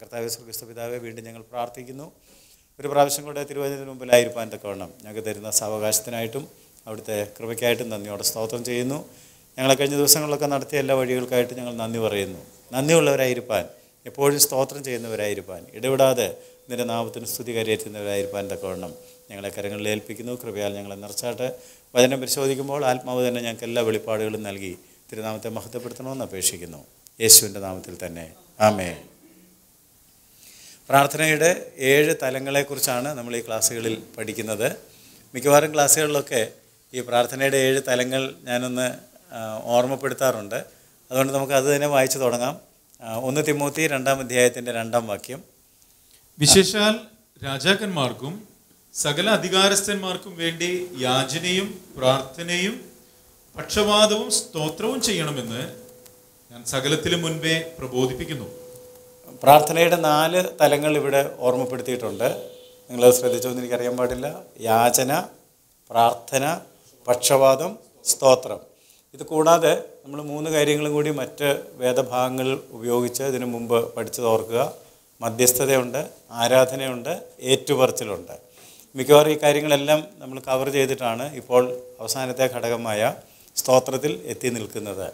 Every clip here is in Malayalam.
കർത്താവ് സുഖിസ്തു പിതാവെ വീണ്ടും ഞങ്ങൾ പ്രാർത്ഥിക്കുന്നു ഒരു പ്രാവശ്യം കൂടെ തിരുവചനത്തിന് മുമ്പിലായിരിക്കാൻ തക്കവണ്ണം ഞങ്ങൾക്ക് തരുന്ന സാവകാശത്തിനായിട്ടും അവിടുത്തെ കൃപയ്ക്കായിട്ടും നന്ദിയോടെ സ്തോത്രം ചെയ്യുന്നു ഞങ്ങളെ കഴിഞ്ഞ ദിവസങ്ങളിലൊക്കെ നടത്തിയ എല്ലാ വഴികൾക്കായിട്ട് ഞങ്ങൾ നന്ദി പറയുന്നു നന്ദിയുള്ളവരായിരിക്കാൻ എപ്പോഴും സ്തോത്രം ചെയ്യുന്നവരായിരിക്കാൻ ഇടവിടാതെ നിന്റെ നാമത്തിന് സ്തുതി കരയേറ്റുന്നവരായിരിക്കാൻ തക്കവണ്ണം ഞങ്ങളെ കരങ്ങളിൽ ഏൽപ്പിക്കുന്നു കൃപയാൽ ഞങ്ങളെ നിറച്ചാട്ട് വചനം പരിശോധിക്കുമ്പോൾ ആത്മാവ് തന്നെ ഞങ്ങൾക്ക് എല്ലാ വെളിപ്പാടുകളും നൽകി തിരുനാമത്തെ മഹത്വപ്പെടുത്തണമെന്ന് അപേക്ഷിക്കുന്നു യേശുവിൻ്റെ നാമത്തിൽ തന്നെ ആമേ പ്രാർത്ഥനയുടെ ഏഴ് തലങ്ങളെക്കുറിച്ചാണ് നമ്മൾ ഈ ക്ലാസ്സുകളിൽ പഠിക്കുന്നത് മിക്കവാറും ക്ലാസ്സുകളിലൊക്കെ ഈ പ്രാർത്ഥനയുടെ ഏഴ് തലങ്ങൾ ഞാനൊന്ന് ഓർമ്മപ്പെടുത്താറുണ്ട് അതുകൊണ്ട് നമുക്ക് അത് തന്നെ വായിച്ചു തുടങ്ങാം ഒന്ന് തിമൂത്തി രണ്ടാം അധ്യായത്തിൻ്റെ രണ്ടാം വാക്യം വിശേഷാൽ രാജാക്കന്മാർക്കും സകല അധികാരസ്ഥന്മാർക്കും വേണ്ടി യാചനയും പ്രാർത്ഥനയും പക്ഷപാതവും സ്തോത്രവും ചെയ്യണമെന്ന് ഞാൻ സകലത്തിലും മുൻപേ പ്രബോധിപ്പിക്കുന്നു പ്രാർത്ഥനയുടെ നാല് തലങ്ങൾ ഇവിടെ ഓർമ്മപ്പെടുത്തിയിട്ടുണ്ട് നിങ്ങളത് ശ്രദ്ധിച്ചോ എന്ന് എനിക്കറിയാൻ പാടില്ല യാചന പ്രാർത്ഥന പക്ഷവാദം സ്തോത്രം ഇത് കൂടാതെ നമ്മൾ മൂന്ന് കാര്യങ്ങളും കൂടി മറ്റ് വേദഭാഗങ്ങൾ ഉപയോഗിച്ച് ഇതിനു മുമ്പ് പഠിച്ചത് ഓർക്കുക മധ്യസ്ഥതയുണ്ട് ആരാധനയുണ്ട് ഏറ്റുപറച്ചിലുണ്ട് മിക്കവാറും ഈ കാര്യങ്ങളെല്ലാം നമ്മൾ കവർ ചെയ്തിട്ടാണ് ഇപ്പോൾ അവസാനത്തെ ഘടകമായ സ്തോത്രത്തിൽ എത്തി നിൽക്കുന്നത്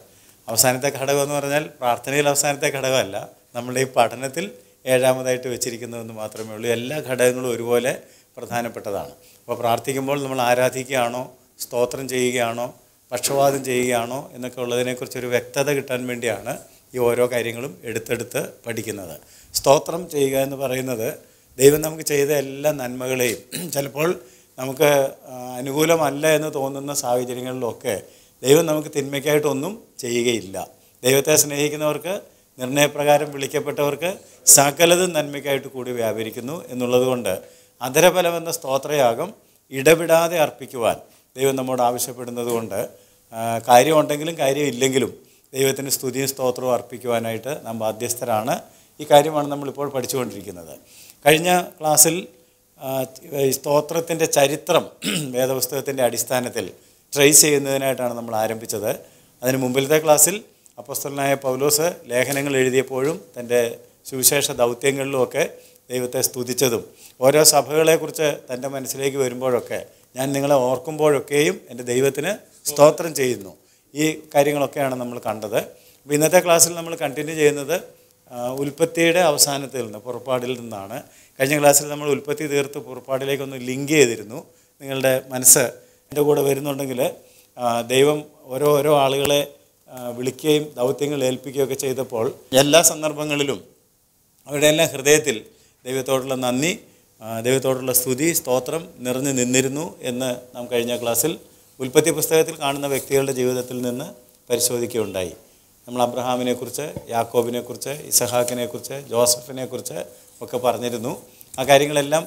അവസാനത്തെ ഘടകം എന്ന് പറഞ്ഞാൽ പ്രാർത്ഥനയിൽ അവസാനത്തെ ഘടകമല്ല നമ്മുടെ ഈ പഠനത്തിൽ ഏഴാമതായിട്ട് വെച്ചിരിക്കുന്നതെന്ന് മാത്രമേ ഉള്ളൂ എല്ലാ ഘടകങ്ങളും ഒരുപോലെ പ്രധാനപ്പെട്ടതാണ് അപ്പോൾ പ്രാർത്ഥിക്കുമ്പോൾ നമ്മൾ ആരാധിക്കുകയാണോ സ്തോത്രം ചെയ്യുകയാണോ പക്ഷവാദം ചെയ്യുകയാണോ എന്നൊക്കെ ഉള്ളതിനെക്കുറിച്ചൊരു വ്യക്തത കിട്ടാൻ വേണ്ടിയാണ് ഈ ഓരോ കാര്യങ്ങളും എടുത്തെടുത്ത് പഠിക്കുന്നത് സ്തോത്രം ചെയ്യുക എന്ന് പറയുന്നത് ദൈവം നമുക്ക് ചെയ്ത എല്ലാ നന്മകളെയും ചിലപ്പോൾ നമുക്ക് അനുകൂലമല്ല എന്ന് തോന്നുന്ന സാഹചര്യങ്ങളിലൊക്കെ ദൈവം നമുക്ക് തിന്മയ്ക്കായിട്ടൊന്നും ചെയ്യുകയില്ല ദൈവത്തെ സ്നേഹിക്കുന്നവർക്ക് നിർണയപ്രകാരം വിളിക്കപ്പെട്ടവർക്ക് സകലതും നന്മയ്ക്കായിട്ട് കൂടി വ്യാപരിക്കുന്നു എന്നുള്ളതുകൊണ്ട് അധരഫലമെന്ന സ്തോത്രയാകും ഇടപെടാതെ അർപ്പിക്കുവാൻ ദൈവം നമ്മോട് ആവശ്യപ്പെടുന്നത് കൊണ്ട് കാര്യമുണ്ടെങ്കിലും കാര്യമില്ലെങ്കിലും ദൈവത്തിന് സ്തുതിയും സ്തോത്രവും അർപ്പിക്കുവാനായിട്ട് നാം ബാധ്യസ്ഥരാണ് ഈ കാര്യമാണ് നമ്മളിപ്പോൾ പഠിച്ചുകൊണ്ടിരിക്കുന്നത് കഴിഞ്ഞ ക്ലാസ്സിൽ സ്തോത്രത്തിൻ്റെ ചരിത്രം വേദപുസ്തകത്തിൻ്റെ അടിസ്ഥാനത്തിൽ ട്രേസ് ചെയ്യുന്നതിനായിട്ടാണ് നമ്മൾ ആരംഭിച്ചത് അതിന് മുമ്പിലത്തെ ക്ലാസ്സിൽ അപ്പസ്തലനായ പൗലോസ് ലേഖനങ്ങൾ എഴുതിയപ്പോഴും തൻ്റെ സുവിശേഷ ദൗത്യങ്ങളിലുമൊക്കെ ദൈവത്തെ സ്തുതിച്ചതും ഓരോ സഭകളെക്കുറിച്ച് തൻ്റെ മനസ്സിലേക്ക് വരുമ്പോഴൊക്കെ ഞാൻ നിങ്ങളെ ഓർക്കുമ്പോഴൊക്കെയും എൻ്റെ ദൈവത്തിന് സ്തോത്രം ചെയ്യുന്നു ഈ കാര്യങ്ങളൊക്കെയാണ് നമ്മൾ കണ്ടത് അപ്പോൾ ഇന്നത്തെ ക്ലാസ്സിൽ നമ്മൾ കണ്ടിന്യൂ ചെയ്യുന്നത് ഉൽപ്പത്തിയുടെ അവസാനത്തിൽ നിന്ന് പുറപ്പാടിൽ നിന്നാണ് കഴിഞ്ഞ ക്ലാസ്സിൽ നമ്മൾ ഉൽപ്പത്തി തീർത്ത് പുറപ്പാടിലേക്കൊന്ന് ലിങ്ക് ചെയ്തിരുന്നു നിങ്ങളുടെ മനസ്സ് എൻ്റെ കൂടെ വരുന്നുണ്ടെങ്കിൽ ദൈവം ഓരോ ഓരോ ആളുകളെ വിളിക്കുകയും ദൗത്യങ്ങൾ ഏൽപ്പിക്കുകയൊക്കെ ചെയ്തപ്പോൾ എല്ലാ സന്ദർഭങ്ങളിലും അവരുടെ എല്ലാ ഹൃദയത്തിൽ ദൈവത്തോടുള്ള നന്ദി ദൈവത്തോടുള്ള സ്തുതി സ്തോത്രം നിറഞ്ഞു നിന്നിരുന്നു എന്ന് നാം കഴിഞ്ഞ ക്ലാസ്സിൽ ഉൽപ്പത്തി പുസ്തകത്തിൽ കാണുന്ന വ്യക്തികളുടെ ജീവിതത്തിൽ നിന്ന് പരിശോധിക്കുകയുണ്ടായി നമ്മൾ അബ്രഹാമിനെക്കുറിച്ച് യാക്കോബിനെക്കുറിച്ച് ഇസഹാക്കിനെക്കുറിച്ച് ജോസഫിനെക്കുറിച്ച് ഒക്കെ പറഞ്ഞിരുന്നു ആ കാര്യങ്ങളെല്ലാം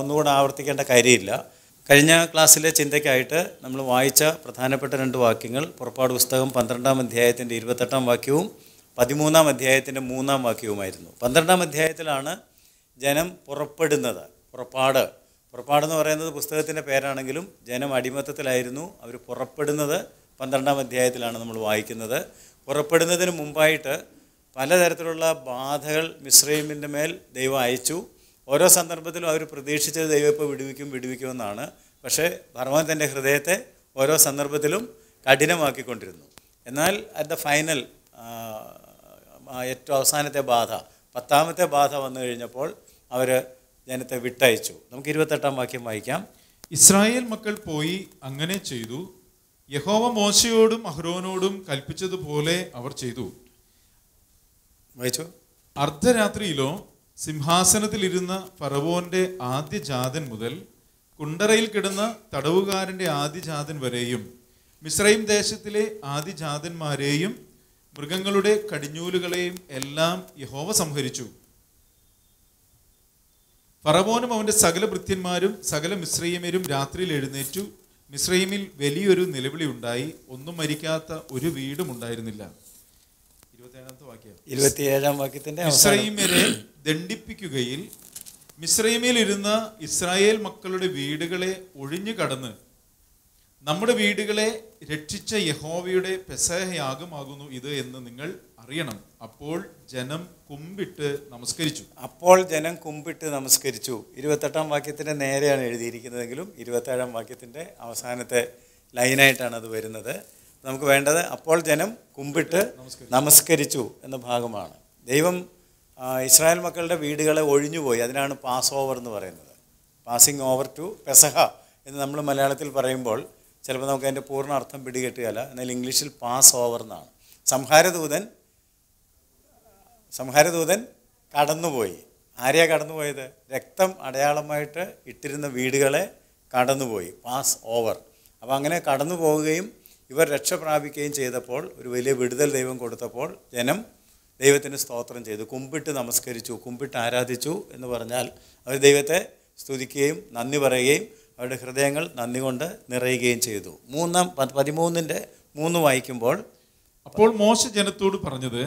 ഒന്നുകൂടെ ആവർത്തിക്കേണ്ട കാര്യമില്ല കഴിഞ്ഞ ക്ലാസ്സിലെ ചിന്തയ്ക്കായിട്ട് നമ്മൾ വായിച്ച പ്രധാനപ്പെട്ട രണ്ട് വാക്യങ്ങൾ പുറപ്പാട് പുസ്തകം പന്ത്രണ്ടാം അധ്യായത്തിൻ്റെ ഇരുപത്തെട്ടാം വാക്യവും പതിമൂന്നാം അധ്യായത്തിൻ്റെ മൂന്നാം വാക്യവുമായിരുന്നു പന്ത്രണ്ടാം അധ്യായത്തിലാണ് ജനം പുറപ്പെടുന്നത് പുറപ്പാട് പുറപ്പാടെന്ന് പറയുന്നത് പുസ്തകത്തിൻ്റെ പേരാണെങ്കിലും ജനം അടിമത്തത്തിലായിരുന്നു അവർ പുറപ്പെടുന്നത് പന്ത്രണ്ടാം അധ്യായത്തിലാണ് നമ്മൾ വായിക്കുന്നത് പുറപ്പെടുന്നതിന് മുമ്പായിട്ട് പലതരത്തിലുള്ള ബാധകൾ മിശ്രീമിൻ്റെ മേൽ ദൈവം അയച്ചു ഓരോ സന്ദർഭത്തിലും അവർ പ്രതീക്ഷിച്ചത് ദൈവം ഇപ്പോൾ വിടുവിക്കും വിടുവിക്കുമെന്നാണ് പക്ഷേ ഭഗവാൻ തൻ്റെ ഹൃദയത്തെ ഓരോ സന്ദർഭത്തിലും കഠിനമാക്കിക്കൊണ്ടിരുന്നു എന്നാൽ അറ്റ് ദ ഫൈനൽ ഏറ്റവും അവസാനത്തെ ബാധ പത്താമത്തെ ബാധ വന്നു കഴിഞ്ഞപ്പോൾ അവർ ജനത്തെ വിട്ടയച്ചു നമുക്ക് ഇരുപത്തെട്ടാം വാക്യം വായിക്കാം ഇസ്രായേൽ മക്കൾ പോയി അങ്ങനെ ചെയ്തു യഹോവ മോശയോടും അഹ്റോനോടും കൽപ്പിച്ചതുപോലെ അവർ ചെയ്തു വായിച്ചു അർദ്ധരാത്രിയിലോ സിംഹാസനത്തിലിരുന്ന ഫറവോന്റെ ജാതൻ മുതൽ കുണ്ടറയിൽ കിടന്ന തടവുകാരൻ്റെ ആദിജാതൻ വരെയും മിശ്രൈം ദേശത്തിലെ ആദിജാതന്മാരെയും മൃഗങ്ങളുടെ കടിഞ്ഞൂലുകളെയും എല്ലാം യഹോവ സംഹരിച്ചു ഫറവോനും അവൻ്റെ സകല ഭൃത്യന്മാരും സകല മിശ്രീമരും രാത്രിയിൽ എഴുന്നേറ്റു മിശ്രീമിൽ വലിയൊരു നിലവിളി ഉണ്ടായി ഒന്നും മരിക്കാത്ത ഒരു വീടും ഉണ്ടായിരുന്നില്ല ഇരുപത്തിയേഴാം ദണ്ഡിപ്പിക്കുകയിൽ മിശ്രൈമിൽ ഇരുന്ന ഇസ്രായേൽ മക്കളുടെ വീടുകളെ ഒഴിഞ്ഞു കടന്ന് നമ്മുടെ വീടുകളെ രക്ഷിച്ച യഹോവയുടെ പെസഹയാഗമാകുന്നു ഇത് എന്ന് നിങ്ങൾ അറിയണം അപ്പോൾ ജനം കുമ്പിട്ട് നമസ്കരിച്ചു അപ്പോൾ ജനം കുമ്പിട്ട് നമസ്കരിച്ചു ഇരുപത്തെട്ടാം വാക്യത്തിൻ്റെ നേരെയാണ് എഴുതിയിരിക്കുന്നതെങ്കിലും ഇരുപത്തേഴാം വാക്യത്തിൻ്റെ അവസാനത്തെ ലൈനായിട്ടാണ് അത് വരുന്നത് നമുക്ക് വേണ്ടത് അപ്പോൾ ജനം കുമ്പിട്ട് നമസ്കരിച്ചു എന്ന ഭാഗമാണ് ദൈവം ഇസ്രായേൽ മക്കളുടെ വീടുകളെ ഒഴിഞ്ഞുപോയി അതിനാണ് പാസ് ഓവർ എന്ന് പറയുന്നത് പാസിങ് ഓവർ ടു പെസഹ എന്ന് നമ്മൾ മലയാളത്തിൽ പറയുമ്പോൾ ചിലപ്പോൾ നമുക്ക് അതിൻ്റെ പൂർണ്ണ അർത്ഥം പിടികെട്ടുകയല്ല എന്നാൽ ഇംഗ്ലീഷിൽ പാസ് ഓവർ എന്നാണ് സംഹാരദൂതൻ സംഹാരദൂതൻ കടന്നുപോയി ആരെയാണ് കടന്നുപോയത് രക്തം അടയാളമായിട്ട് ഇട്ടിരുന്ന വീടുകളെ കടന്നുപോയി പാസ് ഓവർ അപ്പോൾ അങ്ങനെ കടന്നു പോവുകയും ഇവർ രക്ഷ പ്രാപിക്കുകയും ചെയ്തപ്പോൾ ഒരു വലിയ വിടുതൽ ദൈവം കൊടുത്തപ്പോൾ ജനം ദൈവത്തിന് സ്തോത്രം ചെയ്തു കുമ്പിട്ട് നമസ്കരിച്ചു കുമ്പിട്ട് ആരാധിച്ചു എന്ന് പറഞ്ഞാൽ അവർ ദൈവത്തെ സ്തുതിക്കുകയും നന്ദി പറയുകയും അവരുടെ ഹൃദയങ്ങൾ നന്ദി കൊണ്ട് നിറയുകയും ചെയ്തു മൂന്നാം പതിമൂന്നിൻ്റെ മൂന്ന് വായിക്കുമ്പോൾ അപ്പോൾ മോശ ജനത്തോട് പറഞ്ഞത്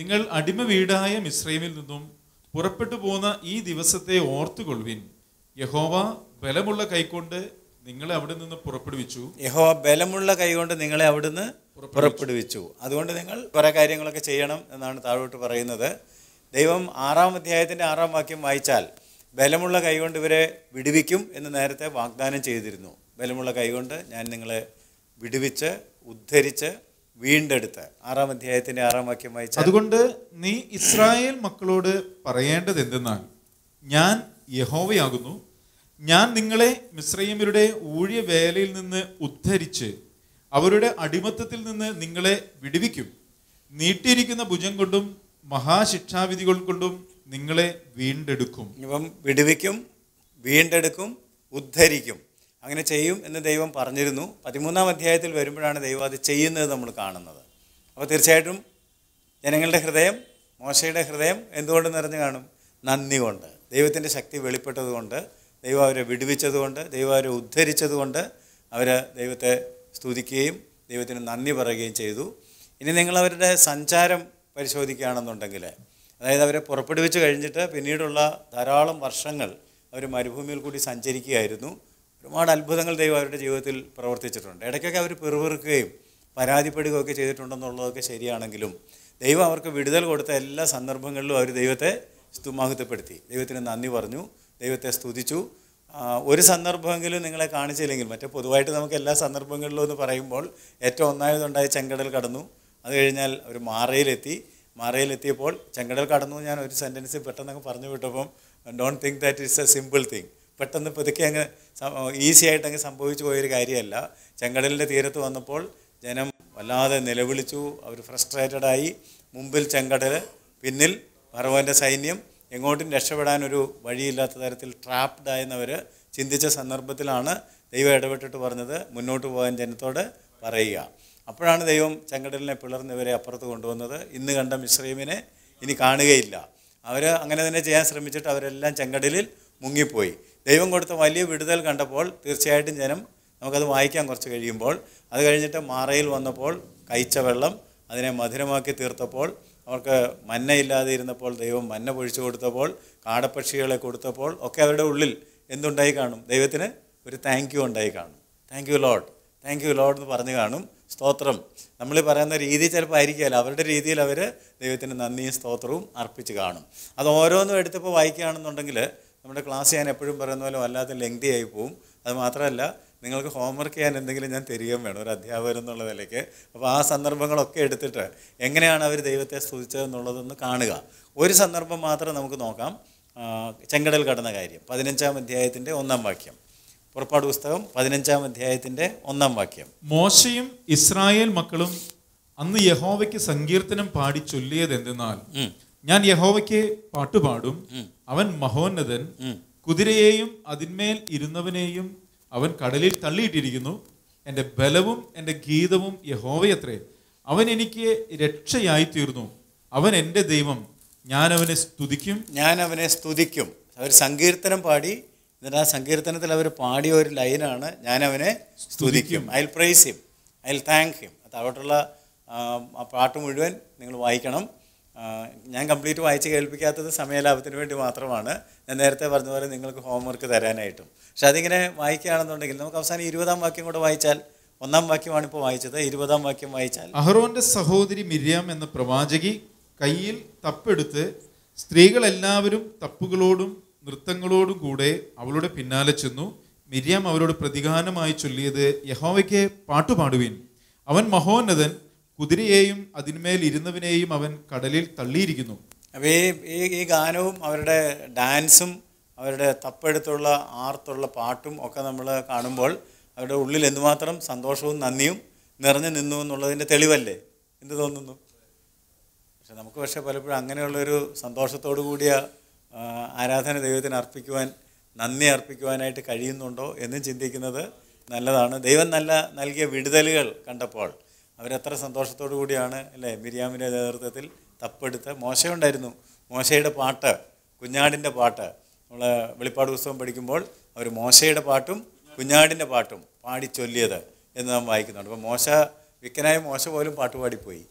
നിങ്ങൾ അടിമ വീടായ മിശ്രൈമിൽ നിന്നും പുറപ്പെട്ടു പോകുന്ന ഈ ദിവസത്തെ ഓർത്തുകൊള്ളുവിൻ യഹോവ ബലമുള്ള കൈക്കൊണ്ട് നിങ്ങളെ അവിടെ നിന്ന് പുറപ്പെടുവിച്ചു യഹോ ബലമുള്ള കൈകൊണ്ട് നിങ്ങളെ അവിടുന്ന് പുറപ്പെടുവിച്ചു അതുകൊണ്ട് നിങ്ങൾ കുറെ കാര്യങ്ങളൊക്കെ ചെയ്യണം എന്നാണ് താഴോട്ട് പറയുന്നത് ദൈവം ആറാം അധ്യായത്തിന്റെ ആറാം വാക്യം വായിച്ചാൽ ബലമുള്ള കൈകൊണ്ട് ഇവരെ വിടുവിക്കും എന്ന് നേരത്തെ വാഗ്ദാനം ചെയ്തിരുന്നു ബലമുള്ള കൈകൊണ്ട് ഞാൻ നിങ്ങളെ വിടുവിച്ച് ഉദ്ധരിച്ച് വീണ്ടെടുത്ത് ആറാം അധ്യായത്തിന്റെ ആറാം വാക്യം വായിച്ചു അതുകൊണ്ട് നീ ഇസ്രായേൽ മക്കളോട് പറയേണ്ടത് എന്തെന്നാൽ ഞാൻ യഹോവയാകുന്നു ഞാൻ നിങ്ങളെ ഊഴിയ വേലയിൽ നിന്ന് ഉദ്ധരിച്ച് അവരുടെ അടിമത്തത്തിൽ നിന്ന് നിങ്ങളെ വിടുവിക്കും നീട്ടിയിരിക്കുന്ന ഭുജം കൊണ്ടും മഹാശിക്ഷാവിധികൾ കൊണ്ടും നിങ്ങളെ വീണ്ടെടുക്കും ഇപ്പം വിടുവിക്കും വീണ്ടെടുക്കും ഉദ്ധരിക്കും അങ്ങനെ ചെയ്യും എന്ന് ദൈവം പറഞ്ഞിരുന്നു പതിമൂന്നാം അധ്യായത്തിൽ വരുമ്പോഴാണ് ദൈവം അത് ചെയ്യുന്നത് നമ്മൾ കാണുന്നത് അപ്പോൾ തീർച്ചയായിട്ടും ജനങ്ങളുടെ ഹൃദയം മോശയുടെ ഹൃദയം എന്തുകൊണ്ട് നിറഞ്ഞു കാണും നന്ദി കൊണ്ട് ദൈവത്തിൻ്റെ ശക്തി കൊണ്ട് ദൈവം അവരെ വിടുവിച്ചതുകൊണ്ട് ദൈവം അവരെ ഉദ്ധരിച്ചതുകൊണ്ട് അവർ ദൈവത്തെ സ്തുതിക്കുകയും ദൈവത്തിന് നന്ദി പറയുകയും ചെയ്തു ഇനി നിങ്ങൾ അവരുടെ സഞ്ചാരം പരിശോധിക്കുകയാണെന്നുണ്ടെങ്കിൽ അതായത് അവരെ പുറപ്പെടുവിച്ച് കഴിഞ്ഞിട്ട് പിന്നീടുള്ള ധാരാളം വർഷങ്ങൾ അവർ മരുഭൂമിയിൽ കൂടി സഞ്ചരിക്കുകയായിരുന്നു ഒരുപാട് അത്ഭുതങ്ങൾ ദൈവം അവരുടെ ജീവിതത്തിൽ പ്രവർത്തിച്ചിട്ടുണ്ട് ഇടയ്ക്കൊക്കെ അവർ പിറുപിറുക്കുകയും പരാതിപ്പെടുകയൊക്കെ ചെയ്തിട്ടുണ്ടെന്നുള്ളതൊക്കെ ശരിയാണെങ്കിലും ദൈവം അവർക്ക് വിടുതൽ കൊടുത്ത എല്ലാ സന്ദർഭങ്ങളിലും അവർ ദൈവത്തെ മഹത്വപ്പെടുത്തി ദൈവത്തിന് നന്ദി പറഞ്ഞു ദൈവത്തെ സ്തുതിച്ചു ഒരു സന്ദർഭമെങ്കിലും നിങ്ങളെ കാണിച്ചില്ലെങ്കിൽ മറ്റേ പൊതുവായിട്ട് നമുക്ക് എല്ലാ സന്ദർഭങ്ങളിലും എന്ന് പറയുമ്പോൾ ഏറ്റവും ഒന്നായതുണ്ടായ ചെങ്കടൽ കടന്നു അത് കഴിഞ്ഞാൽ ഒരു മാറയിലെത്തി മാറയിലെത്തിയപ്പോൾ ചെങ്കടൽ കടന്നു ഞാൻ ഒരു സെൻറ്റൻസ് പെട്ടെന്ന് പറഞ്ഞു വിട്ടപ്പം don't think that it's a simple thing പെട്ടെന്ന് പുതുക്കി അങ്ങ് ഈസി ആയിട്ടങ്ങ് സംഭവിച്ചു പോയൊരു കാര്യമല്ല ചെങ്കടലിൻ്റെ തീരത്ത് വന്നപ്പോൾ ജനം വല്ലാതെ നിലവിളിച്ചു അവർ ഫ്രസ്ട്രേറ്റഡായി മുമ്പിൽ ചെങ്കടൽ പിന്നിൽ ഭഗവാന്റെ സൈന്യം എങ്ങോട്ടും രക്ഷപ്പെടാനൊരു വഴിയില്ലാത്ത തരത്തിൽ ട്രാപ്ഡായെന്നവർ ചിന്തിച്ച സന്ദർഭത്തിലാണ് ദൈവം ഇടപെട്ടിട്ട് പറഞ്ഞത് മുന്നോട്ട് പോകാൻ ജനത്തോട് പറയുക അപ്പോഴാണ് ദൈവം ചെങ്കടലിനെ പിളർന്നിവരെ അപ്പുറത്ത് കൊണ്ടുവന്നത് ഇന്ന് കണ്ട മിശ്രീമിനെ ഇനി കാണുകയില്ല അവർ അങ്ങനെ തന്നെ ചെയ്യാൻ ശ്രമിച്ചിട്ട് അവരെല്ലാം ചെങ്കടലിൽ മുങ്ങിപ്പോയി ദൈവം കൊടുത്ത വലിയ വിടുതൽ കണ്ടപ്പോൾ തീർച്ചയായിട്ടും ജനം നമുക്കത് വായിക്കാൻ കുറച്ച് കഴിയുമ്പോൾ അത് കഴിഞ്ഞിട്ട് മാറയിൽ വന്നപ്പോൾ കഴിച്ച വെള്ളം അതിനെ മധുരമാക്കി തീർത്തപ്പോൾ അവർക്ക് മന്നയില്ലാതെ ഇരുന്നപ്പോൾ ദൈവം മന്ന പൊഴിച്ചു കൊടുത്തപ്പോൾ കാടപ്പക്ഷികളെ കൊടുത്തപ്പോൾ ഒക്കെ അവരുടെ ഉള്ളിൽ എന്തുണ്ടായി കാണും ദൈവത്തിന് ഒരു താങ്ക് യു ഉണ്ടായി കാണും thank you Lord thank you Lord എന്ന് പറഞ്ഞു കാണും സ്തോത്രം നമ്മൾ പറയുന്ന രീതി ചിലപ്പോൾ ആയിരിക്കില്ല അവരുടെ രീതിയിൽ അവർ ദൈവത്തിന് നന്ദിയും സ്തോത്രവും അർപ്പിച്ച് കാണും അത് ഓരോന്നും എടുത്തിപ്പോൾ വായിക്കുകയാണെന്നുണ്ടെങ്കിൽ നമ്മുടെ ക്ലാസ് ഞാൻ എപ്പോഴും പറയുന്ന പോലെ വല്ലാത്ത ലെങ്തി ആയി പോവും അത് മാത്രമല്ല നിങ്ങൾക്ക് ഹോംവർക്ക് ചെയ്യാൻ എന്തെങ്കിലും ഞാൻ തരികയും വേണം ഒരു അധ്യാപകൻ എന്നുള്ള നിലയ്ക്ക് അപ്പോൾ ആ സന്ദർഭങ്ങളൊക്കെ എടുത്തിട്ട് എങ്ങനെയാണ് അവർ ദൈവത്തെ സ്തുതിച്ചതെന്നുള്ളതൊന്ന് കാണുക ഒരു സന്ദർഭം മാത്രം നമുക്ക് നോക്കാം ചെങ്കടൽ കടന്ന കാര്യം പതിനഞ്ചാം അധ്യായത്തിൻ്റെ ഒന്നാം വാക്യം പുറപ്പാട് പുസ്തകം പതിനഞ്ചാം അധ്യായത്തിന്റെ ഒന്നാം വാക്യം മോശയും ഇസ്രായേൽ മക്കളും അന്ന് യഹോവയ്ക്ക് സങ്കീർത്തനം പാടി ചൊല്ലിയത് എന്തെന്നാൽ ഞാൻ യഹോവയ്ക്ക് പാട്ടുപാടും അവൻ മഹോന്നതൻ കുതിരയെയും അതിന്മേൽ ഇരുന്നവനെയും അവൻ കടലിൽ തള്ളിയിട്ടിരിക്കുന്നു എൻ്റെ ബലവും എൻ്റെ ഗീതവും യഹോവയത്രേ അവൻ എനിക്ക് രക്ഷയായി തീർന്നു അവൻ എൻ്റെ ദൈവം ഞാൻ അവനെ സ്തുതിക്കും ഞാൻ അവനെ സ്തുതിക്കും അവർ സങ്കീർത്തനം പാടി എന്നിട്ട് ആ സങ്കീർത്തനത്തിൽ അവർ പാടിയ ഒരു ലൈനാണ് ഞാൻ അവനെ സ്തുതിക്കും I praise him I thank him അതോട്ടുള്ള ആ പാട്ട് മുഴുവൻ നിങ്ങൾ വായിക്കണം ഞാൻ കംപ്ലീറ്റ് വായിച്ച് കേൾപ്പിക്കാത്തത് സമയലാഭത്തിന് വേണ്ടി മാത്രമാണ് ഞാൻ നേരത്തെ പറഞ്ഞതുപോലെ നിങ്ങൾക്ക് ഹോംവർക്ക് തരാനായിട്ടും പക്ഷെ അതിങ്ങനെ വായിക്കുകയാണെന്നുണ്ടെങ്കിൽ നമുക്ക് അവസാനം ഇരുപതാം വാക്യം കൂടെ വായിച്ചാൽ ഒന്നാം വാക്യമാണ് ഇപ്പോൾ വായിച്ചത് ഇരുപതാം വാക്യം വായിച്ചാൽ അഹ്റോന്റെ സഹോദരി മിര്യാം എന്ന പ്രവാചകി കയ്യിൽ തപ്പെടുത്ത് സ്ത്രീകളെല്ലാവരും തപ്പുകളോടും നൃത്തങ്ങളോടും കൂടെ അവളുടെ പിന്നാലെ ചെന്നു മിര്യാം അവരോട് പ്രതിഗാനമായി ചൊല്ലിയത് യഹോവയ്ക്ക് പാട്ടുപാടുവിൻ അവൻ മഹോന്നതൻ കുതിരയെയും അതിന്മേൽ ഇരുന്നവനെയും അവൻ കടലിൽ തള്ളിയിരിക്കുന്നു അവയെ ഈ ഈ ഗാനവും അവരുടെ ഡാൻസും അവരുടെ തപ്പെടുത്തുള്ള ആർത്തുള്ള പാട്ടും ഒക്കെ നമ്മൾ കാണുമ്പോൾ അവരുടെ ഉള്ളിൽ എന്തുമാത്രം സന്തോഷവും നന്ദിയും നിറഞ്ഞു നിന്നു എന്നുള്ളതിൻ്റെ തെളിവല്ലേ എന്ത് തോന്നുന്നു പക്ഷെ നമുക്ക് പക്ഷേ പലപ്പോഴും അങ്ങനെയുള്ളൊരു സന്തോഷത്തോടു കൂടിയ ആരാധന ദൈവത്തിന് അർപ്പിക്കുവാൻ നന്ദി അർപ്പിക്കുവാനായിട്ട് കഴിയുന്നുണ്ടോ എന്ന് ചിന്തിക്കുന്നത് നല്ലതാണ് ദൈവം നല്ല നൽകിയ വിടുതലുകൾ കണ്ടപ്പോൾ അവരത്ര സന്തോഷത്തോടു കൂടിയാണ് അല്ലേ മിരിയാമിൻ്റെ നേതൃത്വത്തിൽ തപ്പെടുത്ത് മോശമുണ്ടായിരുന്നു മോശയുടെ പാട്ട് കുഞ്ഞാടിൻ്റെ പാട്ട് നമ്മൾ വെളിപ്പാട് പുസ്തകം പഠിക്കുമ്പോൾ അവർ മോശയുടെ പാട്ടും കുഞ്ഞാടിൻ്റെ പാട്ടും പാടി ചൊല്ലിയത് എന്ന് നാം വായിക്കുന്നുണ്ട് അപ്പോൾ മോശ വിക്കനായ മോശ പോലും പാട്ട് പാടിപ്പോയി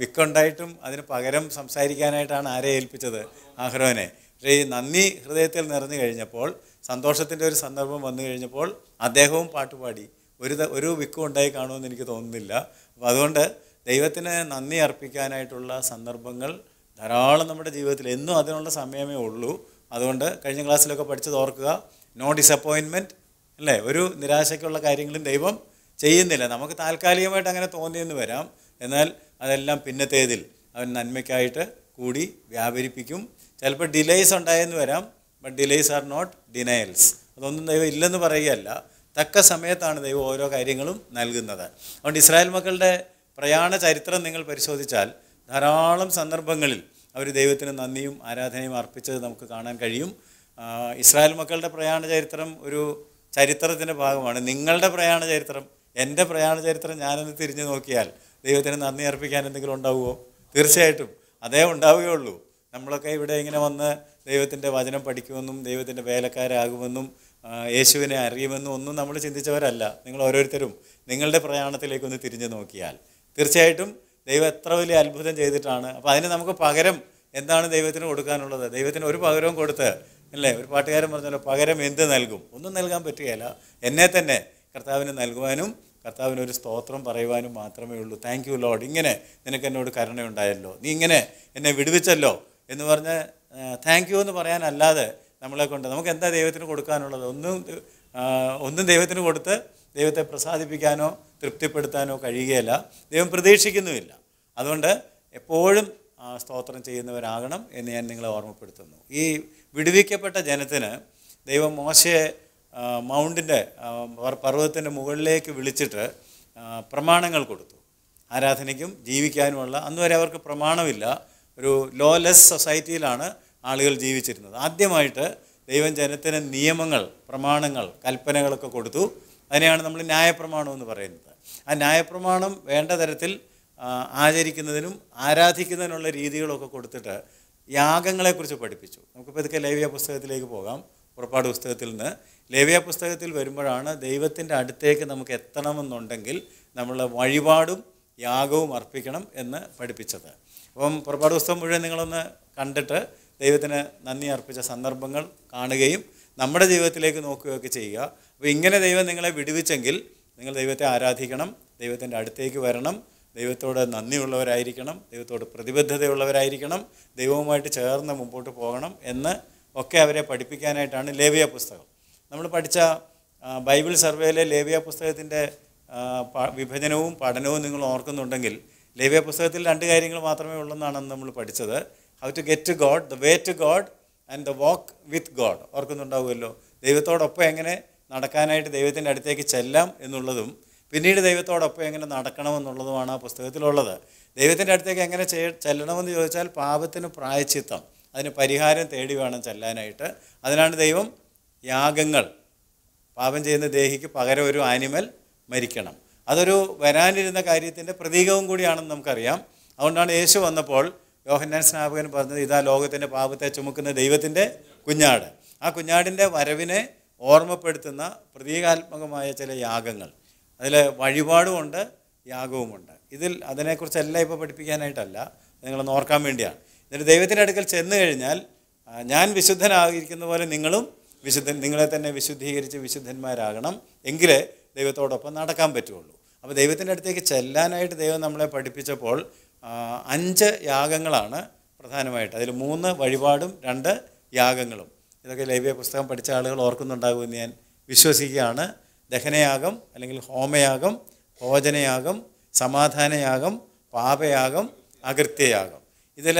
വിക്കുണ്ടായിട്ടും അതിന് പകരം സംസാരിക്കാനായിട്ടാണ് ആരെ ഏൽപ്പിച്ചത് ആഹ്രോനെ പക്ഷേ ഈ നന്ദി ഹൃദയത്തിൽ നിറഞ്ഞു കഴിഞ്ഞപ്പോൾ സന്തോഷത്തിൻ്റെ ഒരു സന്ദർഭം വന്നു കഴിഞ്ഞപ്പോൾ അദ്ദേഹവും പാട്ടുപാടി ഒരു ഒരു വിക്കും ഉണ്ടായി കാണുമെന്ന് എനിക്ക് തോന്നുന്നില്ല അപ്പം അതുകൊണ്ട് ദൈവത്തിന് നന്ദി അർപ്പിക്കാനായിട്ടുള്ള സന്ദർഭങ്ങൾ ധാരാളം നമ്മുടെ ജീവിതത്തിൽ എന്നും അതിനുള്ള സമയമേ ഉള്ളൂ അതുകൊണ്ട് കഴിഞ്ഞ ക്ലാസ്സിലൊക്കെ പഠിച്ചത് ഓർക്കുക നോ ഡിസപ്പോയിൻമെൻറ്റ് അല്ലേ ഒരു നിരാശയ്ക്കുള്ള കാര്യങ്ങളും ദൈവം ചെയ്യുന്നില്ല നമുക്ക് താൽക്കാലികമായിട്ട് അങ്ങനെ തോന്നിയെന്ന് വരാം എന്നാൽ അതെല്ലാം പിന്നത്തേതിൽ അവൻ നന്മയ്ക്കായിട്ട് കൂടി വ്യാപരിപ്പിക്കും ചിലപ്പോൾ ഡിലേയ്സ് ഉണ്ടായെന്ന് വരാം but delays are not denials അതൊന്നും ദൈവം ഇല്ലെന്ന് പറയുകയല്ല തക്ക സമയത്താണ് ദൈവം ഓരോ കാര്യങ്ങളും നൽകുന്നത് അതുകൊണ്ട് ഇസ്രായേൽ മക്കളുടെ പ്രയാണ ചരിത്രം നിങ്ങൾ പരിശോധിച്ചാൽ ധാരാളം സന്ദർഭങ്ങളിൽ അവർ ദൈവത്തിന് നന്ദിയും ആരാധനയും അർപ്പിച്ചത് നമുക്ക് കാണാൻ കഴിയും ഇസ്രായേൽ മക്കളുടെ പ്രയാണ ചരിത്രം ഒരു ചരിത്രത്തിൻ്റെ ഭാഗമാണ് നിങ്ങളുടെ പ്രയാണ ചരിത്രം എൻ്റെ പ്രയാണ ചരിത്രം ഞാനൊന്ന് തിരിഞ്ഞു നോക്കിയാൽ ദൈവത്തിന് നന്ദി അർപ്പിക്കാൻ എന്തെങ്കിലും ഉണ്ടാവുമോ തീർച്ചയായിട്ടും അതേ ഉണ്ടാവുകയുള്ളൂ നമ്മളൊക്കെ ഇവിടെ ഇങ്ങനെ വന്ന് ദൈവത്തിൻ്റെ വചനം പഠിക്കുമെന്നും ദൈവത്തിൻ്റെ വേലക്കാരാകുമെന്നും യേശുവിനെ അറിയുമെന്നും ഒന്നും നമ്മൾ ചിന്തിച്ചവരല്ല നിങ്ങൾ ഓരോരുത്തരും നിങ്ങളുടെ പ്രയാണത്തിലേക്ക് ഒന്ന് തിരിഞ്ഞു നോക്കിയാൽ തീർച്ചയായിട്ടും ദൈവം എത്ര വലിയ അത്ഭുതം ചെയ്തിട്ടാണ് അപ്പോൾ അതിന് നമുക്ക് പകരം എന്താണ് ദൈവത്തിന് കൊടുക്കാനുള്ളത് ദൈവത്തിന് ഒരു പകരവും കൊടുത്ത് അല്ലേ ഒരു പാട്ടുകാരൻ പറഞ്ഞല്ലോ പകരം എന്ത് നൽകും ഒന്നും നൽകാൻ പറ്റുകയില്ല എന്നെ തന്നെ കർത്താവിന് നൽകുവാനും കർത്താവിന് ഒരു സ്തോത്രം പറയുവാനും മാത്രമേ ഉള്ളൂ താങ്ക് യു ലോഡ് ഇങ്ങനെ നിനക്ക് എന്നോട് കരുണയുണ്ടായല്ലോ നീ ഇങ്ങനെ എന്നെ വിടുവിച്ചല്ലോ എന്ന് പറഞ്ഞ് താങ്ക് യു എന്ന് പറയാനല്ലാതെ നമ്മളെ കൊണ്ട് നമുക്ക് എന്താ ദൈവത്തിന് കൊടുക്കാനുള്ളത് ഒന്നും ഒന്നും ദൈവത്തിന് കൊടുത്ത് ദൈവത്തെ പ്രസാദിപ്പിക്കാനോ തൃപ്തിപ്പെടുത്താനോ കഴിയുകയില്ല ദൈവം പ്രതീക്ഷിക്കുന്നുമില്ല അതുകൊണ്ട് എപ്പോഴും സ്തോത്രം ചെയ്യുന്നവരാകണം എന്ന് ഞാൻ നിങ്ങളെ ഓർമ്മപ്പെടുത്തുന്നു ഈ വിടുവിക്കപ്പെട്ട ജനത്തിന് ദൈവം മോശയെ മൗണ്ടിൻ്റെ പർവ്വതത്തിൻ്റെ മുകളിലേക്ക് വിളിച്ചിട്ട് പ്രമാണങ്ങൾ കൊടുത്തു ആരാധനയ്ക്കും ജീവിക്കാനുമുള്ള അന്നുവരെ അവർക്ക് പ്രമാണമില്ല ഒരു ലോലെസ് സൊസൈറ്റിയിലാണ് ആളുകൾ ജീവിച്ചിരുന്നത് ആദ്യമായിട്ട് ദൈവം ജനത്തിന് നിയമങ്ങൾ പ്രമാണങ്ങൾ കൽപ്പനകളൊക്കെ കൊടുത്തു അതിനെയാണ് നമ്മൾ ന്യായപ്രമാണം എന്ന് പറയുന്നത് ആ ന്യായപ്രമാണം വേണ്ട തരത്തിൽ ആചരിക്കുന്നതിനും ആരാധിക്കുന്നതിനുള്ള രീതികളൊക്കെ കൊടുത്തിട്ട് യാഗങ്ങളെക്കുറിച്ച് പഠിപ്പിച്ചു നമുക്കിപ്പോൾ ഇതൊക്കെ ലേവ്യ പുസ്തകത്തിലേക്ക് പോകാം പുറപ്പാട് പുസ്തകത്തിൽ നിന്ന് ലേവ്യ പുസ്തകത്തിൽ വരുമ്പോഴാണ് ദൈവത്തിൻ്റെ അടുത്തേക്ക് നമുക്ക് എത്തണമെന്നുണ്ടെങ്കിൽ നമ്മൾ വഴിപാടും യാഗവും അർപ്പിക്കണം എന്ന് പഠിപ്പിച്ചത് അപ്പം പുറപ്പാട് പുസ്തകം മുഴുവൻ നിങ്ങളൊന്ന് കണ്ടിട്ട് ദൈവത്തിന് നന്ദി അർപ്പിച്ച സന്ദർഭങ്ങൾ കാണുകയും നമ്മുടെ ജീവിതത്തിലേക്ക് നോക്കുകയൊക്കെ ചെയ്യുക അപ്പോൾ ഇങ്ങനെ ദൈവം നിങ്ങളെ വിടുവിച്ചെങ്കിൽ നിങ്ങൾ ദൈവത്തെ ആരാധിക്കണം ദൈവത്തിൻ്റെ അടുത്തേക്ക് വരണം ദൈവത്തോട് നന്ദിയുള്ളവരായിരിക്കണം ദൈവത്തോട് പ്രതിബദ്ധതയുള്ളവരായിരിക്കണം ദൈവവുമായിട്ട് ചേർന്ന് മുമ്പോട്ട് പോകണം എന്ന് ഒക്കെ അവരെ പഠിപ്പിക്കാനായിട്ടാണ് ലേവിയ പുസ്തകം നമ്മൾ പഠിച്ച ബൈബിൾ സർവേയിലെ ലേവിയ പുസ്തകത്തിൻ്റെ വിഭജനവും പഠനവും നിങ്ങൾ ഓർക്കുന്നുണ്ടെങ്കിൽ ലേവിയ പുസ്തകത്തിൽ രണ്ട് കാര്യങ്ങൾ മാത്രമേ എന്നാണ് നമ്മൾ പഠിച്ചത് how to get to God the way to God and the walk with God ഓർക്കുന്നുണ്ടാവുമല്ലോ ദൈവത്തോടൊപ്പം എങ്ങനെ നടക്കാനായിട്ട് ദൈവത്തിൻ്റെ അടുത്തേക്ക് ചെല്ലാം എന്നുള്ളതും പിന്നീട് ദൈവത്തോടൊപ്പം എങ്ങനെ നടക്കണമെന്നുള്ളതുമാണ് ആ പുസ്തകത്തിലുള്ളത് ദൈവത്തിൻ്റെ അടുത്തേക്ക് എങ്ങനെ ചെ ചെല്ലണമെന്ന് ചോദിച്ചാൽ പാപത്തിന് പ്രായച്ചിത്തം അതിന് പരിഹാരം തേടി വേണം ചെല്ലാനായിട്ട് അതിനാണ് ദൈവം യാഗങ്ങൾ പാപം ചെയ്യുന്ന ദേഹിക്ക് പകരം ഒരു ആനിമൽ മരിക്കണം അതൊരു വരാനിരുന്ന കാര്യത്തിൻ്റെ പ്രതീകവും കൂടിയാണെന്ന് നമുക്കറിയാം അതുകൊണ്ടാണ് യേശു വന്നപ്പോൾ യോഹന്നാൻ സ്നാപകൻ പറഞ്ഞത് ഇതാ ലോകത്തിൻ്റെ പാപത്തെ ചുമക്കുന്ന ദൈവത്തിൻ്റെ കുഞ്ഞാട് ആ കുഞ്ഞാടിൻ്റെ വരവിനെ ഓർമ്മപ്പെടുത്തുന്ന പ്രതീകാത്മകമായ ചില യാഗങ്ങൾ അതിൽ വഴിപാടുമുണ്ട് യാഗവുമുണ്ട് ഇതിൽ അതിനെക്കുറിച്ചെല്ലാം ഇപ്പോൾ പഠിപ്പിക്കാനായിട്ടല്ല നിങ്ങളൊന്ന് ഓർക്കാൻ വേണ്ടിയാണ് എന്നിട്ട് ദൈവത്തിൻ്റെ അടുക്കൽ ചെന്ന് കഴിഞ്ഞാൽ ഞാൻ വിശുദ്ധനാകിരിക്കുന്ന പോലെ നിങ്ങളും വിശുദ്ധൻ നിങ്ങളെ തന്നെ വിശുദ്ധീകരിച്ച് വിശുദ്ധന്മാരാകണം എങ്കിലേ ദൈവത്തോടൊപ്പം നടക്കാൻ പറ്റുള്ളൂ അപ്പോൾ ദൈവത്തിൻ്റെ അടുത്തേക്ക് ചെല്ലാനായിട്ട് ദൈവം നമ്മളെ പഠിപ്പിച്ചപ്പോൾ അഞ്ച് യാഗങ്ങളാണ് പ്രധാനമായിട്ട് അതിൽ മൂന്ന് വഴിപാടും രണ്ട് യാഗങ്ങളും ഇതൊക്കെ ലൈവ്യ പുസ്തകം പഠിച്ച ആളുകൾ ഓർക്കുന്നുണ്ടാകുമെന്ന് ഞാൻ വിശ്വസിക്കുകയാണ് ദഹനയാഗം അല്ലെങ്കിൽ ഹോമയാഗം ഭോജനയാഗം സമാധാനയാഗം പാപയാഗം അകൃത്യയാഗം ഇതിൽ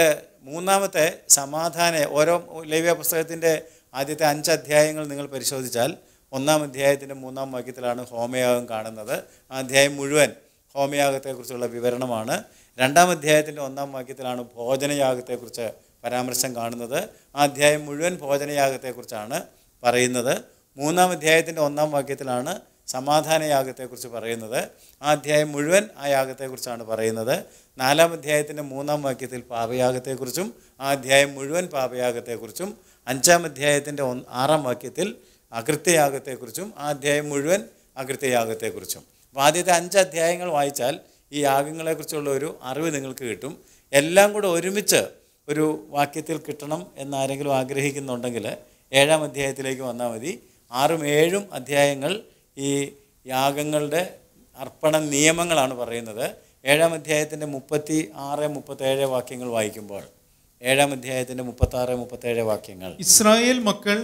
മൂന്നാമത്തെ സമാധാന ഓരോ ലൈവ്യ പുസ്തകത്തിൻ്റെ ആദ്യത്തെ അഞ്ച് അധ്യായങ്ങൾ നിങ്ങൾ പരിശോധിച്ചാൽ ഒന്നാം അധ്യായത്തിൻ്റെ മൂന്നാം വാക്യത്തിലാണ് ഹോമയാഗം കാണുന്നത് ആ അധ്യായം മുഴുവൻ ഹോമയാഗത്തെക്കുറിച്ചുള്ള വിവരണമാണ് രണ്ടാം അധ്യായത്തിൻ്റെ ഒന്നാം വാക്യത്തിലാണ് ഭോജനയാഗത്തെക്കുറിച്ച് പരാമർശം കാണുന്നത് ആ അധ്യായം മുഴുവൻ ഭോജനയാഗത്തെക്കുറിച്ചാണ് പറയുന്നത് മൂന്നാം അധ്യായത്തിൻ്റെ ഒന്നാം വാക്യത്തിലാണ് സമാധാന യാഗത്തെക്കുറിച്ച് പറയുന്നത് ആ അധ്യായം മുഴുവൻ ആ യാഗത്തെക്കുറിച്ചാണ് പറയുന്നത് നാലാം അധ്യായത്തിൻ്റെ മൂന്നാം വാക്യത്തിൽ പാപയാഗത്തെക്കുറിച്ചും ആ അധ്യായം മുഴുവൻ പാപയാഗത്തെക്കുറിച്ചും അഞ്ചാം അധ്യായത്തിൻ്റെ ആറാം വാക്യത്തിൽ അകൃത്യയാഗത്തെക്കുറിച്ചും ആ അധ്യായം മുഴുവൻ അകൃത്യയാഗത്തെക്കുറിച്ചും അപ്പോൾ ആദ്യത്തെ അഞ്ച് അധ്യായങ്ങൾ വായിച്ചാൽ ഈ യാഗങ്ങളെക്കുറിച്ചുള്ള ഒരു അറിവ് നിങ്ങൾക്ക് കിട്ടും എല്ലാം കൂടെ ഒരുമിച്ച് ഒരു വാക്യത്തിൽ കിട്ടണം എന്നാരെങ്കിലും ആഗ്രഹിക്കുന്നുണ്ടെങ്കിൽ ഏഴാം അധ്യായത്തിലേക്ക് വന്നാൽ മതി ആറും ഏഴും അധ്യായങ്ങൾ ഈ യാഗങ്ങളുടെ അർപ്പണ നിയമങ്ങളാണ് പറയുന്നത് ഏഴാം അധ്യായത്തിൻ്റെ മുപ്പത്തി ആറ് മുപ്പത്തേഴ് വാക്യങ്ങൾ വായിക്കുമ്പോൾ ഏഴാം അധ്യായത്തിൻ്റെ മുപ്പത്തി ആറ് മുപ്പത്തേഴ് വാക്യങ്ങൾ ഇസ്രായേൽ മക്കൾ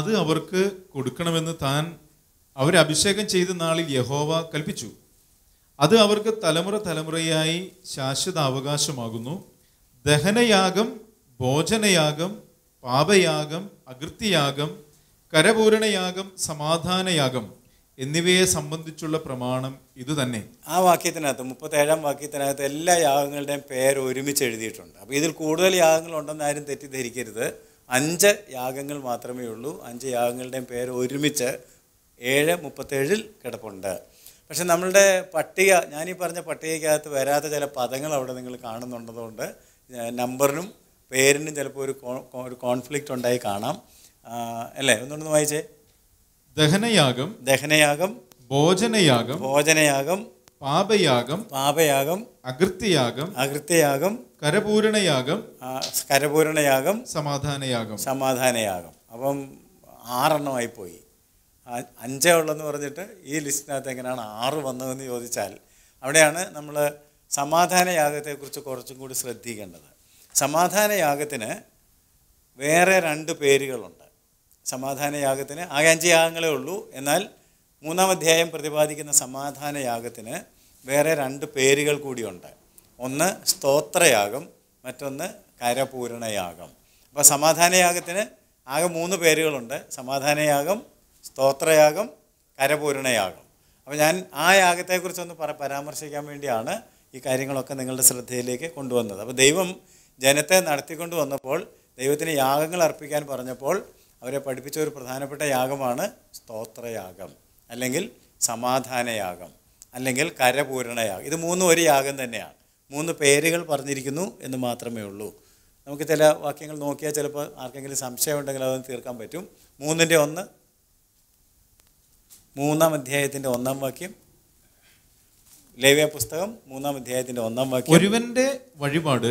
അത് അവർക്ക് കൊടുക്കണമെന്ന് താൻ അവരെ അഭിഷേകം ചെയ്ത നാളിൽ യഹോവ കൽപ്പിച്ചു അത് അവർക്ക് തലമുറ തലമുറയായി ശാശ്വത അവകാശമാകുന്നു ദഹനയാഗം ഭോജനയാഗം പാപയാഗം അകൃത്തിയാഗം കരപൂരണയാഗം സമാധാനയാഗം എന്നിവയെ സംബന്ധിച്ചുള്ള പ്രമാണം ഇതുതന്നെ ആ വാക്യത്തിനകത്ത് മുപ്പത്തേഴാം വാക്യത്തിനകത്ത് എല്ലാ യാഗങ്ങളുടെയും പേര് ഒരുമിച്ച് എഴുതിയിട്ടുണ്ട് അപ്പോൾ ഇതിൽ കൂടുതൽ യാഗങ്ങൾ ഉണ്ടെന്ന് ആരും തെറ്റിദ്ധരിക്കരുത് അഞ്ച് യാഗങ്ങൾ മാത്രമേ ഉള്ളൂ അഞ്ച് യാഗങ്ങളുടെയും പേര് ഒരുമിച്ച് ഏഴ് മുപ്പത്തേഴിൽ കിടപ്പുണ്ട് പക്ഷെ നമ്മളുടെ പട്ടിക ഞാനീ പറഞ്ഞ പട്ടികയ്ക്കകത്ത് വരാത്ത ചില പദങ്ങൾ അവിടെ നിങ്ങൾ കാണുന്നുണ്ടതുകൊണ്ട് നമ്പറിനും പേരിനും ചിലപ്പോൾ ഒരു ഒരു കോൺഫ്ലിക്റ്റ് ഉണ്ടായി കാണാം അല്ലേ ഒന്നുകൊണ്ടൊന്ന് വായിച്ചേ ദഹനയാഗം ദഹനയാഗം ഭോജനയാഗം ഭോജനയാഗം പാപയാഗം പാപയാഗം അകൃത്യയാഗം അകൃത്യയാഗം കരപൂരണയാഗം കരപൂരണയാഗം സമാധാനയാഗം സമാധാനയാഗം അപ്പം ആറെണ്ണമായി പോയി അഞ്ചേ ഉള്ളെന്ന് പറഞ്ഞിട്ട് ഈ ലിസ്റ്റിനകത്ത് എങ്ങനെയാണ് ആറ് വന്നതെന്ന് ചോദിച്ചാൽ അവിടെയാണ് നമ്മൾ സമാധാന യാഗത്തെക്കുറിച്ച് കുറച്ചും കൂടി ശ്രദ്ധിക്കേണ്ടത് സമാധാന യാഗത്തിന് വേറെ രണ്ട് പേരുകളുണ്ട് സമാധാന യാഗത്തിന് ആകെ അഞ്ച് യാഗങ്ങളേ ഉള്ളൂ എന്നാൽ മൂന്നാം അധ്യായം പ്രതിപാദിക്കുന്ന സമാധാന യാഗത്തിന് വേറെ രണ്ട് പേരുകൾ കൂടിയുണ്ട് ഒന്ന് സ്തോത്രയാഗം മറ്റൊന്ന് കരപൂരണയാഗം അപ്പോൾ സമാധാന യാഗത്തിന് ആകെ മൂന്ന് പേരുകളുണ്ട് സമാധാനയാഗം സ്തോത്രയാഗം കരപൂരണയാഗം അപ്പോൾ ഞാൻ ആ യാഗത്തെക്കുറിച്ചൊന്ന് പറ പരാമർശിക്കാൻ വേണ്ടിയാണ് ഈ കാര്യങ്ങളൊക്കെ നിങ്ങളുടെ ശ്രദ്ധയിലേക്ക് കൊണ്ടുവന്നത് അപ്പോൾ ദൈവം ജനത്തെ നടത്തിക്കൊണ്ട് വന്നപ്പോൾ ദൈവത്തിന് യാഗങ്ങൾ അർപ്പിക്കാൻ പറഞ്ഞപ്പോൾ അവരെ പഠിപ്പിച്ച ഒരു പ്രധാനപ്പെട്ട യാഗമാണ് സ്തോത്രയാഗം അല്ലെങ്കിൽ സമാധാനയാഗം അല്ലെങ്കിൽ കരപൂരണയാഗം ഇത് മൂന്നും ഒരു യാഗം തന്നെയാണ് മൂന്ന് പേരുകൾ പറഞ്ഞിരിക്കുന്നു എന്ന് മാത്രമേ ഉള്ളൂ നമുക്ക് ചില വാക്യങ്ങൾ നോക്കിയാൽ ചിലപ്പോൾ ആർക്കെങ്കിലും സംശയം ഉണ്ടെങ്കിൽ അതൊന്ന് തീർക്കാൻ പറ്റും മൂന്നിൻ്റെ ഒന്ന് മൂന്നാം അധ്യായത്തിൻ്റെ ഒന്നാം വാക്യം ലേവ്യ പുസ്തകം മൂന്നാം അധ്യായത്തിന്റെ ഒന്നാം വാക്യം ഒരുവന്റെ വഴിപാട്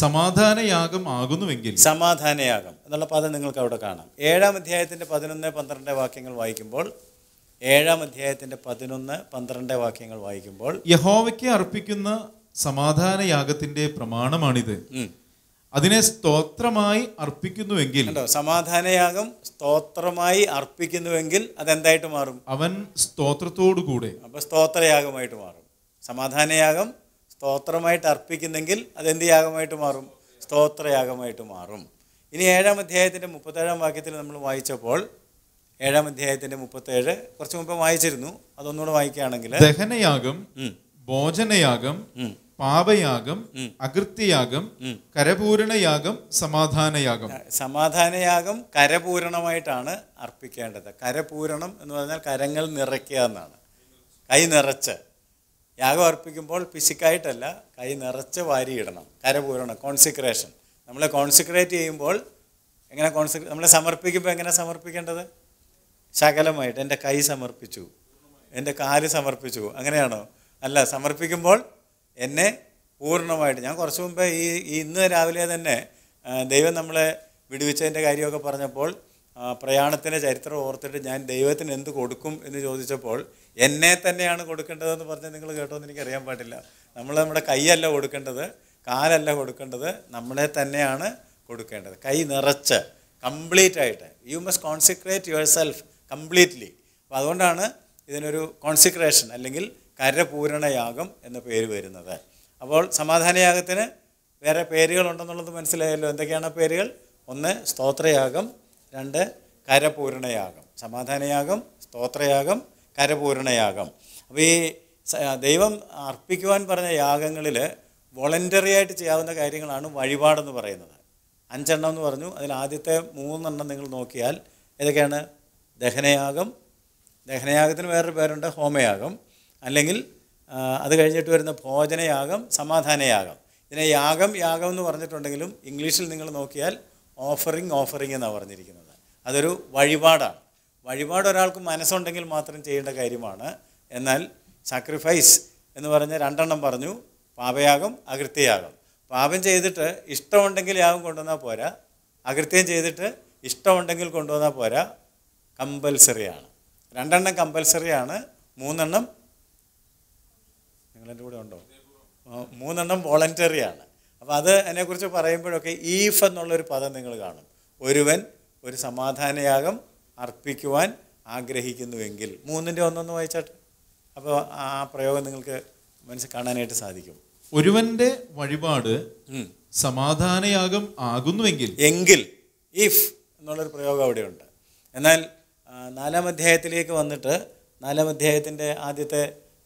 സമാധാനയാഗം ആകുന്നുവെങ്കിൽ സമാധാനയാഗം എന്നുള്ള പദം നിങ്ങൾക്ക് അവിടെ കാണാം ഏഴാം അധ്യായത്തിന്റെ പതിനൊന്ന് പന്ത്രണ്ട് വാക്യങ്ങൾ വായിക്കുമ്പോൾ ഏഴാം അധ്യായത്തിന്റെ പതിനൊന്ന് പന്ത്രണ്ട് വാക്യങ്ങൾ വായിക്കുമ്പോൾ യഹോവയ്ക്ക് അർപ്പിക്കുന്ന സമാധാനയാഗത്തിന്റെ പ്രമാണമാണിത് അതിനെ സ്തോത്രമായി അർപ്പിക്കുന്നുവെങ്കിൽ സമാധാനയാഗം സ്തോത്രമായി അർപ്പിക്കുന്നുവെങ്കിൽ അതെന്തായിട്ട് മാറും അവൻ സ്തോത്രത്തോടു കൂടെ അപ്പൊ സ്തോത്രയാഗമായിട്ട് മാറും സമാധാനയാഗം സ്തോത്രമായിട്ട് അർപ്പിക്കുന്നെങ്കിൽ അതെന്ത് യാഗമായിട്ട് മാറും സ്തോത്രയാഗമായിട്ട് മാറും ഇനി ഏഴാം അധ്യായത്തിന്റെ മുപ്പത്തേഴാം വാക്യത്തിൽ നമ്മൾ വായിച്ചപ്പോൾ ഏഴാം അധ്യായത്തിന്റെ മുപ്പത്തേഴ് കുറച്ച് മുമ്പ് വായിച്ചിരുന്നു അതൊന്നുകൂടെ വായിക്കുകയാണെങ്കിൽ ദഹനയാഗം ഭോജനയാഗം പാപയാഗം അകൃത്യയാഗം കരപൂരണയാഗം സമാധാനയാഗം സമാധാനയാഗം കരപൂരണമായിട്ടാണ് അർപ്പിക്കേണ്ടത് കരപൂരണം എന്ന് പറഞ്ഞാൽ കരങ്ങൾ നിറയ്ക്കുക എന്നാണ് കൈ നിറച്ച് യാഗം അർപ്പിക്കുമ്പോൾ ഫിസിക്കായിട്ടല്ല കൈ നിറച്ച് വാരിയിടണം കരപൂരണം കോൺസിക്രേഷൻ നമ്മളെ കോൺസിക്രേറ്റ് ചെയ്യുമ്പോൾ എങ്ങനെ കോൺസിക്രേ നമ്മളെ സമർപ്പിക്കുമ്പോൾ എങ്ങനെ സമർപ്പിക്കേണ്ടത് ശകലമായിട്ട് എൻ്റെ കൈ സമർപ്പിച്ചു എൻ്റെ കാല് സമർപ്പിച്ചു അങ്ങനെയാണോ അല്ല സമർപ്പിക്കുമ്പോൾ എന്നെ പൂർണ്ണമായിട്ട് ഞാൻ കുറച്ച് മുമ്പേ ഈ ഇന്ന് രാവിലെ തന്നെ ദൈവം നമ്മളെ വിടുവിച്ചതിൻ്റെ കാര്യമൊക്കെ പറഞ്ഞപ്പോൾ പ്രയാണത്തിൻ്റെ ചരിത്രം ഓർത്തിട്ട് ഞാൻ ദൈവത്തിന് എന്ത് കൊടുക്കും എന്ന് ചോദിച്ചപ്പോൾ എന്നെ തന്നെയാണ് കൊടുക്കേണ്ടതെന്ന് പറഞ്ഞ് നിങ്ങൾ കേട്ടോ എന്ന് അറിയാൻ പാടില്ല നമ്മൾ നമ്മുടെ കൈയല്ല കൊടുക്കേണ്ടത് കാലല്ല കൊടുക്കേണ്ടത് നമ്മളെ തന്നെയാണ് കൊടുക്കേണ്ടത് കൈ നിറച്ച് കംപ്ലീറ്റ് ആയിട്ട് you must consecrate yourself completely അപ്പോൾ അതുകൊണ്ടാണ് ഇതിനൊരു കോൺസിക്രേഷൻ അല്ലെങ്കിൽ കരപൂരണയാഗം എന്ന പേര് വരുന്നത് അപ്പോൾ സമാധാനയാഗത്തിന് വേറെ പേരുകളുണ്ടെന്നുള്ളത് മനസ്സിലായല്ലോ എന്തൊക്കെയാണ് പേരുകൾ ഒന്ന് സ്തോത്രയാഗം രണ്ട് കരപൂരണയാഗം സമാധാനയാഗം സ്തോത്രയാഗം കരപൂരണയാഗം അപ്പോൾ ഈ ദൈവം അർപ്പിക്കുവാൻ പറഞ്ഞ യാഗങ്ങളിൽ വോളണ്ടറി ആയിട്ട് ചെയ്യാവുന്ന കാര്യങ്ങളാണ് വഴിപാടെന്ന് പറയുന്നത് അഞ്ചെണ്ണം എന്ന് പറഞ്ഞു അതിൽ ആദ്യത്തെ മൂന്നെണ്ണം നിങ്ങൾ നോക്കിയാൽ ഏതൊക്കെയാണ് ദഹനയാഗം ദഹനയാഗത്തിന് വേറൊരു പേരുണ്ട് ഹോമയാഗം അല്ലെങ്കിൽ അത് കഴിഞ്ഞിട്ട് വരുന്ന ഭോജനയാഗം സമാധാനയാഗം ഇതിനെ യാഗം യാഗം എന്ന് പറഞ്ഞിട്ടുണ്ടെങ്കിലും ഇംഗ്ലീഷിൽ നിങ്ങൾ നോക്കിയാൽ ഓഫറിങ് ഓഫറിങ് എന്നാണ് പറഞ്ഞിരിക്കുന്നത് അതൊരു വഴിപാടാണ് വഴിപാട് ഒരാൾക്ക് മനസ്സുണ്ടെങ്കിൽ മാത്രം ചെയ്യേണ്ട കാര്യമാണ് എന്നാൽ സാക്രിഫൈസ് എന്ന് പറഞ്ഞ രണ്ടെണ്ണം പറഞ്ഞു പാപയാഗം അകൃത്യയാഗം പാപം ചെയ്തിട്ട് ഇഷ്ടമുണ്ടെങ്കിൽ യാഗം കൊണ്ടുവന്നാൽ പോരാ അകൃത്യം ചെയ്തിട്ട് ഇഷ്ടമുണ്ടെങ്കിൽ കൊണ്ടുവന്നാൽ പോരാ കമ്പൽസറിയാണ് രണ്ടെണ്ണം കമ്പൽസറിയാണ് മൂന്നെണ്ണം നിങ്ങളുടെ കൂടെ ഉണ്ടോ മൂന്നെണ്ണം വോളണ്ടറിയാണ് അപ്പോൾ അത് അതിനെക്കുറിച്ച് പറയുമ്പോഴൊക്കെ ഈഫ് എന്നുള്ളൊരു പദം നിങ്ങൾ കാണും ഒരുവൻ ഒരു സമാധാനയാഗം അർപ്പിക്കുവാൻ ആഗ്രഹിക്കുന്നുവെങ്കിൽ മൂന്നിൻ്റെ ഒന്നൊന്ന് വായിച്ചാട്ട് അപ്പോൾ ആ പ്രയോഗം നിങ്ങൾക്ക് മനസ്സിൽ കാണാനായിട്ട് സാധിക്കും ഒരുവന്റെ വഴിപാട് സമാധാനയാഗം ആകുന്നുവെങ്കിൽ എങ്കിൽ ഇഫ് എന്നുള്ളൊരു പ്രയോഗം അവിടെയുണ്ട് എന്നാൽ നാലാം അധ്യായത്തിലേക്ക് വന്നിട്ട് നാലാം അധ്യായത്തിൻ്റെ ആദ്യത്തെ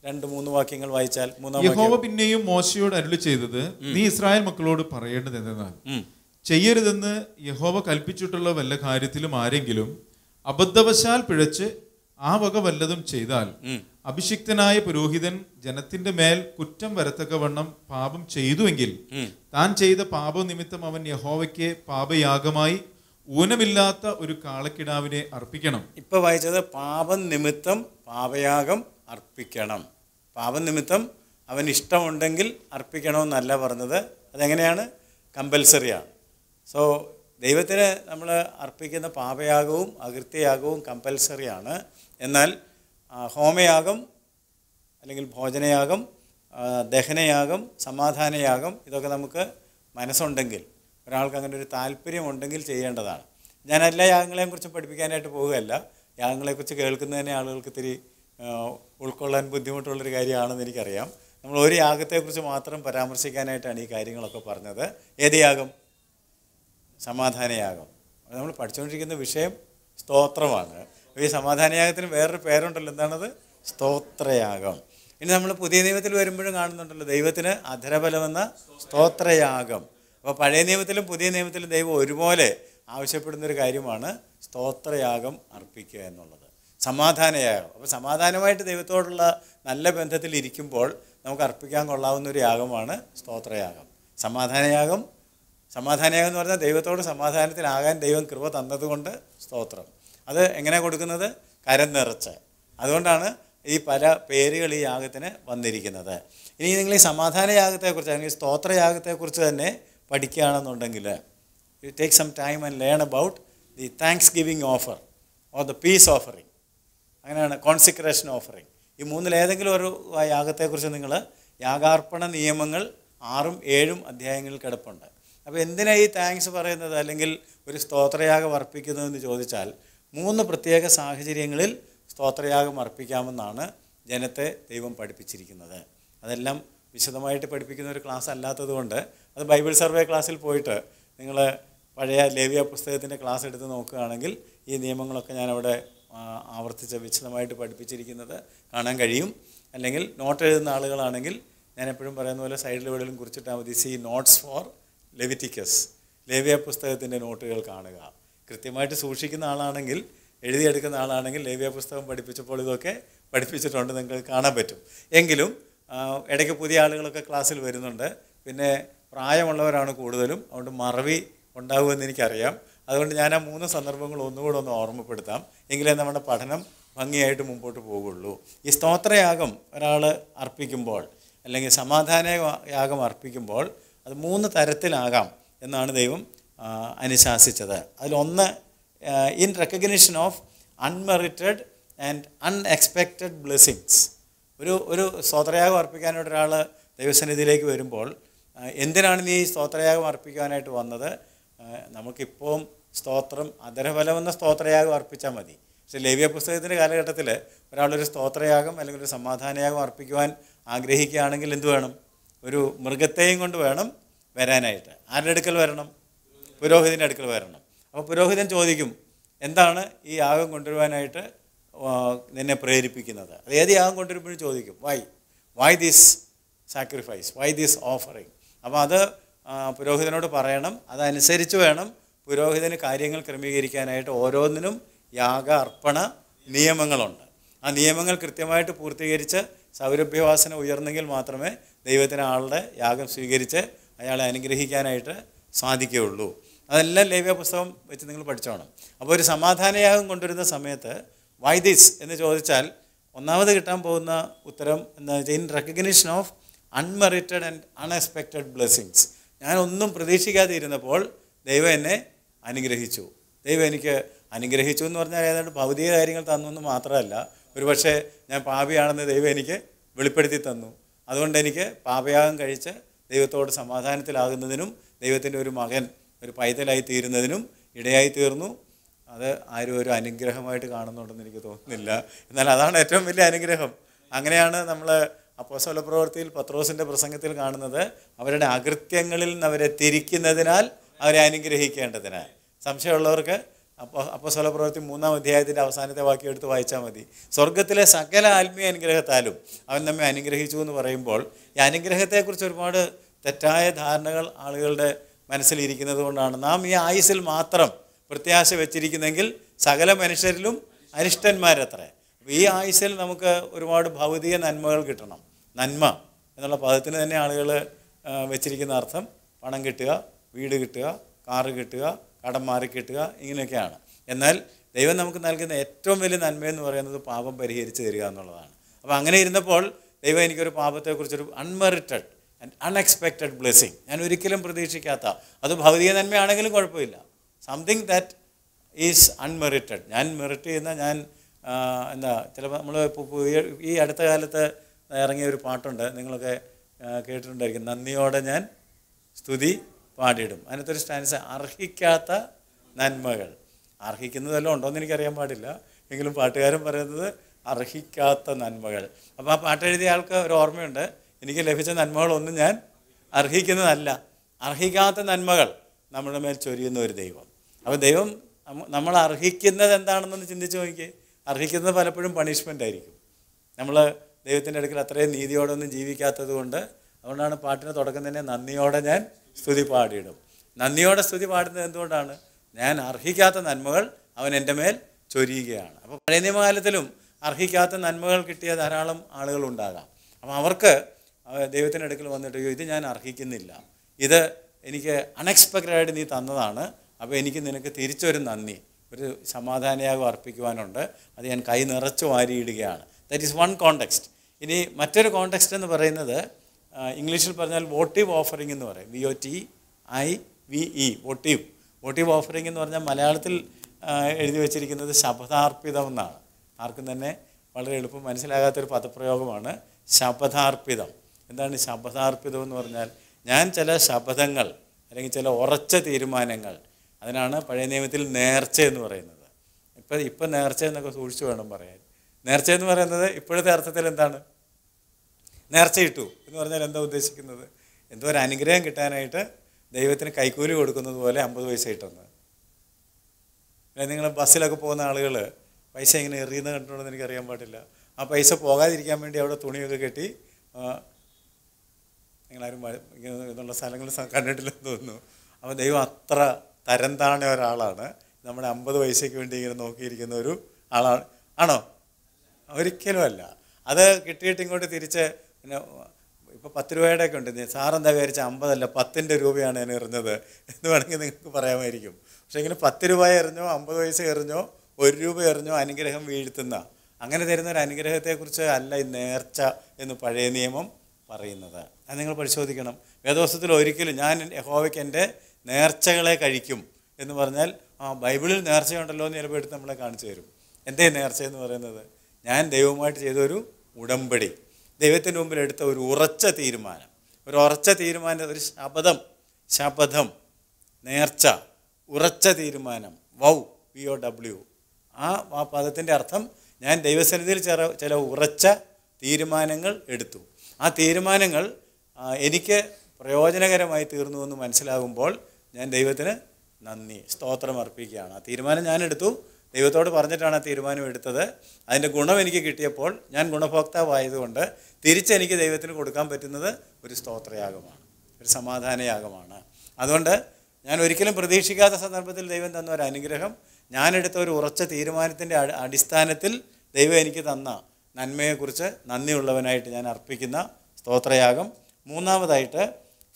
രണ്ട് മൂന്ന് വാക്യങ്ങൾ വായിച്ചാൽ യഹോവ പിന്നെയും മോശയോട് അരുളി ചെയ്തത് നീ ഇസ്രായേൽ മക്കളോട് പറയേണ്ടത് എന്തെന്നാൽ ചെയ്യരുതെന്ന് യഹോവ കൽപ്പിച്ചിട്ടുള്ള വല്ല കാര്യത്തിലും ആരെങ്കിലും അബദ്ധവശാൽ പിഴച്ച് ആ വക വല്ലതും ചെയ്താൽ അഭിഷിക്തനായ പുരോഹിതൻ ജനത്തിന്റെ മേൽ കുറ്റം വരത്തക്കവണ്ണം പാപം ചെയ്തുവെങ്കിൽ താൻ ചെയ്ത നിമിത്തം അവൻ യഹോവയ്ക്ക് പാപയാഗമായി ഊനമില്ലാത്ത ഒരു കാളക്കിടാവിനെ അർപ്പിക്കണം ഇപ്പൊ വായിച്ചത് നിമിത്തം പാപയാഗം അർപ്പിക്കണം പാപനിമിത്തം അവൻ ഇഷ്ടമുണ്ടെങ്കിൽ അർപ്പിക്കണമെന്നല്ല പറഞ്ഞത് അതെങ്ങനെയാണ് കമ്പൽസറിയാണ് സോ ദൈവത്തിന് നമ്മൾ അർപ്പിക്കുന്ന പാപയാഗവും അകൃത്യയാഗവും കമ്പൽസറിയാണ് എന്നാൽ ഹോമയാഗം അല്ലെങ്കിൽ ഭോജനയാഗം ദഹനയാഗം സമാധാനയാഗം ഇതൊക്കെ നമുക്ക് മനസ്സുണ്ടെങ്കിൽ ഒരാൾക്ക് അങ്ങനെ ഒരു താല്പര്യമുണ്ടെങ്കിൽ ചെയ്യേണ്ടതാണ് ഞാൻ എല്ലാ യാഗങ്ങളെയും കുറിച്ച് പഠിപ്പിക്കാനായിട്ട് പോവുകയല്ല യാഗങ്ങളെക്കുറിച്ച് കേൾക്കുന്നതിനെ ആളുകൾക്ക് ഇത്തിരി ഉൾക്കൊള്ളാൻ ബുദ്ധിമുട്ടുള്ളൊരു കാര്യമാണെന്ന് എനിക്കറിയാം നമ്മൾ ഒരു യാഗത്തെക്കുറിച്ച് മാത്രം പരാമർശിക്കാനായിട്ടാണ് ഈ കാര്യങ്ങളൊക്കെ പറഞ്ഞത് ഏത് യാഗം സമാധാനയാഗം നമ്മൾ പഠിച്ചുകൊണ്ടിരിക്കുന്ന വിഷയം സ്തോത്രമാണ് ഈ സമാധാനയാഗത്തിന് വേറൊരു പേരുണ്ടല്ലോ എന്താണത് സ്തോത്രയാഗം ഇനി നമ്മൾ പുതിയ നിയമത്തിൽ വരുമ്പോഴും കാണുന്നുണ്ടല്ലോ ദൈവത്തിന് അധരബലമെന്ന സ്തോത്രയാഗം അപ്പോൾ പഴയ നിയമത്തിലും പുതിയ നിയമത്തിലും ദൈവം ഒരുപോലെ ആവശ്യപ്പെടുന്നൊരു കാര്യമാണ് സ്തോത്രയാഗം അർപ്പിക്കുക എന്നുള്ളത് സമാധാനയാഗം അപ്പോൾ സമാധാനമായിട്ട് ദൈവത്തോടുള്ള നല്ല ബന്ധത്തിൽ ഇരിക്കുമ്പോൾ നമുക്ക് അർപ്പിക്കാൻ കൊള്ളാവുന്ന ഒരു യാഗമാണ് സ്തോത്രയാഗം സമാധാനയാഗം സമാധാനയാഗം എന്ന് പറഞ്ഞാൽ ദൈവത്തോട് സമാധാനത്തിനാകാൻ ദൈവം കൃപ തന്നതുകൊണ്ട് സ്തോത്രം അത് എങ്ങനെ കൊടുക്കുന്നത് കരം നിറച്ച് അതുകൊണ്ടാണ് ഈ പല പേരുകൾ ഈ യാഗത്തിന് വന്നിരിക്കുന്നത് ഇനി നിങ്ങൾ ഈ സമാധാന യാഗത്തെക്കുറിച്ച് അല്ലെങ്കിൽ സ്തോത്രയാഗത്തെക്കുറിച്ച് തന്നെ പഠിക്കുകയാണെന്നുണ്ടെങ്കിൽ you take some time and learn about the thanksgiving offer or the peace offering അങ്ങനെയാണ് കോൺസിക്രേഷൻ ഓഫറിങ് ഈ മൂന്നിലേതെങ്കിലും ഒരു യാഗത്തെക്കുറിച്ച് നിങ്ങൾ യാഗാർപ്പണ നിയമങ്ങൾ ആറും ഏഴും അധ്യായങ്ങളിൽ കിടപ്പുണ്ട് അപ്പോൾ എന്തിനാണ് ഈ താങ്ക്സ് പറയുന്നത് അല്ലെങ്കിൽ ഒരു സ്തോത്രയാഗം അർപ്പിക്കുന്നതെന്ന് ചോദിച്ചാൽ മൂന്ന് പ്രത്യേക സാഹചര്യങ്ങളിൽ സ്തോത്രയാഗം അർപ്പിക്കാമെന്നാണ് ജനത്തെ ദൈവം പഠിപ്പിച്ചിരിക്കുന്നത് അതെല്ലാം വിശദമായിട്ട് പഠിപ്പിക്കുന്ന ഒരു ക്ലാസ് അല്ലാത്തതുകൊണ്ട് അത് ബൈബിൾ സർവേ ക്ലാസ്സിൽ പോയിട്ട് നിങ്ങൾ പഴയ ലേവ്യ പുസ്തകത്തിൻ്റെ ക്ലാസ് എടുത്ത് നോക്കുകയാണെങ്കിൽ ഈ നിയമങ്ങളൊക്കെ ഞാനവിടെ ആവർത്തിച്ച് വിശദമായിട്ട് പഠിപ്പിച്ചിരിക്കുന്നത് കാണാൻ കഴിയും അല്ലെങ്കിൽ നോട്ട് എഴുതുന്ന ആളുകളാണെങ്കിൽ ഞാൻ എപ്പോഴും പറയുന്ന പോലെ സൈഡിൽ എവിടെയും കുറിച്ചിട്ടാൽ മതി സി നോട്ട്സ് ഫോർ ലെവിറ്റിക്കസ് ലേവ്യ പുസ്തകത്തിൻ്റെ നോട്ടുകൾ കാണുക കൃത്യമായിട്ട് സൂക്ഷിക്കുന്ന ആളാണെങ്കിൽ എഴുതിയെടുക്കുന്ന ആളാണെങ്കിൽ ലേവ്യ പുസ്തകം പഠിപ്പിച്ചപ്പോൾ ഇതൊക്കെ പഠിപ്പിച്ചിട്ടുണ്ട് നിങ്ങൾക്ക് കാണാൻ പറ്റും എങ്കിലും ഇടയ്ക്ക് പുതിയ ആളുകളൊക്കെ ക്ലാസ്സിൽ വരുന്നുണ്ട് പിന്നെ പ്രായമുള്ളവരാണ് കൂടുതലും അതുകൊണ്ട് മറവി ഉണ്ടാകുമെന്ന് എനിക്കറിയാം അതുകൊണ്ട് ഞാൻ ആ മൂന്ന് സന്ദർഭങ്ങൾ ഒന്നുകൂടെ ഒന്ന് ഓർമ്മപ്പെടുത്താം എങ്കിലേ നമ്മുടെ പഠനം ഭംഗിയായിട്ട് മുമ്പോട്ട് പോകുള്ളൂ ഈ സ്തോത്രയാഗം ഒരാൾ അർപ്പിക്കുമ്പോൾ അല്ലെങ്കിൽ സമാധാന യാഗം അർപ്പിക്കുമ്പോൾ അത് മൂന്ന് തരത്തിലാകാം എന്നാണ് ദൈവം അനുശാസിച്ചത് അതിലൊന്ന് in recognition of unmerited and unexpected blessings ഒരു ഒരു സ്തോത്രയാഗം അർപ്പിക്കാനായിട്ട് ഒരാൾ ദൈവസന്നിധിയിലേക്ക് വരുമ്പോൾ എന്തിനാണ് നീ സ്തോത്രയാഗം അർപ്പിക്കാനായിട്ട് വന്നത് നമുക്കിപ്പോൾ സ്തോത്രം അധരഫലം എന്ന സ്തോത്രയാഗം അർപ്പിച്ചാൽ മതി പക്ഷെ ലേവ്യ പുസ്തകത്തിൻ്റെ കാലഘട്ടത്തിൽ ഒരാളൊരു സ്തോത്രയാഗം അല്ലെങ്കിൽ ഒരു സമാധാനയാഗം അർപ്പിക്കുവാൻ ആഗ്രഹിക്കുകയാണെങ്കിൽ എന്ത് വേണം ഒരു മൃഗത്തെയും കൊണ്ട് വേണം വരാനായിട്ട് ആരുടെ അടുക്കൽ വരണം പുരോഹിതൻ്റെ അടുക്കൽ വരണം അപ്പോൾ പുരോഹിതൻ ചോദിക്കും എന്താണ് ഈ യാഗം കൊണ്ടുവരുവാനായിട്ട് നിന്നെ പ്രേരിപ്പിക്കുന്നത് അത് ഏത് യാഗം കൊണ്ടുവരുമ്പോഴും ചോദിക്കും why why this sacrifice why this offering അപ്പോൾ അത് പുരോഹിതനോട് പറയണം അതനുസരിച്ച് വേണം പുരോഹിതന് കാര്യങ്ങൾ ക്രമീകരിക്കാനായിട്ട് ഓരോന്നിനും യാഗ അർപ്പണ നിയമങ്ങളുണ്ട് ആ നിയമങ്ങൾ കൃത്യമായിട്ട് പൂർത്തീകരിച്ച് സൗരഭ്യവാസന ഉയർന്നെങ്കിൽ മാത്രമേ ദൈവത്തിന് ആളുടെ യാഗം സ്വീകരിച്ച് അയാളെ അനുഗ്രഹിക്കാനായിട്ട് സാധിക്കുകയുള്ളൂ അതെല്ലാം ലേവ്യ പുസ്തകം വെച്ച് നിങ്ങൾ പഠിച്ചോണം അപ്പോൾ ഒരു സമാധാനയാഗം കൊണ്ടുവരുന്ന സമയത്ത് വൈദിസ് എന്ന് ചോദിച്ചാൽ ഒന്നാമത് കിട്ടാൻ പോകുന്ന ഉത്തരം എന്താ വെച്ചാൽ in recognition of unmerited and unexpected blessings ഞാനൊന്നും പ്രതീക്ഷിക്കാതെ ഇരുന്നപ്പോൾ ദൈവം എന്നെ അനുഗ്രഹിച്ചു ദൈവം എനിക്ക് അനുഗ്രഹിച്ചു എന്ന് പറഞ്ഞാൽ ഏതാണ്ട് ഭൗതിക കാര്യങ്ങൾ തന്നു എന്ന് മാത്രമല്ല പക്ഷേ ഞാൻ പാപിയാണെന്ന് ദൈവം എനിക്ക് വെളിപ്പെടുത്തി തന്നു അതുകൊണ്ട് എനിക്ക് പാപയാഗം കഴിച്ച് ദൈവത്തോട് സമാധാനത്തിലാകുന്നതിനും ദൈവത്തിൻ്റെ ഒരു മകൻ ഒരു പൈതലായി തീരുന്നതിനും ഇടയായി തീർന്നു അത് ആരും ഒരു അനുഗ്രഹമായിട്ട് കാണുന്നുണ്ടെന്ന് എനിക്ക് തോന്നുന്നില്ല എന്നാൽ അതാണ് ഏറ്റവും വലിയ അനുഗ്രഹം അങ്ങനെയാണ് നമ്മൾ അപ്പോസ്വല പ്രവൃത്തിയിൽ പത്രോസിൻ്റെ പ്രസംഗത്തിൽ കാണുന്നത് അവരുടെ അകൃത്യങ്ങളിൽ നിന്ന് അവരെ തിരിക്കുന്നതിനാൽ അവരെ അനുഗ്രഹിക്കേണ്ടതിന് സംശയമുള്ളവർക്ക് അപ്പോൾ അപ്പോസ്വല പ്രവൃത്തി മൂന്നാം അധ്യായത്തിൻ്റെ അവസാനത്തെ വാക്യം എടുത്ത് വായിച്ചാൽ മതി സ്വർഗത്തിലെ സകല ആത്മീയ അനുഗ്രഹത്താലും അവൻ നമ്മെ അനുഗ്രഹിച്ചു എന്ന് പറയുമ്പോൾ ഈ അനുഗ്രഹത്തെക്കുറിച്ച് ഒരുപാട് തെറ്റായ ധാരണകൾ ആളുകളുടെ മനസ്സിലിരിക്കുന്നത് കൊണ്ടാണ് നാം ഈ ആയുസിൽ മാത്രം പ്രത്യാശ വെച്ചിരിക്കുന്നെങ്കിൽ സകല മനുഷ്യരിലും അരിഷ്ടന്മാരത്രേ ഈ ആയുസിൽ നമുക്ക് ഒരുപാട് ഭൗതിക നന്മകൾ കിട്ടണം നന്മ എന്നുള്ള പദത്തിന് തന്നെ ആളുകൾ വെച്ചിരിക്കുന്ന അർത്ഥം പണം കിട്ടുക വീട് കിട്ടുക കാറ് കിട്ടുക കടം മാറി കിട്ടുക ഇങ്ങനെയൊക്കെയാണ് എന്നാൽ ദൈവം നമുക്ക് നൽകുന്ന ഏറ്റവും വലിയ നന്മയെന്ന് പറയുന്നത് പാപം പരിഹരിച്ച് തരിക എന്നുള്ളതാണ് അപ്പോൾ അങ്ങനെ ഇരുന്നപ്പോൾ ദൈവം എനിക്കൊരു പാപത്തെക്കുറിച്ചൊരു അൺമെറിറ്റഡ് ആൻഡ് അൺഎക്സ്പെക്റ്റഡ് ബ്ലെസ്സിങ് ഞാൻ ഒരിക്കലും പ്രതീക്ഷിക്കാത്ത അത് ഭൗതിക നന്മയാണെങ്കിലും കുഴപ്പമില്ല സംതിങ് ദാറ്റ് ഈസ് അൺമെറിറ്റഡ് ഞാൻ മെറിറ്റ് ചെയ്യുന്ന ഞാൻ എന്താ ചിലപ്പോൾ നമ്മൾ ഈ അടുത്ത കാലത്ത് ഇറങ്ങിയ ഒരു പാട്ടുണ്ട് നിങ്ങളൊക്കെ കേട്ടിട്ടുണ്ടായിരിക്കും നന്ദിയോടെ ഞാൻ സ്തുതി പാടിയിടും ഒരു സ്റ്റാൻസ് അർഹിക്കാത്ത നന്മകൾ അർഹിക്കുന്നതെല്ലാം ഉണ്ടോ എന്ന് എനിക്കറിയാൻ പാടില്ല എങ്കിലും പാട്ടുകാരൻ പറയുന്നത് അർഹിക്കാത്ത നന്മകൾ അപ്പോൾ ആ എഴുതിയ ആൾക്ക് ഒരു ഓർമ്മയുണ്ട് എനിക്ക് ലഭിച്ച നന്മകളൊന്നും ഞാൻ അർഹിക്കുന്നതല്ല അർഹിക്കാത്ത നന്മകൾ നമ്മുടെ മേൽ ചൊരിയുന്ന ഒരു ദൈവം അപ്പോൾ ദൈവം നമ്മൾ അർഹിക്കുന്നത് എന്താണെന്നൊന്ന് ചിന്തിച്ച് നോക്കി അർഹിക്കുന്നത് പലപ്പോഴും പണിഷ്മെൻ്റ് ആയിരിക്കും നമ്മൾ ദൈവത്തിൻ്റെ അടുക്കൽ അത്രയും നീതിയോടെ ഒന്നും ജീവിക്കാത്തത് കൊണ്ട് അതുകൊണ്ടാണ് പാട്ടിന് തുടക്കം തന്നെ നന്ദിയോടെ ഞാൻ സ്തുതി പാടിയിടും നന്ദിയോടെ സ്തുതി പാടുന്നത് എന്തുകൊണ്ടാണ് ഞാൻ അർഹിക്കാത്ത നന്മകൾ അവൻ എൻ്റെ മേൽ ചൊരിയുകയാണ് അപ്പോൾ പഴയ നിയമകാലത്തിലും അർഹിക്കാത്ത നന്മകൾ കിട്ടിയ ധാരാളം ആളുകൾ ഉണ്ടാകാം അപ്പോൾ അവർക്ക് ദൈവത്തിൻ്റെ അടുക്കൽ വന്നിട്ട് ഇത് ഞാൻ അർഹിക്കുന്നില്ല ഇത് എനിക്ക് അൺഎക്സ്പെക്റ്റഡായിട്ട് നീ തന്നതാണ് അപ്പോൾ എനിക്ക് നിനക്ക് തിരിച്ചൊരു നന്ദി ഒരു സമാധാനയാകും അർപ്പിക്കുവാനുണ്ട് അത് ഞാൻ കൈ നിറച്ച് വാരിയിടുകയാണ് ദറ്റ് ഈസ് വൺ കോണ്ടെക്സ്റ്റ് ഇനി മറ്റൊരു കോണ്ടെക്സ്റ്റ് എന്ന് പറയുന്നത് ഇംഗ്ലീഷിൽ പറഞ്ഞാൽ വോട്ടീവ് ഓഫറിംഗ് എന്ന് പറയും V O T I V E votive votive offering എന്ന് പറഞ്ഞാൽ മലയാളത്തിൽ എഴുതി വച്ചിരിക്കുന്നത് ശബ്ദാർപ്പിതം എന്നാണ് ആർക്കും തന്നെ വളരെ എളുപ്പം മനസ്സിലാകാത്തൊരു പദപ്രയോഗമാണ് ശബ്ദാർപ്പിതം എന്താണ് ശബ്ദാർപ്പിതം എന്ന് പറഞ്ഞാൽ ഞാൻ ചില ശബ്ദങ്ങൾ അല്ലെങ്കിൽ ചില ഉറച്ച തീരുമാനങ്ങൾ അതിനാണ് പഴയ നിയമത്തിൽ നേർച്ച എന്ന് പറയുന്നത് ഇപ്പം ഇപ്പം നേർച്ച എന്നൊക്കെ സൂക്ഷിച്ചു വേണം പറയാൻ നേർച്ച എന്ന് പറയുന്നത് ഇപ്പോഴത്തെ അർത്ഥത്തിൽ എന്താണ് നേർച്ചയിട്ടു എന്ന് പറഞ്ഞാൽ എന്താ ഉദ്ദേശിക്കുന്നത് എന്തോ ഒരു അനുഗ്രഹം കിട്ടാനായിട്ട് ദൈവത്തിന് കൈക്കൂലി കൊടുക്കുന്നത് പോലെ അമ്പത് പൈസ ഇട്ടെന്ന് പിന്നെ നിങ്ങൾ ബസ്സിലൊക്കെ പോകുന്ന ആളുകൾ പൈസ ഇങ്ങനെ എറിയുന്ന കണ്ടിട്ടുണ്ടെന്ന് അറിയാൻ പാടില്ല ആ പൈസ പോകാതിരിക്കാൻ വേണ്ടി അവിടെ തുണിയൊക്കെ കെട്ടി നിങ്ങളാരും ഇങ്ങനെയുള്ള എന്നുള്ള സ്ഥലങ്ങൾ കണ്ടിട്ടില്ലെന്ന് തോന്നുന്നു അപ്പം ദൈവം അത്ര തരം താണ ഒരാളാണ് നമ്മുടെ അമ്പത് പൈസയ്ക്ക് വേണ്ടി ഇങ്ങനെ നോക്കിയിരിക്കുന്ന ഒരു ആളാണ് ആണോ ഒരിക്കലും അല്ല അത് കിട്ടിയിട്ട് ഇങ്ങോട്ട് തിരിച്ച് പിന്നെ ഇപ്പോൾ പത്ത് രൂപയുടെ ഒക്കെ ഉണ്ട് സാറെന്താ വിചാരിച്ച അമ്പതല്ല പത്തിൻ്റെ രൂപയാണ് ഞാൻ എറിഞ്ഞത് എന്ന് വേണമെങ്കിൽ നിങ്ങൾക്ക് പറയാമായിരിക്കും പക്ഷേ ഇങ്ങനെ പത്ത് രൂപ എറിഞ്ഞോ അമ്പത് പൈസ എറിഞ്ഞോ ഒരു രൂപ എറിഞ്ഞോ അനുഗ്രഹം വീഴ്ത്തുന്ന അങ്ങനെ തരുന്ന ഒരു അനുഗ്രഹത്തെക്കുറിച്ച് അല്ല ഈ നേർച്ച എന്ന് പഴയ നിയമം പറയുന്നത് അത് നിങ്ങൾ പരിശോധിക്കണം വേദവസ്തുത്തിൽ ഒരിക്കലും ഞാൻ യഹോവയ്ക്ക് എൻ്റെ നേർച്ചകളെ കഴിക്കും എന്ന് പറഞ്ഞാൽ ആ ബൈബിളിൽ നേർച്ചയുണ്ടല്ലോ എന്ന് ചിലപ്പോൾ എടുത്ത് നമ്മളെ കാണിച്ചു തരും എന്തേ നേർച്ച എന്ന് പറയുന്നത് ഞാൻ ദൈവമായിട്ട് ചെയ്തൊരു ഉടമ്പടി ദൈവത്തിൻ്റെ മുമ്പിൽ എടുത്ത ഒരു ഉറച്ച തീരുമാനം ഒരു ഉറച്ച തീരുമാനം ഒരു ശപഥം ശപഥം നേർച്ച ഉറച്ച തീരുമാനം വൗ വി ഒ ഡബ്ല്യു ആ ആ പദത്തിൻ്റെ അർത്ഥം ഞാൻ ദൈവസന്നിധിയിൽ ചില ചില ഉറച്ച തീരുമാനങ്ങൾ എടുത്തു ആ തീരുമാനങ്ങൾ എനിക്ക് പ്രയോജനകരമായി തീർന്നു എന്ന് മനസ്സിലാകുമ്പോൾ ഞാൻ ദൈവത്തിന് നന്ദി സ്തോത്രം അർപ്പിക്കുകയാണ് ആ തീരുമാനം ഞാനെടുത്തു ദൈവത്തോട് പറഞ്ഞിട്ടാണ് ആ തീരുമാനം എടുത്തത് അതിൻ്റെ ഗുണം എനിക്ക് കിട്ടിയപ്പോൾ ഞാൻ ഗുണഭോക്താവായതുകൊണ്ട് തിരിച്ചെനിക്ക് ദൈവത്തിന് കൊടുക്കാൻ പറ്റുന്നത് ഒരു സ്തോത്രയാഗമാണ് ഒരു സമാധാനയാഗമാണ് അതുകൊണ്ട് ഞാൻ ഒരിക്കലും പ്രതീക്ഷിക്കാത്ത സന്ദർഭത്തിൽ ദൈവം തന്ന ഒരു അനുഗ്രഹം ഞാനെടുത്ത ഒരു ഉറച്ച തീരുമാനത്തിൻ്റെ അടിസ്ഥാനത്തിൽ ദൈവം എനിക്ക് തന്ന നന്മയെക്കുറിച്ച് നന്ദിയുള്ളവനായിട്ട് ഞാൻ അർപ്പിക്കുന്ന സ്തോത്രയാഗം മൂന്നാമതായിട്ട്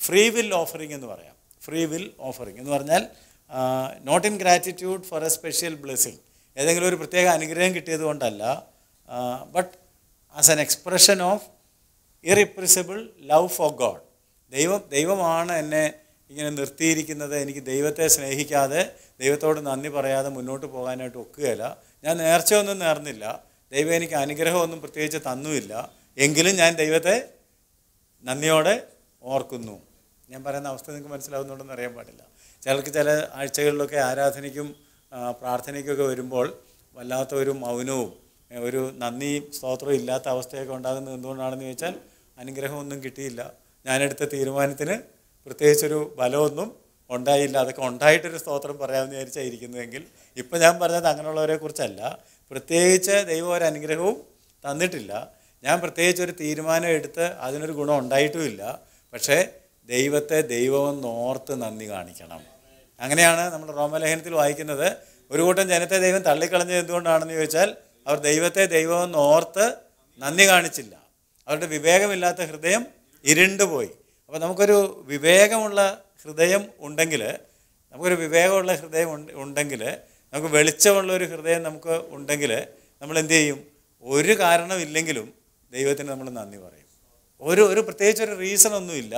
ഫ്രീ വിൽ ഓഫറിംഗ് എന്ന് പറയാം ഫ്രീ വിൽ ഓഫറിംഗ് എന്ന് പറഞ്ഞാൽ not in gratitude for a special blessing ഏതെങ്കിലും ഒരു പ്രത്യേക അനുഗ്രഹം കിട്ടിയത് കൊണ്ടല്ല but as an expression of irrepressible love for God ദൈവം ദൈവമാണ് എന്നെ ഇങ്ങനെ നിർത്തിയിരിക്കുന്നത് എനിക്ക് ദൈവത്തെ സ്നേഹിക്കാതെ ദൈവത്തോട് നന്ദി പറയാതെ മുന്നോട്ട് പോകാനായിട്ട് ഒക്കുകയില്ല ഞാൻ നേർച്ചയൊന്നും നേർന്നില്ല ദൈവം എനിക്ക് അനുഗ്രഹമൊന്നും പ്രത്യേകിച്ച് തന്നുമില്ല എങ്കിലും ഞാൻ ദൈവത്തെ നന്ദിയോടെ ഓർക്കുന്നു ഞാൻ പറയുന്ന അവസ്ഥ നിങ്ങൾക്ക് മനസ്സിലാവുന്നുണ്ടെന്ന് അറിയാൻ പാടില്ല ചിലർക്ക് ചില ആഴ്ചകളിലൊക്കെ ആരാധനയ്ക്കും പ്രാർത്ഥനയ്ക്കൊക്കെ വരുമ്പോൾ വല്ലാത്ത ഒരു മൗനവും ഒരു നന്ദി സ്തോത്രവും ഇല്ലാത്ത അവസ്ഥയൊക്കെ ഉണ്ടാകുന്നത് എന്തുകൊണ്ടാണെന്ന് ചോദിച്ചാൽ അനുഗ്രഹമൊന്നും കിട്ടിയില്ല ഞാനെടുത്ത തീരുമാനത്തിന് പ്രത്യേകിച്ചൊരു ബലമൊന്നും ഉണ്ടായില്ല അതൊക്കെ ഉണ്ടായിട്ടൊരു സ്തോത്രം പറയാമെന്ന് വിചാരിച്ചായിരിക്കുന്നതെങ്കിൽ ഇപ്പം ഞാൻ പറഞ്ഞത് അങ്ങനെയുള്ളവരെ കുറിച്ചല്ല പ്രത്യേകിച്ച് ദൈവം ഒരു അനുഗ്രഹവും തന്നിട്ടില്ല ഞാൻ പ്രത്യേകിച്ച് ഒരു തീരുമാനം എടുത്ത് അതിനൊരു ഗുണം ഉണ്ടായിട്ടുമില്ല പക്ഷേ ദൈവത്തെ ദൈവമെന്നോർത്ത് നന്ദി കാണിക്കണം അങ്ങനെയാണ് നമ്മൾ റോമലേഖനത്തിൽ വായിക്കുന്നത് ഒരു കൂട്ടം ജനത്തെ ദൈവം തള്ളിക്കളഞ്ഞത് എന്തുകൊണ്ടാണെന്ന് ചോദിച്ചാൽ അവർ ദൈവത്തെ ദൈവമെന്ന് ഓർത്ത് നന്ദി കാണിച്ചില്ല അവരുടെ വിവേകമില്ലാത്ത ഹൃദയം ഇരുണ്ടുപോയി അപ്പോൾ നമുക്കൊരു വിവേകമുള്ള ഹൃദയം ഉണ്ടെങ്കിൽ നമുക്കൊരു വിവേകമുള്ള ഹൃദയം ഉണ്ടെങ്കിൽ നമുക്ക് വെളിച്ചമുള്ള ഒരു ഹൃദയം നമുക്ക് ഉണ്ടെങ്കിൽ നമ്മൾ എന്ത് ചെയ്യും ഒരു കാരണമില്ലെങ്കിലും ദൈവത്തിന് നമ്മൾ നന്ദി പറയും ഒരു ഒരു പ്രത്യേകിച്ച് ഒരു റീസൺ ഒന്നുമില്ല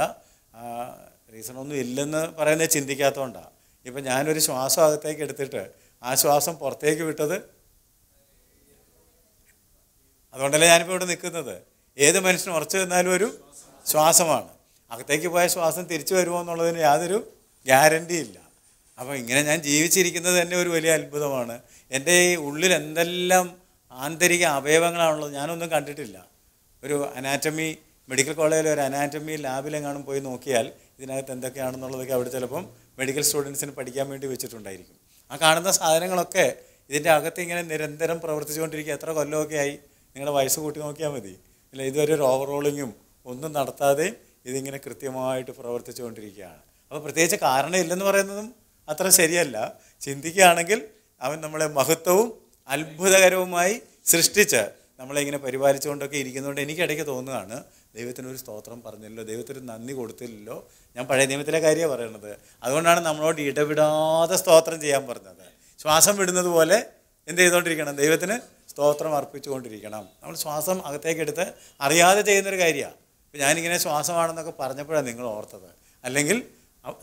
റീസൺ ഒന്നും ഇല്ലെന്ന് പറയുന്നത് ചിന്തിക്കാത്തതുകൊണ്ടാണ് ഇപ്പം ഞാനൊരു ശ്വാസം അകത്തേക്ക് എടുത്തിട്ട് ആ ശ്വാസം പുറത്തേക്ക് വിട്ടത് അതുകൊണ്ടല്ലേ ഞാനിപ്പോൾ ഇവിടെ നിൽക്കുന്നത് ഏത് മനുഷ്യനും ഉറച്ചു തന്നാലും ഒരു ശ്വാസമാണ് അകത്തേക്ക് പോയ ശ്വാസം തിരിച്ചു വരുമോ എന്നുള്ളതിന് യാതൊരു ഗ്യാരൻ്റി ഇല്ല അപ്പോൾ ഇങ്ങനെ ഞാൻ ജീവിച്ചിരിക്കുന്നത് തന്നെ ഒരു വലിയ അത്ഭുതമാണ് എൻ്റെ ഈ ഉള്ളിൽ എന്തെല്ലാം ആന്തരിക അവയവങ്ങളാണുള്ളത് ഞാനൊന്നും കണ്ടിട്ടില്ല ഒരു അനാറ്റമി മെഡിക്കൽ കോളേജിലെ ഒരു അനാറ്റമി ലാബിലെങ്ങാനും പോയി നോക്കിയാൽ ഇതിനകത്ത് എന്തൊക്കെയാണെന്നുള്ളതൊക്കെ അവിടെ ചിലപ്പം മെഡിക്കൽ സ്റ്റുഡൻസിന് പഠിക്കാൻ വേണ്ടി വെച്ചിട്ടുണ്ടായിരിക്കും ആ കാണുന്ന സാധനങ്ങളൊക്കെ ഇതിൻ്റെ അകത്ത് ഇങ്ങനെ നിരന്തരം പ്രവർത്തിച്ചുകൊണ്ടിരിക്കുക എത്ര കൊല്ലമൊക്കെ ആയി നിങ്ങളുടെ വയസ്സ് കൂട്ടി നോക്കിയാൽ മതി അല്ല ഇതുവരെ ഒരു ഓവറോളിങ്ങും ഒന്നും നടത്താതെ ഇതിങ്ങനെ കൃത്യമായിട്ട് പ്രവർത്തിച്ചുകൊണ്ടിരിക്കുകയാണ് അപ്പോൾ പ്രത്യേകിച്ച് ഇല്ലെന്ന് പറയുന്നതും അത്ര ശരിയല്ല ചിന്തിക്കുകയാണെങ്കിൽ അവൻ നമ്മളെ മഹത്വവും അത്ഭുതകരവുമായി സൃഷ്ടിച്ച് നമ്മളെ ഇങ്ങനെ പരിപാലിച്ചുകൊണ്ടൊക്കെ ഇരിക്കുന്നതുകൊണ്ട് ഇടയ്ക്ക് തോന്നുകയാണ് ദൈവത്തിനൊരു സ്തോത്രം പറഞ്ഞില്ലല്ലോ ദൈവത്തിന് നന്ദി കൊടുത്തില്ലല്ലോ ഞാൻ പഴയ നിയമത്തിലെ കാര്യമാണ് പറയണത് അതുകൊണ്ടാണ് നമ്മളോട് ഇടപെടാതെ സ്തോത്രം ചെയ്യാൻ പറഞ്ഞത് ശ്വാസം വിടുന്നത് പോലെ എന്ത് ചെയ്തുകൊണ്ടിരിക്കണം ദൈവത്തിന് സ്തോത്രം അർപ്പിച്ചുകൊണ്ടിരിക്കണം നമ്മൾ ശ്വാസം അകത്തേക്കെടുത്ത് അറിയാതെ ചെയ്യുന്നൊരു കാര്യമാണ് ഇപ്പം ഞാനിങ്ങനെ ശ്വാസമാണെന്നൊക്കെ പറഞ്ഞപ്പോഴാണ് നിങ്ങൾ ഓർത്തത് അല്ലെങ്കിൽ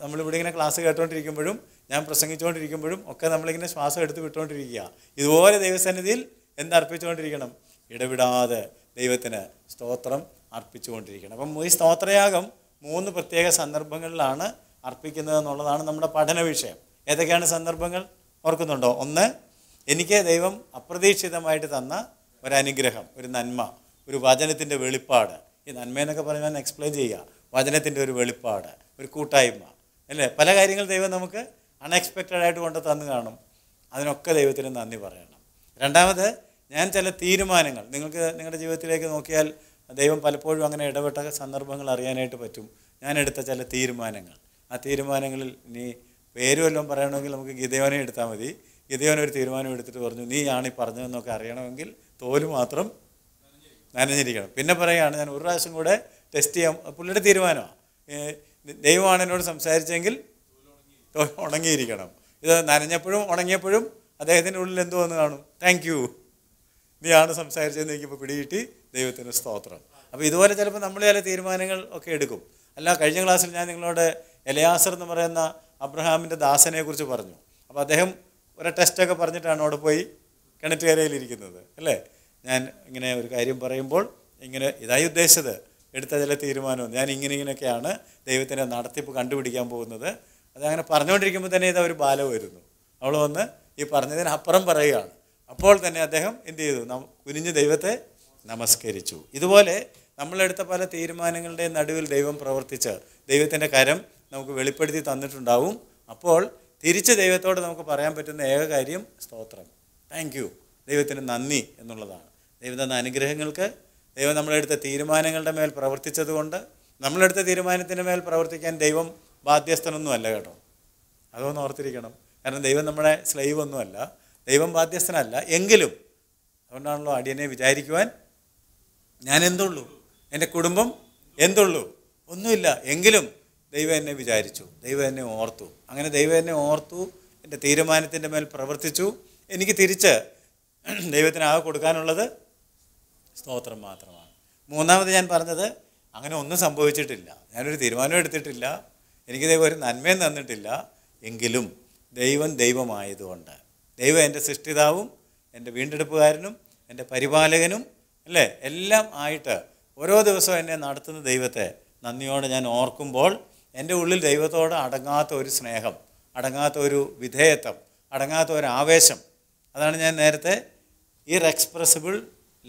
നമ്മളിവിടെ ഇങ്ങനെ ക്ലാസ് കേട്ടുകൊണ്ടിരിക്കുമ്പോഴും ഞാൻ പ്രസംഗിച്ചുകൊണ്ടിരിക്കുമ്പോഴും ഒക്കെ നമ്മളിങ്ങനെ ശ്വാസം എടുത്ത് വിട്ടുകൊണ്ടിരിക്കുക ഇതുപോലെ ദൈവസന്നിധിയിൽ എന്തർപ്പിച്ചുകൊണ്ടിരിക്കണം ഇടവിടാതെ ദൈവത്തിന് സ്തോത്രം അർപ്പിച്ചുകൊണ്ടിരിക്കണം അപ്പം ഈ സ്തോത്രയാഗം മൂന്ന് പ്രത്യേക സന്ദർഭങ്ങളിലാണ് അർപ്പിക്കുന്നത് എന്നുള്ളതാണ് നമ്മുടെ പഠന വിഷയം ഏതൊക്കെയാണ് സന്ദർഭങ്ങൾ ഓർക്കുന്നുണ്ടോ ഒന്ന് എനിക്ക് ദൈവം അപ്രതീക്ഷിതമായിട്ട് തന്ന ഒരു അനുഗ്രഹം ഒരു നന്മ ഒരു വചനത്തിൻ്റെ വെളിപ്പാട് ഈ നന്മ എന്നൊക്കെ പറഞ്ഞാൽ എക്സ്പ്ലെയിൻ ചെയ്യുക വചനത്തിൻ്റെ ഒരു വെളിപ്പാട് ഒരു കൂട്ടായ്മ അല്ലേ പല കാര്യങ്ങൾ ദൈവം നമുക്ക് അൺഎക്സ്പെക്റ്റഡായിട്ട് ആയിട്ട് കൊണ്ട് തന്നു കാണും അതിനൊക്കെ ദൈവത്തിന് നന്ദി പറയണം രണ്ടാമത് ഞാൻ ചില തീരുമാനങ്ങൾ നിങ്ങൾക്ക് നിങ്ങളുടെ ജീവിതത്തിലേക്ക് നോക്കിയാൽ ദൈവം പലപ്പോഴും അങ്ങനെ ഇടപെട്ട സന്ദർഭങ്ങൾ അറിയാനായിട്ട് പറ്റും ഞാൻ എടുത്ത ചില തീരുമാനങ്ങൾ ആ തീരുമാനങ്ങളിൽ നീ പേര് വല്ലതും പറയണമെങ്കിൽ നമുക്ക് ഗിതയോനെ എടുത്താൽ മതി ഗിതയോനെ ഒരു തീരുമാനം എടുത്തിട്ട് പറഞ്ഞു നീയാണ് ഈ പറഞ്ഞതെന്നൊക്കെ അറിയണമെങ്കിൽ തോല് മാത്രം നനഞ്ഞിരിക്കണം പിന്നെ പറയുകയാണ് ഞാൻ ഒരു പ്രാവശ്യം കൂടെ ടെസ്റ്റ് ചെയ്യാം പുള്ളിയുടെ തീരുമാനമാണ് ദൈവമാണ് എന്നോട് സംസാരിച്ചെങ്കിൽ ഉണങ്ങിയിരിക്കണം ഇത് നനഞ്ഞപ്പോഴും ഉണങ്ങിയപ്പോഴും അദ്ദേഹത്തിൻ്റെ ഉള്ളിൽ എന്തോ ഒന്ന് കാണും താങ്ക് നീയാണ് സംസാരിച്ചതെന്ന് എനിക്കിപ്പോൾ പിടികിട്ടി ദൈവത്തിൻ്റെ സ്തോത്രം അപ്പോൾ ഇതുപോലെ ചിലപ്പോൾ നമ്മൾ ചില തീരുമാനങ്ങൾ ഒക്കെ എടുക്കും അല്ല കഴിഞ്ഞ ക്ലാസ്സിൽ ഞാൻ നിങ്ങളോട് എലയാസർ എന്ന് പറയുന്ന അബ്രഹാമിൻ്റെ ദാസനെ കുറിച്ച് പറഞ്ഞു അപ്പോൾ അദ്ദേഹം ഒരു ടെസ്റ്റൊക്കെ പറഞ്ഞിട്ടാണ് അവിടെ പോയി കിണറ്റുകരയിലിരിക്കുന്നത് അല്ലേ ഞാൻ ഇങ്ങനെ ഒരു കാര്യം പറയുമ്പോൾ ഇങ്ങനെ ഇതായി ഉദ്ദേശിച്ചത് എടുത്ത ചില തീരുമാനവും ഞാൻ ഇങ്ങനെ ഇങ്ങനെയൊക്കെയാണ് ദൈവത്തിൻ്റെ നടത്തിപ്പ് കണ്ടുപിടിക്കാൻ പോകുന്നത് അതങ്ങനെ പറഞ്ഞുകൊണ്ടിരിക്കുമ്പോൾ തന്നെ ഇതൊരു ഒരു ബാലം വരുന്നു അവൾ വന്ന് ഈ പറഞ്ഞതിനപ്പുറം അപ്പുറം പറയുകയാണ് അപ്പോൾ തന്നെ അദ്ദേഹം എന്ത് ചെയ്തു കുനിഞ്ഞ് ദൈവത്തെ നമസ്കരിച്ചു ഇതുപോലെ നമ്മളെടുത്ത പല തീരുമാനങ്ങളുടെ നടുവിൽ ദൈവം പ്രവർത്തിച്ച് ദൈവത്തിൻ്റെ കരം നമുക്ക് വെളിപ്പെടുത്തി തന്നിട്ടുണ്ടാവും അപ്പോൾ തിരിച്ച് ദൈവത്തോട് നമുക്ക് പറയാൻ പറ്റുന്ന ഏക കാര്യം സ്തോത്രം താങ്ക് യു ദൈവത്തിന് നന്ദി എന്നുള്ളതാണ് ദൈവം തന്ന അനുഗ്രഹങ്ങൾക്ക് ദൈവം നമ്മളെടുത്ത തീരുമാനങ്ങളുടെ മേൽ പ്രവർത്തിച്ചതുകൊണ്ട് നമ്മളെടുത്ത തീരുമാനത്തിൻ്റെ മേൽ പ്രവർത്തിക്കാൻ ദൈവം ബാധ്യസ്ഥനൊന്നുമല്ല കേട്ടോ അതൊന്ന് ഓർത്തിരിക്കണം കാരണം ദൈവം നമ്മുടെ സ്ലൈവ് ഒന്നുമല്ല ദൈവം ബാധ്യസ്ഥനല്ല എങ്കിലും അതുകൊണ്ടാണല്ലോ അടിയനെ വിചാരിക്കുവാൻ ഞാൻ എന്തുള്ളൂ എൻ്റെ കുടുംബം എന്തുള്ളൂ ഒന്നുമില്ല എങ്കിലും ദൈവം എന്നെ വിചാരിച്ചു ദൈവം എന്നെ ഓർത്തു അങ്ങനെ ദൈവം എന്നെ ഓർത്തു എൻ്റെ തീരുമാനത്തിൻ്റെ മേൽ പ്രവർത്തിച്ചു എനിക്ക് തിരിച്ച് ദൈവത്തിനാകെ കൊടുക്കാനുള്ളത് സ്തോത്രം മാത്രമാണ് മൂന്നാമത് ഞാൻ പറഞ്ഞത് അങ്ങനെ ഒന്നും സംഭവിച്ചിട്ടില്ല ഞാനൊരു തീരുമാനം എടുത്തിട്ടില്ല എനിക്ക് ദൈവം ഒരു നന്മയും തന്നിട്ടില്ല എങ്കിലും ദൈവം ദൈവമായതുകൊണ്ട് ദൈവം എൻ്റെ സൃഷ്ടിതാവും എൻ്റെ വീണ്ടെടുപ്പുകാരനും എൻ്റെ പരിപാലകനും അല്ലേ എല്ലാം ആയിട്ട് ഓരോ ദിവസവും എന്നെ നടത്തുന്ന ദൈവത്തെ നന്ദിയോടെ ഞാൻ ഓർക്കുമ്പോൾ എൻ്റെ ഉള്ളിൽ ദൈവത്തോട് അടങ്ങാത്ത ഒരു സ്നേഹം അടങ്ങാത്ത ഒരു വിധേയത്വം അടങ്ങാത്ത ഒരു ആവേശം അതാണ് ഞാൻ നേരത്തെ ഇർ എക്സ്പ്രസിബിൾ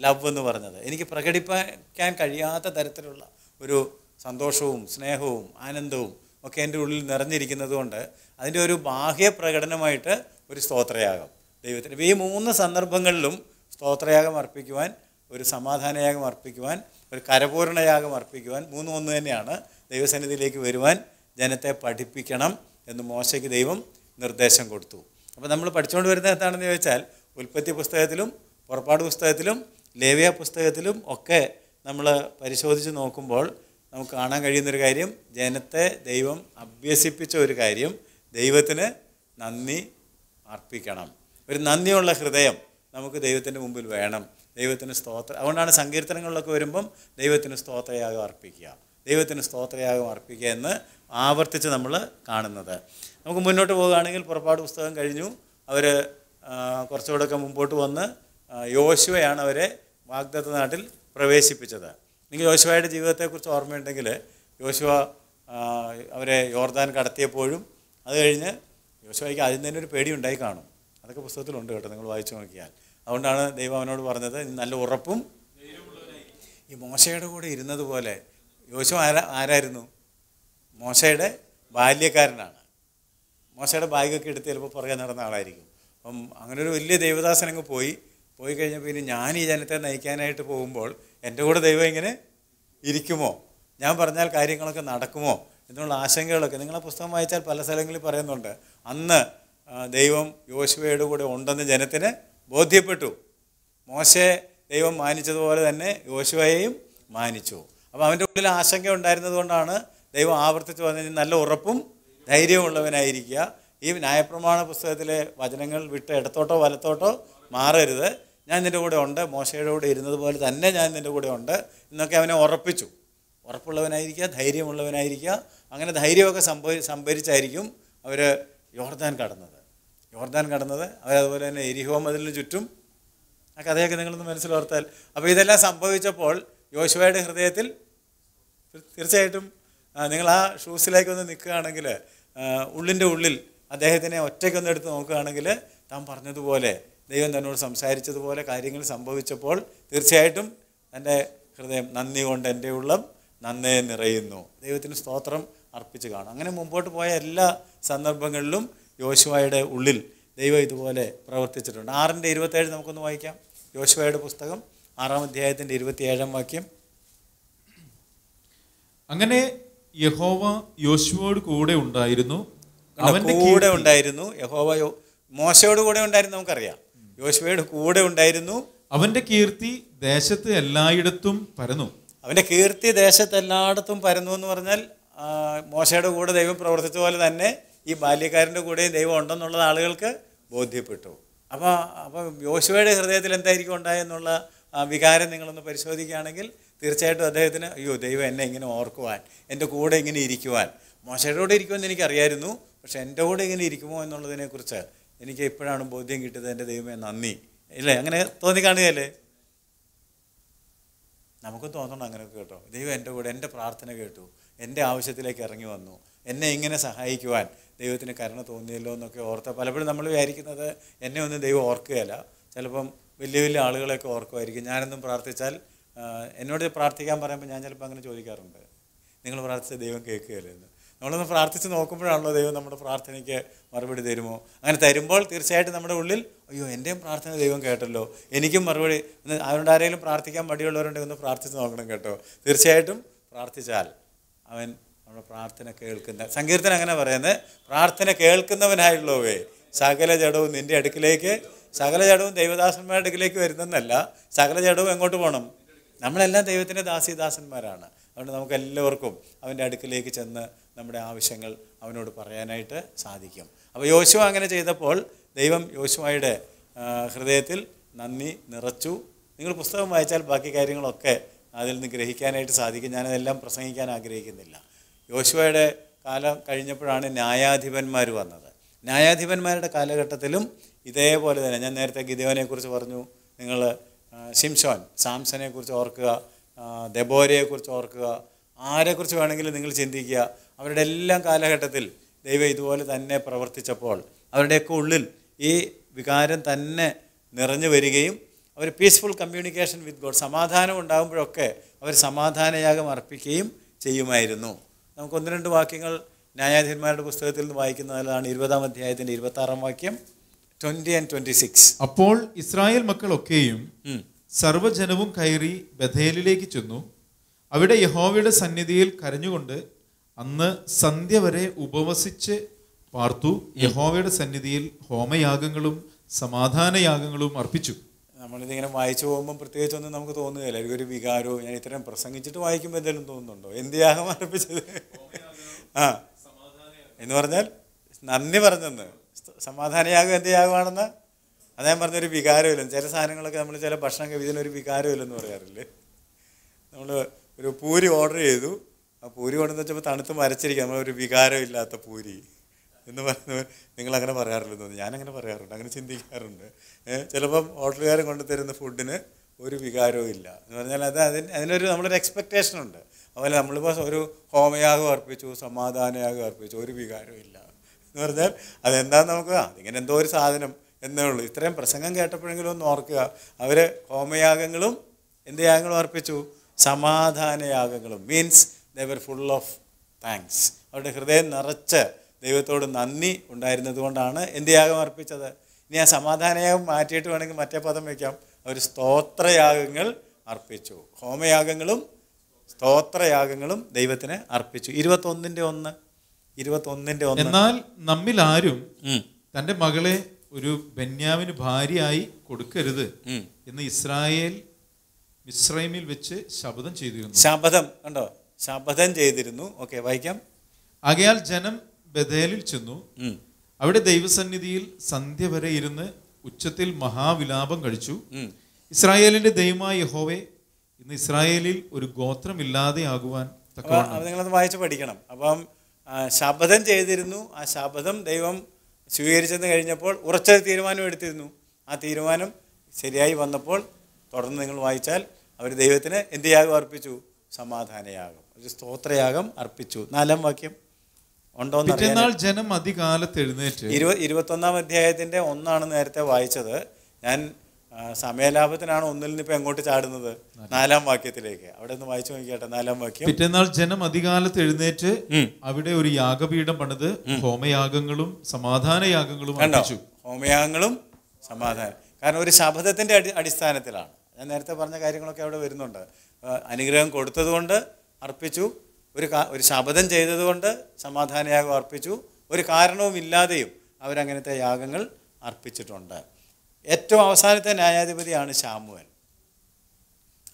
ലവ് എന്ന് പറഞ്ഞത് എനിക്ക് പ്രകടിപ്പിക്കാൻ കഴിയാത്ത തരത്തിലുള്ള ഒരു സന്തോഷവും സ്നേഹവും ആനന്ദവും ഒക്കെ എൻ്റെ ഉള്ളിൽ നിറഞ്ഞിരിക്കുന്നത് കൊണ്ട് അതിൻ്റെ ഒരു ബാഹ്യ പ്രകടനമായിട്ട് ഒരു സ്തോത്രയാഗം ദൈവത്തിന് ഈ മൂന്ന് സന്ദർഭങ്ങളിലും സ്തോത്രയാഗം അർപ്പിക്കുവാൻ ഒരു സമാധാനയാഗം അർപ്പിക്കുവാൻ ഒരു കരപൂർണയാഗം അർപ്പിക്കുവാൻ മൂന്നും ഒന്ന് തന്നെയാണ് ദൈവസന്നിധിയിലേക്ക് വരുവാൻ ജനത്തെ പഠിപ്പിക്കണം എന്ന് മോശയ്ക്ക് ദൈവം നിർദ്ദേശം കൊടുത്തു അപ്പോൾ നമ്മൾ പഠിച്ചുകൊണ്ട് വരുന്നത് എന്താണെന്ന് ചോദിച്ചാൽ ഉൽപ്പത്തി പുസ്തകത്തിലും പുറപ്പാട് പുസ്തകത്തിലും ലേവ്യ പുസ്തകത്തിലും ഒക്കെ നമ്മൾ പരിശോധിച്ച് നോക്കുമ്പോൾ നമുക്ക് കാണാൻ കഴിയുന്നൊരു കാര്യം ജനത്തെ ദൈവം അഭ്യസിപ്പിച്ച ഒരു കാര്യം ദൈവത്തിന് നന്ദി അർപ്പിക്കണം ഒരു നന്ദിയുള്ള ഹൃദയം നമുക്ക് ദൈവത്തിൻ്റെ മുമ്പിൽ വേണം ദൈവത്തിന് സ്തോത്ര അതുകൊണ്ടാണ് സങ്കീർത്തനങ്ങളിലൊക്കെ വരുമ്പം ദൈവത്തിന് സ്തോത്രയാഗം അർപ്പിക്കുക ദൈവത്തിന് സ്തോത്രയാഗം അർപ്പിക്കുക എന്ന് ആവർത്തിച്ച് നമ്മൾ കാണുന്നത് നമുക്ക് മുന്നോട്ട് പോവുകയാണെങ്കിൽ പുറപ്പാട് പുസ്തകം കഴിഞ്ഞു അവർ കുറച്ചുകൂടെയൊക്കെ മുമ്പോട്ട് വന്ന് യോശുവയാണ് അവരെ വാഗ്ദത്ത നാട്ടിൽ പ്രവേശിപ്പിച്ചത് എനിക്ക് യോശുവയുടെ ജീവിതത്തെക്കുറിച്ച് ഓർമ്മയുണ്ടെങ്കിൽ യോശുവ അവരെ യോർദാൻ കടത്തിയപ്പോഴും അത് കഴിഞ്ഞ് യോശുവയ്ക്ക് ആദ്യം തന്നെ ഒരു പേടി ഉണ്ടായി കാണും അതൊക്കെ പുസ്തകത്തിലുണ്ട് കേട്ടോ നിങ്ങൾ വായിച്ചു നോക്കിയാൽ അതുകൊണ്ടാണ് ദൈവം അവനോട് പറഞ്ഞത് നല്ല ഉറപ്പും ഈ മോശയുടെ കൂടെ ഇരുന്നത് പോലെ യോശു ആരാ ആരായിരുന്നു മോശയുടെ ബാല്യക്കാരനാണ് മോശയുടെ ബാഗൊക്കെ എടുത്ത് ചിലപ്പോൾ പുറകെ നടന്ന ആളായിരിക്കും അപ്പം അങ്ങനെ ഒരു വലിയ ദൈവദാസൻ അങ്ങ് പോയി പോയി കഴിഞ്ഞപ്പോൾ ഇനി ഞാൻ ഈ ജനത്തെ നയിക്കാനായിട്ട് പോകുമ്പോൾ എൻ്റെ കൂടെ ദൈവം ഇങ്ങനെ ഇരിക്കുമോ ഞാൻ പറഞ്ഞാൽ കാര്യങ്ങളൊക്കെ നടക്കുമോ എന്നുള്ള ആശങ്കകളൊക്കെ നിങ്ങൾ പുസ്തകം വായിച്ചാൽ പല സ്ഥലങ്ങളിൽ പറയുന്നുണ്ട് അന്ന് ദൈവം യോശുവയുടെ കൂടെ ഉണ്ടെന്ന് ജനത്തിന് ബോധ്യപ്പെട്ടു മോശെ ദൈവം മാനിച്ചതുപോലെ തന്നെ യോശുവയെയും മാനിച്ചു അപ്പോൾ അവൻ്റെ ഉള്ളിൽ ആശങ്ക ഉണ്ടായിരുന്നത് കൊണ്ടാണ് ദൈവം ആവർത്തിച്ച് വന്നതിന് നല്ല ഉറപ്പും ധൈര്യമുള്ളവനായിരിക്കുക ഈ ന്യായപ്രമാണ പുസ്തകത്തിലെ വചനങ്ങൾ വിട്ട് ഇടത്തോട്ടോ വലത്തോട്ടോ മാറരുത് ഞാൻ നിൻ്റെ കൂടെ ഉണ്ട് മോശയുടെ കൂടെ ഇരുന്നത് പോലെ തന്നെ ഞാൻ നിൻ്റെ കൂടെ ഉണ്ട് എന്നൊക്കെ അവനെ ഉറപ്പിച്ചു ഉറപ്പുള്ളവനായിരിക്കുക ധൈര്യമുള്ളവനായിരിക്കുക അങ്ങനെ ധൈര്യമൊക്കെ സംഭവി സംഭരിച്ചായിരിക്കും അവർ യോർദാൻ കടന്നത് യോർദാൻ കടന്നത് അവരതുപോലെ തന്നെ എരിഹോ മതിലിന് ചുറ്റും ആ കഥയൊക്കെ നിങ്ങളൊന്ന് മനസ്സിലോർത്താൽ അപ്പോൾ ഇതെല്ലാം സംഭവിച്ചപ്പോൾ യോശുവയുടെ ഹൃദയത്തിൽ തീർച്ചയായിട്ടും നിങ്ങൾ ആ ഷൂസിലേക്കൊന്ന് നിൽക്കുകയാണെങ്കിൽ ഉള്ളിൻ്റെ ഉള്ളിൽ അദ്ദേഹത്തിനെ ഒറ്റയ്ക്കൊന്ന് എടുത്ത് നോക്കുകയാണെങ്കിൽ താൻ പറഞ്ഞതുപോലെ ദൈവം തന്നോട് സംസാരിച്ചതുപോലെ കാര്യങ്ങൾ സംഭവിച്ചപ്പോൾ തീർച്ചയായിട്ടും എൻ്റെ ഹൃദയം നന്ദി കൊണ്ട് എൻ്റെ ഉള്ളം നന്നേ നിറയുന്നു ദൈവത്തിന് സ്തോത്രം അർപ്പിച്ച് കാണും അങ്ങനെ മുമ്പോട്ട് പോയ എല്ലാ സന്ദർഭങ്ങളിലും യോശുവായുടെ ഉള്ളിൽ ദൈവം ഇതുപോലെ പ്രവർത്തിച്ചിട്ടുണ്ട് ആറിൻ്റെ ഇരുപത്തേഴ് നമുക്കൊന്ന് വായിക്കാം യോശുവയുടെ പുസ്തകം ആറാം അധ്യായത്തിൻ്റെ ഇരുപത്തിയേഴാം വാക്യം അങ്ങനെ യഹോവ യോശുവോട് കൂടെ ഉണ്ടായിരുന്നു അവൻ്റെ കൂടെ ഉണ്ടായിരുന്നു യഹോവ മോശയോട് കൂടെ ഉണ്ടായിരുന്നു നമുക്കറിയാം യോശുവയുടെ കൂടെ ഉണ്ടായിരുന്നു അവന്റെ കീർത്തി ദേശത്ത് എല്ലായിടത്തും പരന്നു അവന്റെ കീർത്തി ദേശത്ത് എല്ലായിടത്തും പരന്നു എന്ന് പറഞ്ഞാൽ മോശയുടെ കൂടെ ദൈവം പ്രവർത്തിച്ച പോലെ തന്നെ ഈ ബാല്യക്കാരൻ്റെ കൂടെ ദൈവം ഉണ്ടെന്നുള്ളത് ആളുകൾക്ക് ബോധ്യപ്പെട്ടു അപ്പോൾ അപ്പോൾ യോശുവയുടെ ഹൃദയത്തിൽ എന്തായിരിക്കും ഉണ്ടായെന്നുള്ള വികാരം നിങ്ങളൊന്ന് പരിശോധിക്കുകയാണെങ്കിൽ തീർച്ചയായിട്ടും അദ്ദേഹത്തിന് അയ്യോ ദൈവം എന്നെ ഇങ്ങനെ ഓർക്കുവാൻ എൻ്റെ കൂടെ ഇങ്ങനെ ഇരിക്കുവാൻ മോശയുടെ കൂടെ ഇരിക്കുമെന്ന് എനിക്കറിയായിരുന്നു പക്ഷേ എൻ്റെ കൂടെ ഇങ്ങനെ ഇരിക്കുമോ എന്നുള്ളതിനെക്കുറിച്ച് എനിക്ക് ഇപ്പോഴാണ് ബോധ്യം കിട്ടിയത് എൻ്റെ ദൈവമേ നന്ദി ഇല്ലേ അങ്ങനെ തോന്നി കാണുകയല്ലേ നമുക്കും തോന്നണം അങ്ങനെയൊക്കെ കേട്ടോ ദൈവം എൻ്റെ കൂടെ എൻ്റെ പ്രാർത്ഥന കേട്ടു എൻ്റെ ആവശ്യത്തിലേക്ക് ഇറങ്ങി വന്നു എന്നെ ഇങ്ങനെ സഹായിക്കുവാൻ ദൈവത്തിന് കരുണ തോന്നിയല്ലോ എന്നൊക്കെ ഓർത്ത പലപ്പോഴും നമ്മൾ വിചാരിക്കുന്നത് എന്നെ ഒന്നും ദൈവം ഓർക്കുകയല്ല ചിലപ്പം വലിയ വലിയ ആളുകളെയൊക്കെ ഓർക്കുമായിരിക്കും ഞാനെന്നും പ്രാർത്ഥിച്ചാൽ എന്നോട് പ്രാർത്ഥിക്കാൻ പറയുമ്പോൾ ഞാൻ ചിലപ്പോൾ അങ്ങനെ ചോദിക്കാറുണ്ട് നിങ്ങൾ പ്രാർത്ഥിച്ച ദൈവം എന്ന് നമ്മളൊന്ന് പ്രാർത്ഥിച്ച് നോക്കുമ്പോഴാണല്ലോ ദൈവം നമ്മുടെ പ്രാർത്ഥനയ്ക്ക് മറുപടി തരുമോ അങ്ങനെ തരുമ്പോൾ തീർച്ചയായിട്ടും നമ്മുടെ ഉള്ളിൽ അയ്യോ എൻ്റെയും പ്രാർത്ഥന ദൈവം കേട്ടല്ലോ എനിക്കും മറുപടി ഒന്ന് ആരെങ്കിലും പ്രാർത്ഥിക്കാൻ മടിയുള്ളവരുണ്ടെങ്കിൽ ഒന്ന് പ്രാർത്ഥിച്ച് നോക്കണം കേട്ടോ തീർച്ചയായിട്ടും പ്രാർത്ഥിച്ചാൽ അവൻ നമ്മുടെ പ്രാർത്ഥന കേൾക്കുന്ന സങ്കീർത്തനം അങ്ങനെ പറയുന്നത് പ്രാർത്ഥന കേൾക്കുന്നവനായുള്ളവേ സകല ജഡവും നിന്റെ അടുക്കിലേക്ക് സകല ജഡവും ദൈവദാസന്മാരുടെ അടുക്കിലേക്ക് വരുന്നെന്നല്ല സകല ജഡവും എങ്ങോട്ട് പോകണം നമ്മളെല്ലാം ദൈവത്തിൻ്റെ ദാസിദാസന്മാരാണ് അതുകൊണ്ട് നമുക്ക് എല്ലാവർക്കും അവൻ്റെ അടുക്കിലേക്ക് ചെന്ന് നമ്മുടെ ആവശ്യങ്ങൾ അവനോട് പറയാനായിട്ട് സാധിക്കും അപ്പോൾ യോശുവ അങ്ങനെ ചെയ്തപ്പോൾ ദൈവം യോശുവയുടെ ഹൃദയത്തിൽ നന്ദി നിറച്ചു നിങ്ങൾ പുസ്തകം വായിച്ചാൽ ബാക്കി കാര്യങ്ങളൊക്കെ അതിൽ നിന്ന് ഗ്രഹിക്കാനായിട്ട് സാധിക്കും ഞാനതെല്ലാം പ്രസംഗിക്കാൻ ആഗ്രഹിക്കുന്നില്ല യോശുവയുടെ കാലം കഴിഞ്ഞപ്പോഴാണ് ന്യായാധിപന്മാർ വന്നത് ന്യായാധിപന്മാരുടെ കാലഘട്ടത്തിലും ഇതേപോലെ തന്നെ ഞാൻ നേരത്തെ ഗിദേവനെക്കുറിച്ച് പറഞ്ഞു നിങ്ങൾ ശിംഷോൻ സാംസനെക്കുറിച്ച് ഓർക്കുക ദബോരയെക്കുറിച്ച് ഓർക്കുക ആരെക്കുറിച്ച് വേണമെങ്കിലും നിങ്ങൾ ചിന്തിക്കുക അവരുടെ എല്ലാം കാലഘട്ടത്തിൽ ദൈവം ഇതുപോലെ തന്നെ പ്രവർത്തിച്ചപ്പോൾ അവരുടെയൊക്കെ ഉള്ളിൽ ഈ വികാരം തന്നെ നിറഞ്ഞു വരികയും അവർ പീസ്ഫുൾ കമ്മ്യൂണിക്കേഷൻ വിത്ത് ഗോഡ് സമാധാനം ഉണ്ടാകുമ്പോഴൊക്കെ അവർ സമാധാനയാഗം അർപ്പിക്കുകയും ചെയ്യുമായിരുന്നു നമുക്ക് ഒന്ന് രണ്ട് വാക്യങ്ങൾ ന്യായാധിപന്മാരുടെ പുസ്തകത്തിൽ നിന്ന് വായിക്കുന്നതാണ് ഇരുപതാം അധ്യായത്തിൻ്റെ ഇരുപത്താറാം വാക്യം ട്വൻറ്റി ആൻഡ് ട്വൻറ്റി സിക്സ് അപ്പോൾ ഇസ്രായേൽ മക്കളൊക്കെയും സർവ്വജനവും കയറി ബഥേലിലേക്ക് ചെന്നു അവിടെ യഹോവയുടെ സന്നിധിയിൽ കരഞ്ഞുകൊണ്ട് അന്ന് സന്ധ്യ വരെ ഉപവസിച്ച് പാർത്തു യഹോവയുടെ സന്നിധിയിൽ ഹോമയാഗങ്ങളും സമാധാനയാഗങ്ങളും അർപ്പിച്ചു നമ്മളിതിങ്ങനെ വായിച്ചു പോകുമ്പം പ്രത്യേകിച്ചൊന്നും നമുക്ക് തോന്നുകയില്ല ഒരു വികാരവും ഞാൻ ഇത്രയും പ്രസംഗിച്ചിട്ട് വായിക്കുമ്പോൾ എന്തെങ്കിലും തോന്നുന്നുണ്ടോ എന്ത് യാഗം ആരംഭിച്ചത് ആ എന്ന് പറഞ്ഞാൽ നന്ദി പറഞ്ഞെന്ന് സമാധാന യാഗം എന്ത് യാഗമാണെന്ന് അദ്ദേഹം പറഞ്ഞൊരു വികാരമില്ല ചില സാധനങ്ങളൊക്കെ നമ്മൾ ചില ഭക്ഷണം ഭക്ഷണമൊക്കെ ഒരു വികാരമില്ലെന്ന് പറയാറില്ലേ നമ്മൾ ഒരു പൂരി ഓർഡർ ചെയ്തു ആ പൂരി കൊണ്ടുവന്ന് വെച്ചപ്പോൾ തണുത്ത് മരച്ചിരിക്കുക നമ്മളൊരു വികാരമില്ലാത്ത പൂരി എന്ന് പറയുന്നവർ നിങ്ങളങ്ങനെ പറയാറില്ലെന്ന് ഞാനങ്ങനെ പറയാറുണ്ട് അങ്ങനെ ചിന്തിക്കാറുണ്ട് ചിലപ്പം ഹോട്ടലുകാരൻ കൊണ്ടു തരുന്ന ഫുഡിന് ഒരു വികാരവും ഇല്ല എന്ന് പറഞ്ഞാൽ അത് അതിന് അതിനൊരു നമ്മളൊരു എക്സ്പെക്റ്റേഷൻ ഉണ്ട് അതുപോലെ നമ്മളിപ്പോൾ ഒരു ഹോമയാഗം അർപ്പിച്ചു സമാധാനയാഗം അർപ്പിച്ചു ഒരു വികാരവും ഇല്ല എന്ന് പറഞ്ഞാൽ അതെന്താന്ന് നമുക്ക് അതിങ്ങനെ എന്തോ ഒരു സാധനം എന്നേ ഉള്ളൂ ഇത്രയും പ്രസംഗം കേട്ടപ്പോഴെങ്കിലും ഒന്ന് ഓർക്കുക അവർ ഹോമയാഗങ്ങളും എന്ത് യാഗങ്ങളും അർപ്പിച്ചു സമാധാനയാഗങ്ങളും means they were full of thanks അവരുടെ ഹൃദയം നിറച്ച് ദൈവത്തോട് നന്ദി ഉണ്ടായിരുന്നതുകൊണ്ടാണ് എന്ത് യാഗം അർപ്പിച്ചത് ഇനി ആ സമാധാനയാഗം മാറ്റിയിട്ട് വേണമെങ്കിൽ മറ്റേ പദം വയ്ക്കാം അവർ സ്തോത്രയാഗങ്ങൾ അർപ്പിച്ചു ഹോമയാഗങ്ങളും സ്തോത്രയാഗങ്ങളും ദൈവത്തിന് അർപ്പിച്ചു ഇരുപത്തൊന്നിൻ്റെ ഒന്ന് ഇരുപത്തൊന്നിൻ്റെ ഒന്ന് എന്നാൽ നമ്മിൽ ആരും തൻ്റെ മകളെ ഒരു ബന്യാവിന് ഭാര്യയായി കൊടുക്കരുത് എന്ന് ഇസ്രായേൽ ഇസ്രൈമിൽ വെച്ച് ശപഥം ചെയ്തിരുന്നു ശപഥം കണ്ടോ ശപഥം ചെയ്തിരുന്നു ഓക്കെ വായിക്കാം ആകയാൽ ജനം ബദേലിൽ ചെന്നു അവിടെ ദൈവസന്നിധിയിൽ സന്ധ്യ വരെ ഇരുന്ന് ഉച്ചത്തിൽ മഹാവിലാപം കഴിച്ചു ഇസ്രായേലിന്റെ ദൈവമായ യഹോവെ ഇന്ന് ഇസ്രായേലിൽ ഒരു ഗോത്രമില്ലാതെ ആകുവാൻ നിങ്ങളത് വായിച്ച് പഠിക്കണം അപ്പം ശപഥം ചെയ്തിരുന്നു ആ ശപഥം ദൈവം സ്വീകരിച്ചെന്ന് കഴിഞ്ഞപ്പോൾ ഉറച്ച തീരുമാനം എടുത്തിരുന്നു ആ തീരുമാനം ശരിയായി വന്നപ്പോൾ തുടർന്ന് നിങ്ങൾ വായിച്ചാൽ അവർ ദൈവത്തിന് എന്ത് യാഗം അർപ്പിച്ചു സമാധാനയാഗം ഒരു സ്തോത്രയാഗം അർപ്പിച്ചു നാലാം വാക്യം ഉണ്ടോ ജനം അധികാലത്ത് എഴുന്നേറ്റ് ഇരുപത് ഇരുപത്തൊന്നാം അധ്യായത്തിന്റെ ഒന്നാണ് നേരത്തെ വായിച്ചത് ഞാൻ സമയലാഭത്തിനാണ് ഒന്നിൽ നിന്ന് ഇപ്പൊ എങ്ങോട്ട് ചാടുന്നത് നാലാം വാക്യത്തിലേക്ക് അവിടെ നിന്ന് വായിച്ചു നോക്കിയാട്ടെ നാലാം വാക്യം പിറ്റന്നാൾ ജനം അധികാലത്ത് എഴുന്നേറ്റ് അവിടെ ഒരു യാഗപീഠം പണിത് ഹോമയാഗങ്ങളും സമാധാന യാഗങ്ങളും ഹോമയാഗങ്ങളും സമാധാനം കാരണം ഒരു ശബ്ദത്തിന്റെ അടി അടിസ്ഥാനത്തിലാണ് ഞാൻ നേരത്തെ പറഞ്ഞ കാര്യങ്ങളൊക്കെ അവിടെ വരുന്നുണ്ട് അനുഗ്രഹം കൊടുത്തത് കൊണ്ട് അർപ്പിച്ചു ഒരു ഒരു ശപഥം ചെയ്തതുകൊണ്ട് സമാധാനയാഗം അർപ്പിച്ചു ഒരു കാരണവുമില്ലാതെയും അവരങ്ങനത്തെ യാഗങ്ങൾ അർപ്പിച്ചിട്ടുണ്ട് ഏറ്റവും അവസാനത്തെ ന്യായാധിപതിയാണ് ശാമുവൻ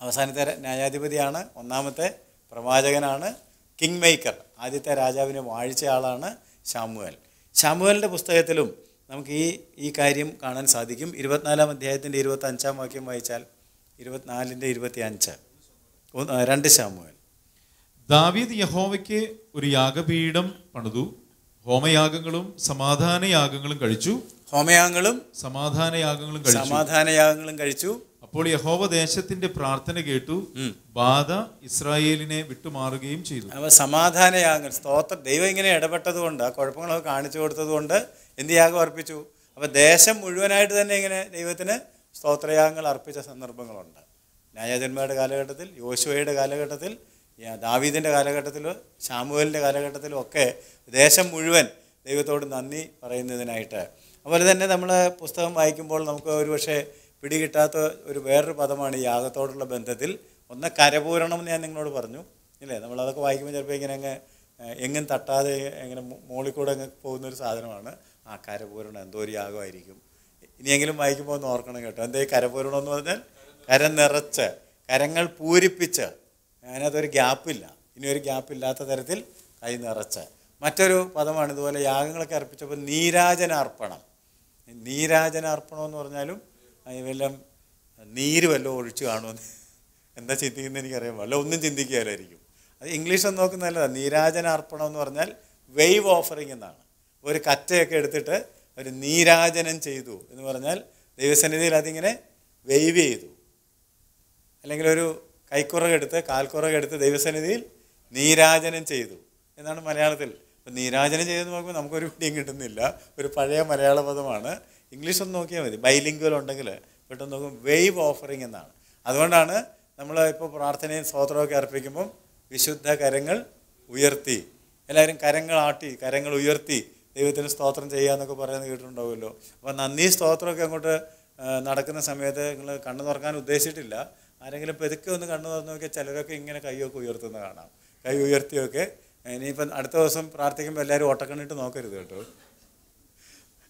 അവസാനത്തെ ന്യായാധിപതിയാണ് ഒന്നാമത്തെ പ്രവാചകനാണ് കിങ് മേക്കർ ആദ്യത്തെ രാജാവിനെ വാഴിച്ച ആളാണ് ശാമുവൽ ശാമുവലിൻ്റെ പുസ്തകത്തിലും നമുക്ക് ഈ ഈ കാര്യം കാണാൻ സാധിക്കും ഇരുപത്തിനാലാം അധ്യായത്തിൻ്റെ ഇരുപത്തഞ്ചാം വാക്യം വായിച്ചാൽ ഇരുപത്തിനാലിൻ്റെ ഇരുപത്തി അഞ്ച് രണ്ട് ശാമുവൽ ദാവീദ് യഹോവയ്ക്ക് ഒരു യാഗപീഠം പണിതു ഹോമയാഗങ്ങളും സമാധാനയാഗങ്ങളും കഴിച്ചു ഹോമയാഗങ്ങളും സമാധാനയാഗങ്ങളും കഴിച്ചു സമാധാനയാഗങ്ങളും കഴിച്ചു അപ്പോൾ യഹോവ ദേശത്തിന്റെ പ്രാർത്ഥന കേട്ടു ബാധ ഇസ്രായേലിനെ വിട്ടുമാറുകയും ചെയ്തു സമാധാന സമാധാനയാഗങ്ങൾ സ്തോത്ര ദൈവം ഇങ്ങനെ ഇടപെട്ടത് കൊണ്ട് ആ കുഴപ്പങ്ങളൊക്കെ കാണിച്ചു കൊടുത്തത് കൊണ്ട് എന്ത് യാഗം അർപ്പിച്ചു അപ്പോൾ ദേശം മുഴുവനായിട്ട് തന്നെ ഇങ്ങനെ ദൈവത്തിന് സ്തോത്രയാഗങ്ങൾ അർപ്പിച്ച സന്ദർഭങ്ങളുണ്ട് ന്യായാജന്മയുടെ കാലഘട്ടത്തിൽ യോശുവയുടെ കാലഘട്ടത്തിൽ ദാവീദിൻ്റെ കാലഘട്ടത്തിലോ ശാമുവലിൻ്റെ കാലഘട്ടത്തിലോ ഒക്കെ ദേശം മുഴുവൻ ദൈവത്തോട് നന്ദി പറയുന്നതിനായിട്ട് അതുപോലെ തന്നെ നമ്മൾ പുസ്തകം വായിക്കുമ്പോൾ നമുക്ക് ഒരുപക്ഷെ പിടികിട്ടാത്ത ഒരു വേറൊരു പദമാണ് ഈ യാഗത്തോടുള്ള ബന്ധത്തിൽ ഒന്ന് കരപൂരണം എന്ന് ഞാൻ നിങ്ങളോട് പറഞ്ഞു ഇല്ലേ നമ്മളതൊക്കെ വായിക്കുമ്പോൾ ചിലപ്പോൾ ഇങ്ങനെ അങ്ങ് എങ്ങും തട്ടാതെ എങ്ങനെ മോളിക്കൂടെ കൂടെ അങ്ങ് പോകുന്നൊരു സാധനമാണ് ആ കരപൂരണം എന്തോ ഒരു യാഗമായിരിക്കും ഇനിയെങ്കിലും വായിക്കുമ്പോൾ ഒന്ന് ഓർക്കണം കേട്ടോ എന്തേ കരപൂരണം എന്ന് പറഞ്ഞാൽ കര നിറച്ച് കരങ്ങൾ പൂരിപ്പിച്ച് ഞാനതൊരു ഗ്യാപ്പില്ല ഇനി ഒരു ഗ്യാപ്പില്ലാത്ത തരത്തിൽ കൈ നിറച്ച് മറ്റൊരു പദമാണ് ഇതുപോലെ യാഗങ്ങളൊക്കെ അർപ്പിച്ചപ്പോൾ നീരാജന നീരാജന അർപ്പണം എന്ന് പറഞ്ഞാലും വല്ലതും നീര് വല്ലതും ഒഴിച്ചു കാണുമെന്ന് എന്താ ചിന്തിക്കുന്നത് എനിക്കറിയാം വല്ല ഒന്നും ചിന്തിക്കുകയില്ലായിരിക്കും അത് ഇംഗ്ലീഷ് ഒന്ന് നോക്കുന്ന നല്ലതാണ് അർപ്പണം എന്ന് പറഞ്ഞാൽ വേവ് ഓഫറിംഗ് എന്നാണ് ഒരു കറ്റയൊക്കെ എടുത്തിട്ട് ഒരു നീരാജനം ചെയ്തു എന്ന് പറഞ്ഞാൽ ദൈവസന്നിധിയിൽ അതിങ്ങനെ വെയ്വ് ചെയ്തു അല്ലെങ്കിൽ ഒരു കൈക്കുറകെടുത്ത് കാൽക്കുറകെടുത്ത് ദൈവസന്നിധിയിൽ നീരാജനം ചെയ്തു എന്നാണ് മലയാളത്തിൽ അപ്പം നീരാജനം ചെയ്തെന്ന് നോക്കുമ്പോൾ നമുക്കൊരു പിടിയും കിട്ടുന്നില്ല ഒരു പഴയ മലയാള പദമാണ് ഇംഗ്ലീഷ് ഒന്ന് നോക്കിയാൽ മതി ബൈലിംഗ്വൽ ഉണ്ടെങ്കിൽ പെട്ടെന്ന് നോക്കും വേവ് ഓഫറിംഗ് എന്നാണ് അതുകൊണ്ടാണ് നമ്മൾ ഇപ്പോൾ പ്രാർത്ഥനയും സ്തോത്രമൊക്കെ അർപ്പിക്കുമ്പം വിശുദ്ധ കരങ്ങൾ ഉയർത്തി എല്ലാവരും കരങ്ങളാട്ടി കരങ്ങൾ ഉയർത്തി ദൈവത്തിന് സ്തോത്രം ചെയ്യാന്നൊക്കെ പറയുന്നത് കേട്ടിട്ടുണ്ടാവുമല്ലോ അപ്പോൾ നന്ദി സ്തോത്രമൊക്കെ അങ്ങോട്ട് നടക്കുന്ന സമയത്ത് നിങ്ങൾ കണ്ണു തുറക്കാൻ ഉദ്ദേശിച്ചിട്ടില്ല ആരെങ്കിലും പെതുക്കെ ഒന്ന് കണ്ണു തുറന്നു നോക്കിയാൽ ചിലരൊക്കെ ഇങ്ങനെ കൈയൊക്കെ ഉയർത്തുന്ന കാണാം കൈ ഉയർത്തിയൊക്കെ ഇനിയിപ്പം അടുത്ത ദിവസം പ്രാർത്ഥിക്കുമ്പോൾ എല്ലാവരും ഓട്ടക്കണ്ണിട്ട് നോക്കരുത് കേട്ടോ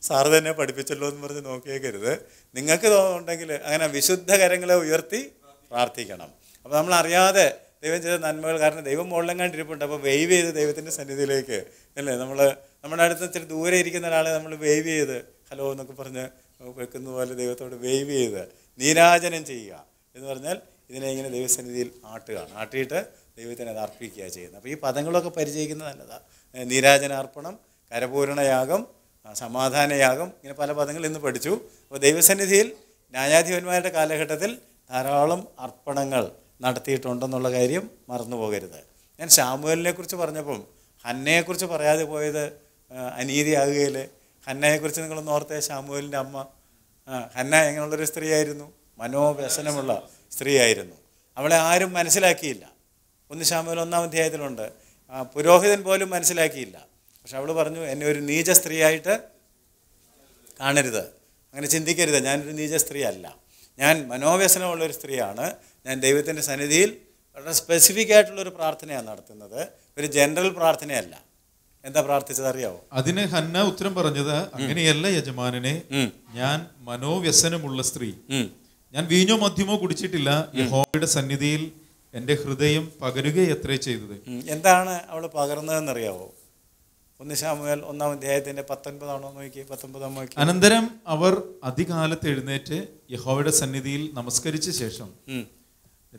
സാറ് തന്നെ പഠിപ്പിച്ചല്ലോ എന്ന് പറഞ്ഞ് നോക്കിയേക്കരുത് നിങ്ങൾക്ക് തോന്നുന്നുണ്ടെങ്കിൽ അങ്ങനെ വിശുദ്ധ കരങ്ങളെ ഉയർത്തി പ്രാർത്ഥിക്കണം അപ്പോൾ നമ്മൾ അറിയാതെ ദൈവം ചെയ്ത നന്മകൾ കാരണം ദൈവം മുകളിലും കണ്ടിരിപ്പുണ്ട് അപ്പോൾ വെയ്വ് ചെയ്ത് ദൈവത്തിൻ്റെ സന്നിധിയിലേക്ക് അല്ലേ നമ്മൾ നമ്മുടെ അടുത്ത് ഇച്ചിരി ദൂരെ ഇരിക്കുന്ന ഒരാളെ നമ്മൾ വെയ്വ് ചെയ്ത് ഹലോ എന്നൊക്കെ പറഞ്ഞ് വെക്കുന്ന പോലെ ദൈവത്തോട് വെയ്വ് ചെയ്ത് നീരാജനം ചെയ്യുക എന്ന് പറഞ്ഞാൽ ഇതിനെ ഇങ്ങനെ ദൈവസന്നിധിയിൽ ആട്ടുകയാണ് ആട്ടിയിട്ട് ദൈവത്തിന് അത് അർപ്പിക്കുക ചെയ്യുന്നത് അപ്പോൾ ഈ പദങ്ങളൊക്കെ പരിചയിക്കുന്നത് നല്ലതാണ് നീരാജനാർപ്പണം കരപൂരണയാഗം സമാധാനയാഗം ഇങ്ങനെ പല പദങ്ങൾ ഇന്ന് പഠിച്ചു അപ്പോൾ ദൈവസന്നിധിയിൽ ന്യായാധിപന്മാരുടെ കാലഘട്ടത്തിൽ ധാരാളം അർപ്പണങ്ങൾ നടത്തിയിട്ടുണ്ടെന്നുള്ള കാര്യം മറന്നു പോകരുത് ഞാൻ ഷാമുവലിനെ കുറിച്ച് പറഞ്ഞപ്പം ഹന്നയെക്കുറിച്ച് പറയാതെ പോയത് അനീതിയാകുകയിൽ ഹന്നയെക്കുറിച്ച് നിങ്ങളൊന്ന് ഓർത്തേ ഷാമുവലിൻ്റെ അമ്മ ഹന്ന എങ്ങനെയുള്ളൊരു സ്ത്രീയായിരുന്നു മനോവ്യസനമുള്ള സ്ത്രീയായിരുന്നു അവളെ ആരും മനസ്സിലാക്കിയില്ല ഒന്ന് ശാമൂൽ ഒന്നാം അധ്യായത്തിലുണ്ട് പുരോഹിതൻ പോലും മനസ്സിലാക്കിയില്ല പക്ഷെ അവൾ പറഞ്ഞു എന്നെ ഒരു നീച സ്ത്രീയായിട്ട് കാണരുത് അങ്ങനെ ചിന്തിക്കരുത് ഞാനൊരു നീച സ്ത്രീ അല്ല ഞാൻ മനോവ്യസനമുള്ളൊരു സ്ത്രീയാണ് ഞാൻ ദൈവത്തിൻ്റെ സന്നിധിയിൽ വളരെ സ്പെസിഫിക് ആയിട്ടുള്ളൊരു പ്രാർത്ഥനയാണ് നടത്തുന്നത് ഒരു ജനറൽ പ്രാർത്ഥനയല്ല എന്താ പ്രാർത്ഥിച്ചത് അറിയാവോ അതിന് ഹന്ന ഉത്തരം പറഞ്ഞത് അങ്ങനെയല്ല യജമാനെ ഞാൻ മനോവ്യസനമുള്ള സ്ത്രീ ഞാൻ വീഞ്ഞോ മദ്യമോ കുടിച്ചിട്ടില്ല യഹോവയുടെ സന്നിധിയിൽ എൻ്റെ ഹൃദയം പകരുകയത്രേ ചെയ്തത് എന്താണ് അവൾ പകർന്നതെന്നറിയാവോ ഒന്ന് ശാമുവേൽ ഒന്നാം അധ്യായത്തിന്റെ പത്തൊൻപതാണോ നോക്കി പത്തൊമ്പതാം നോക്കി അനന്തരം അവർ അധികാലത്ത് എഴുന്നേറ്റ് യഹോവയുടെ സന്നിധിയിൽ നമസ്കരിച്ച ശേഷം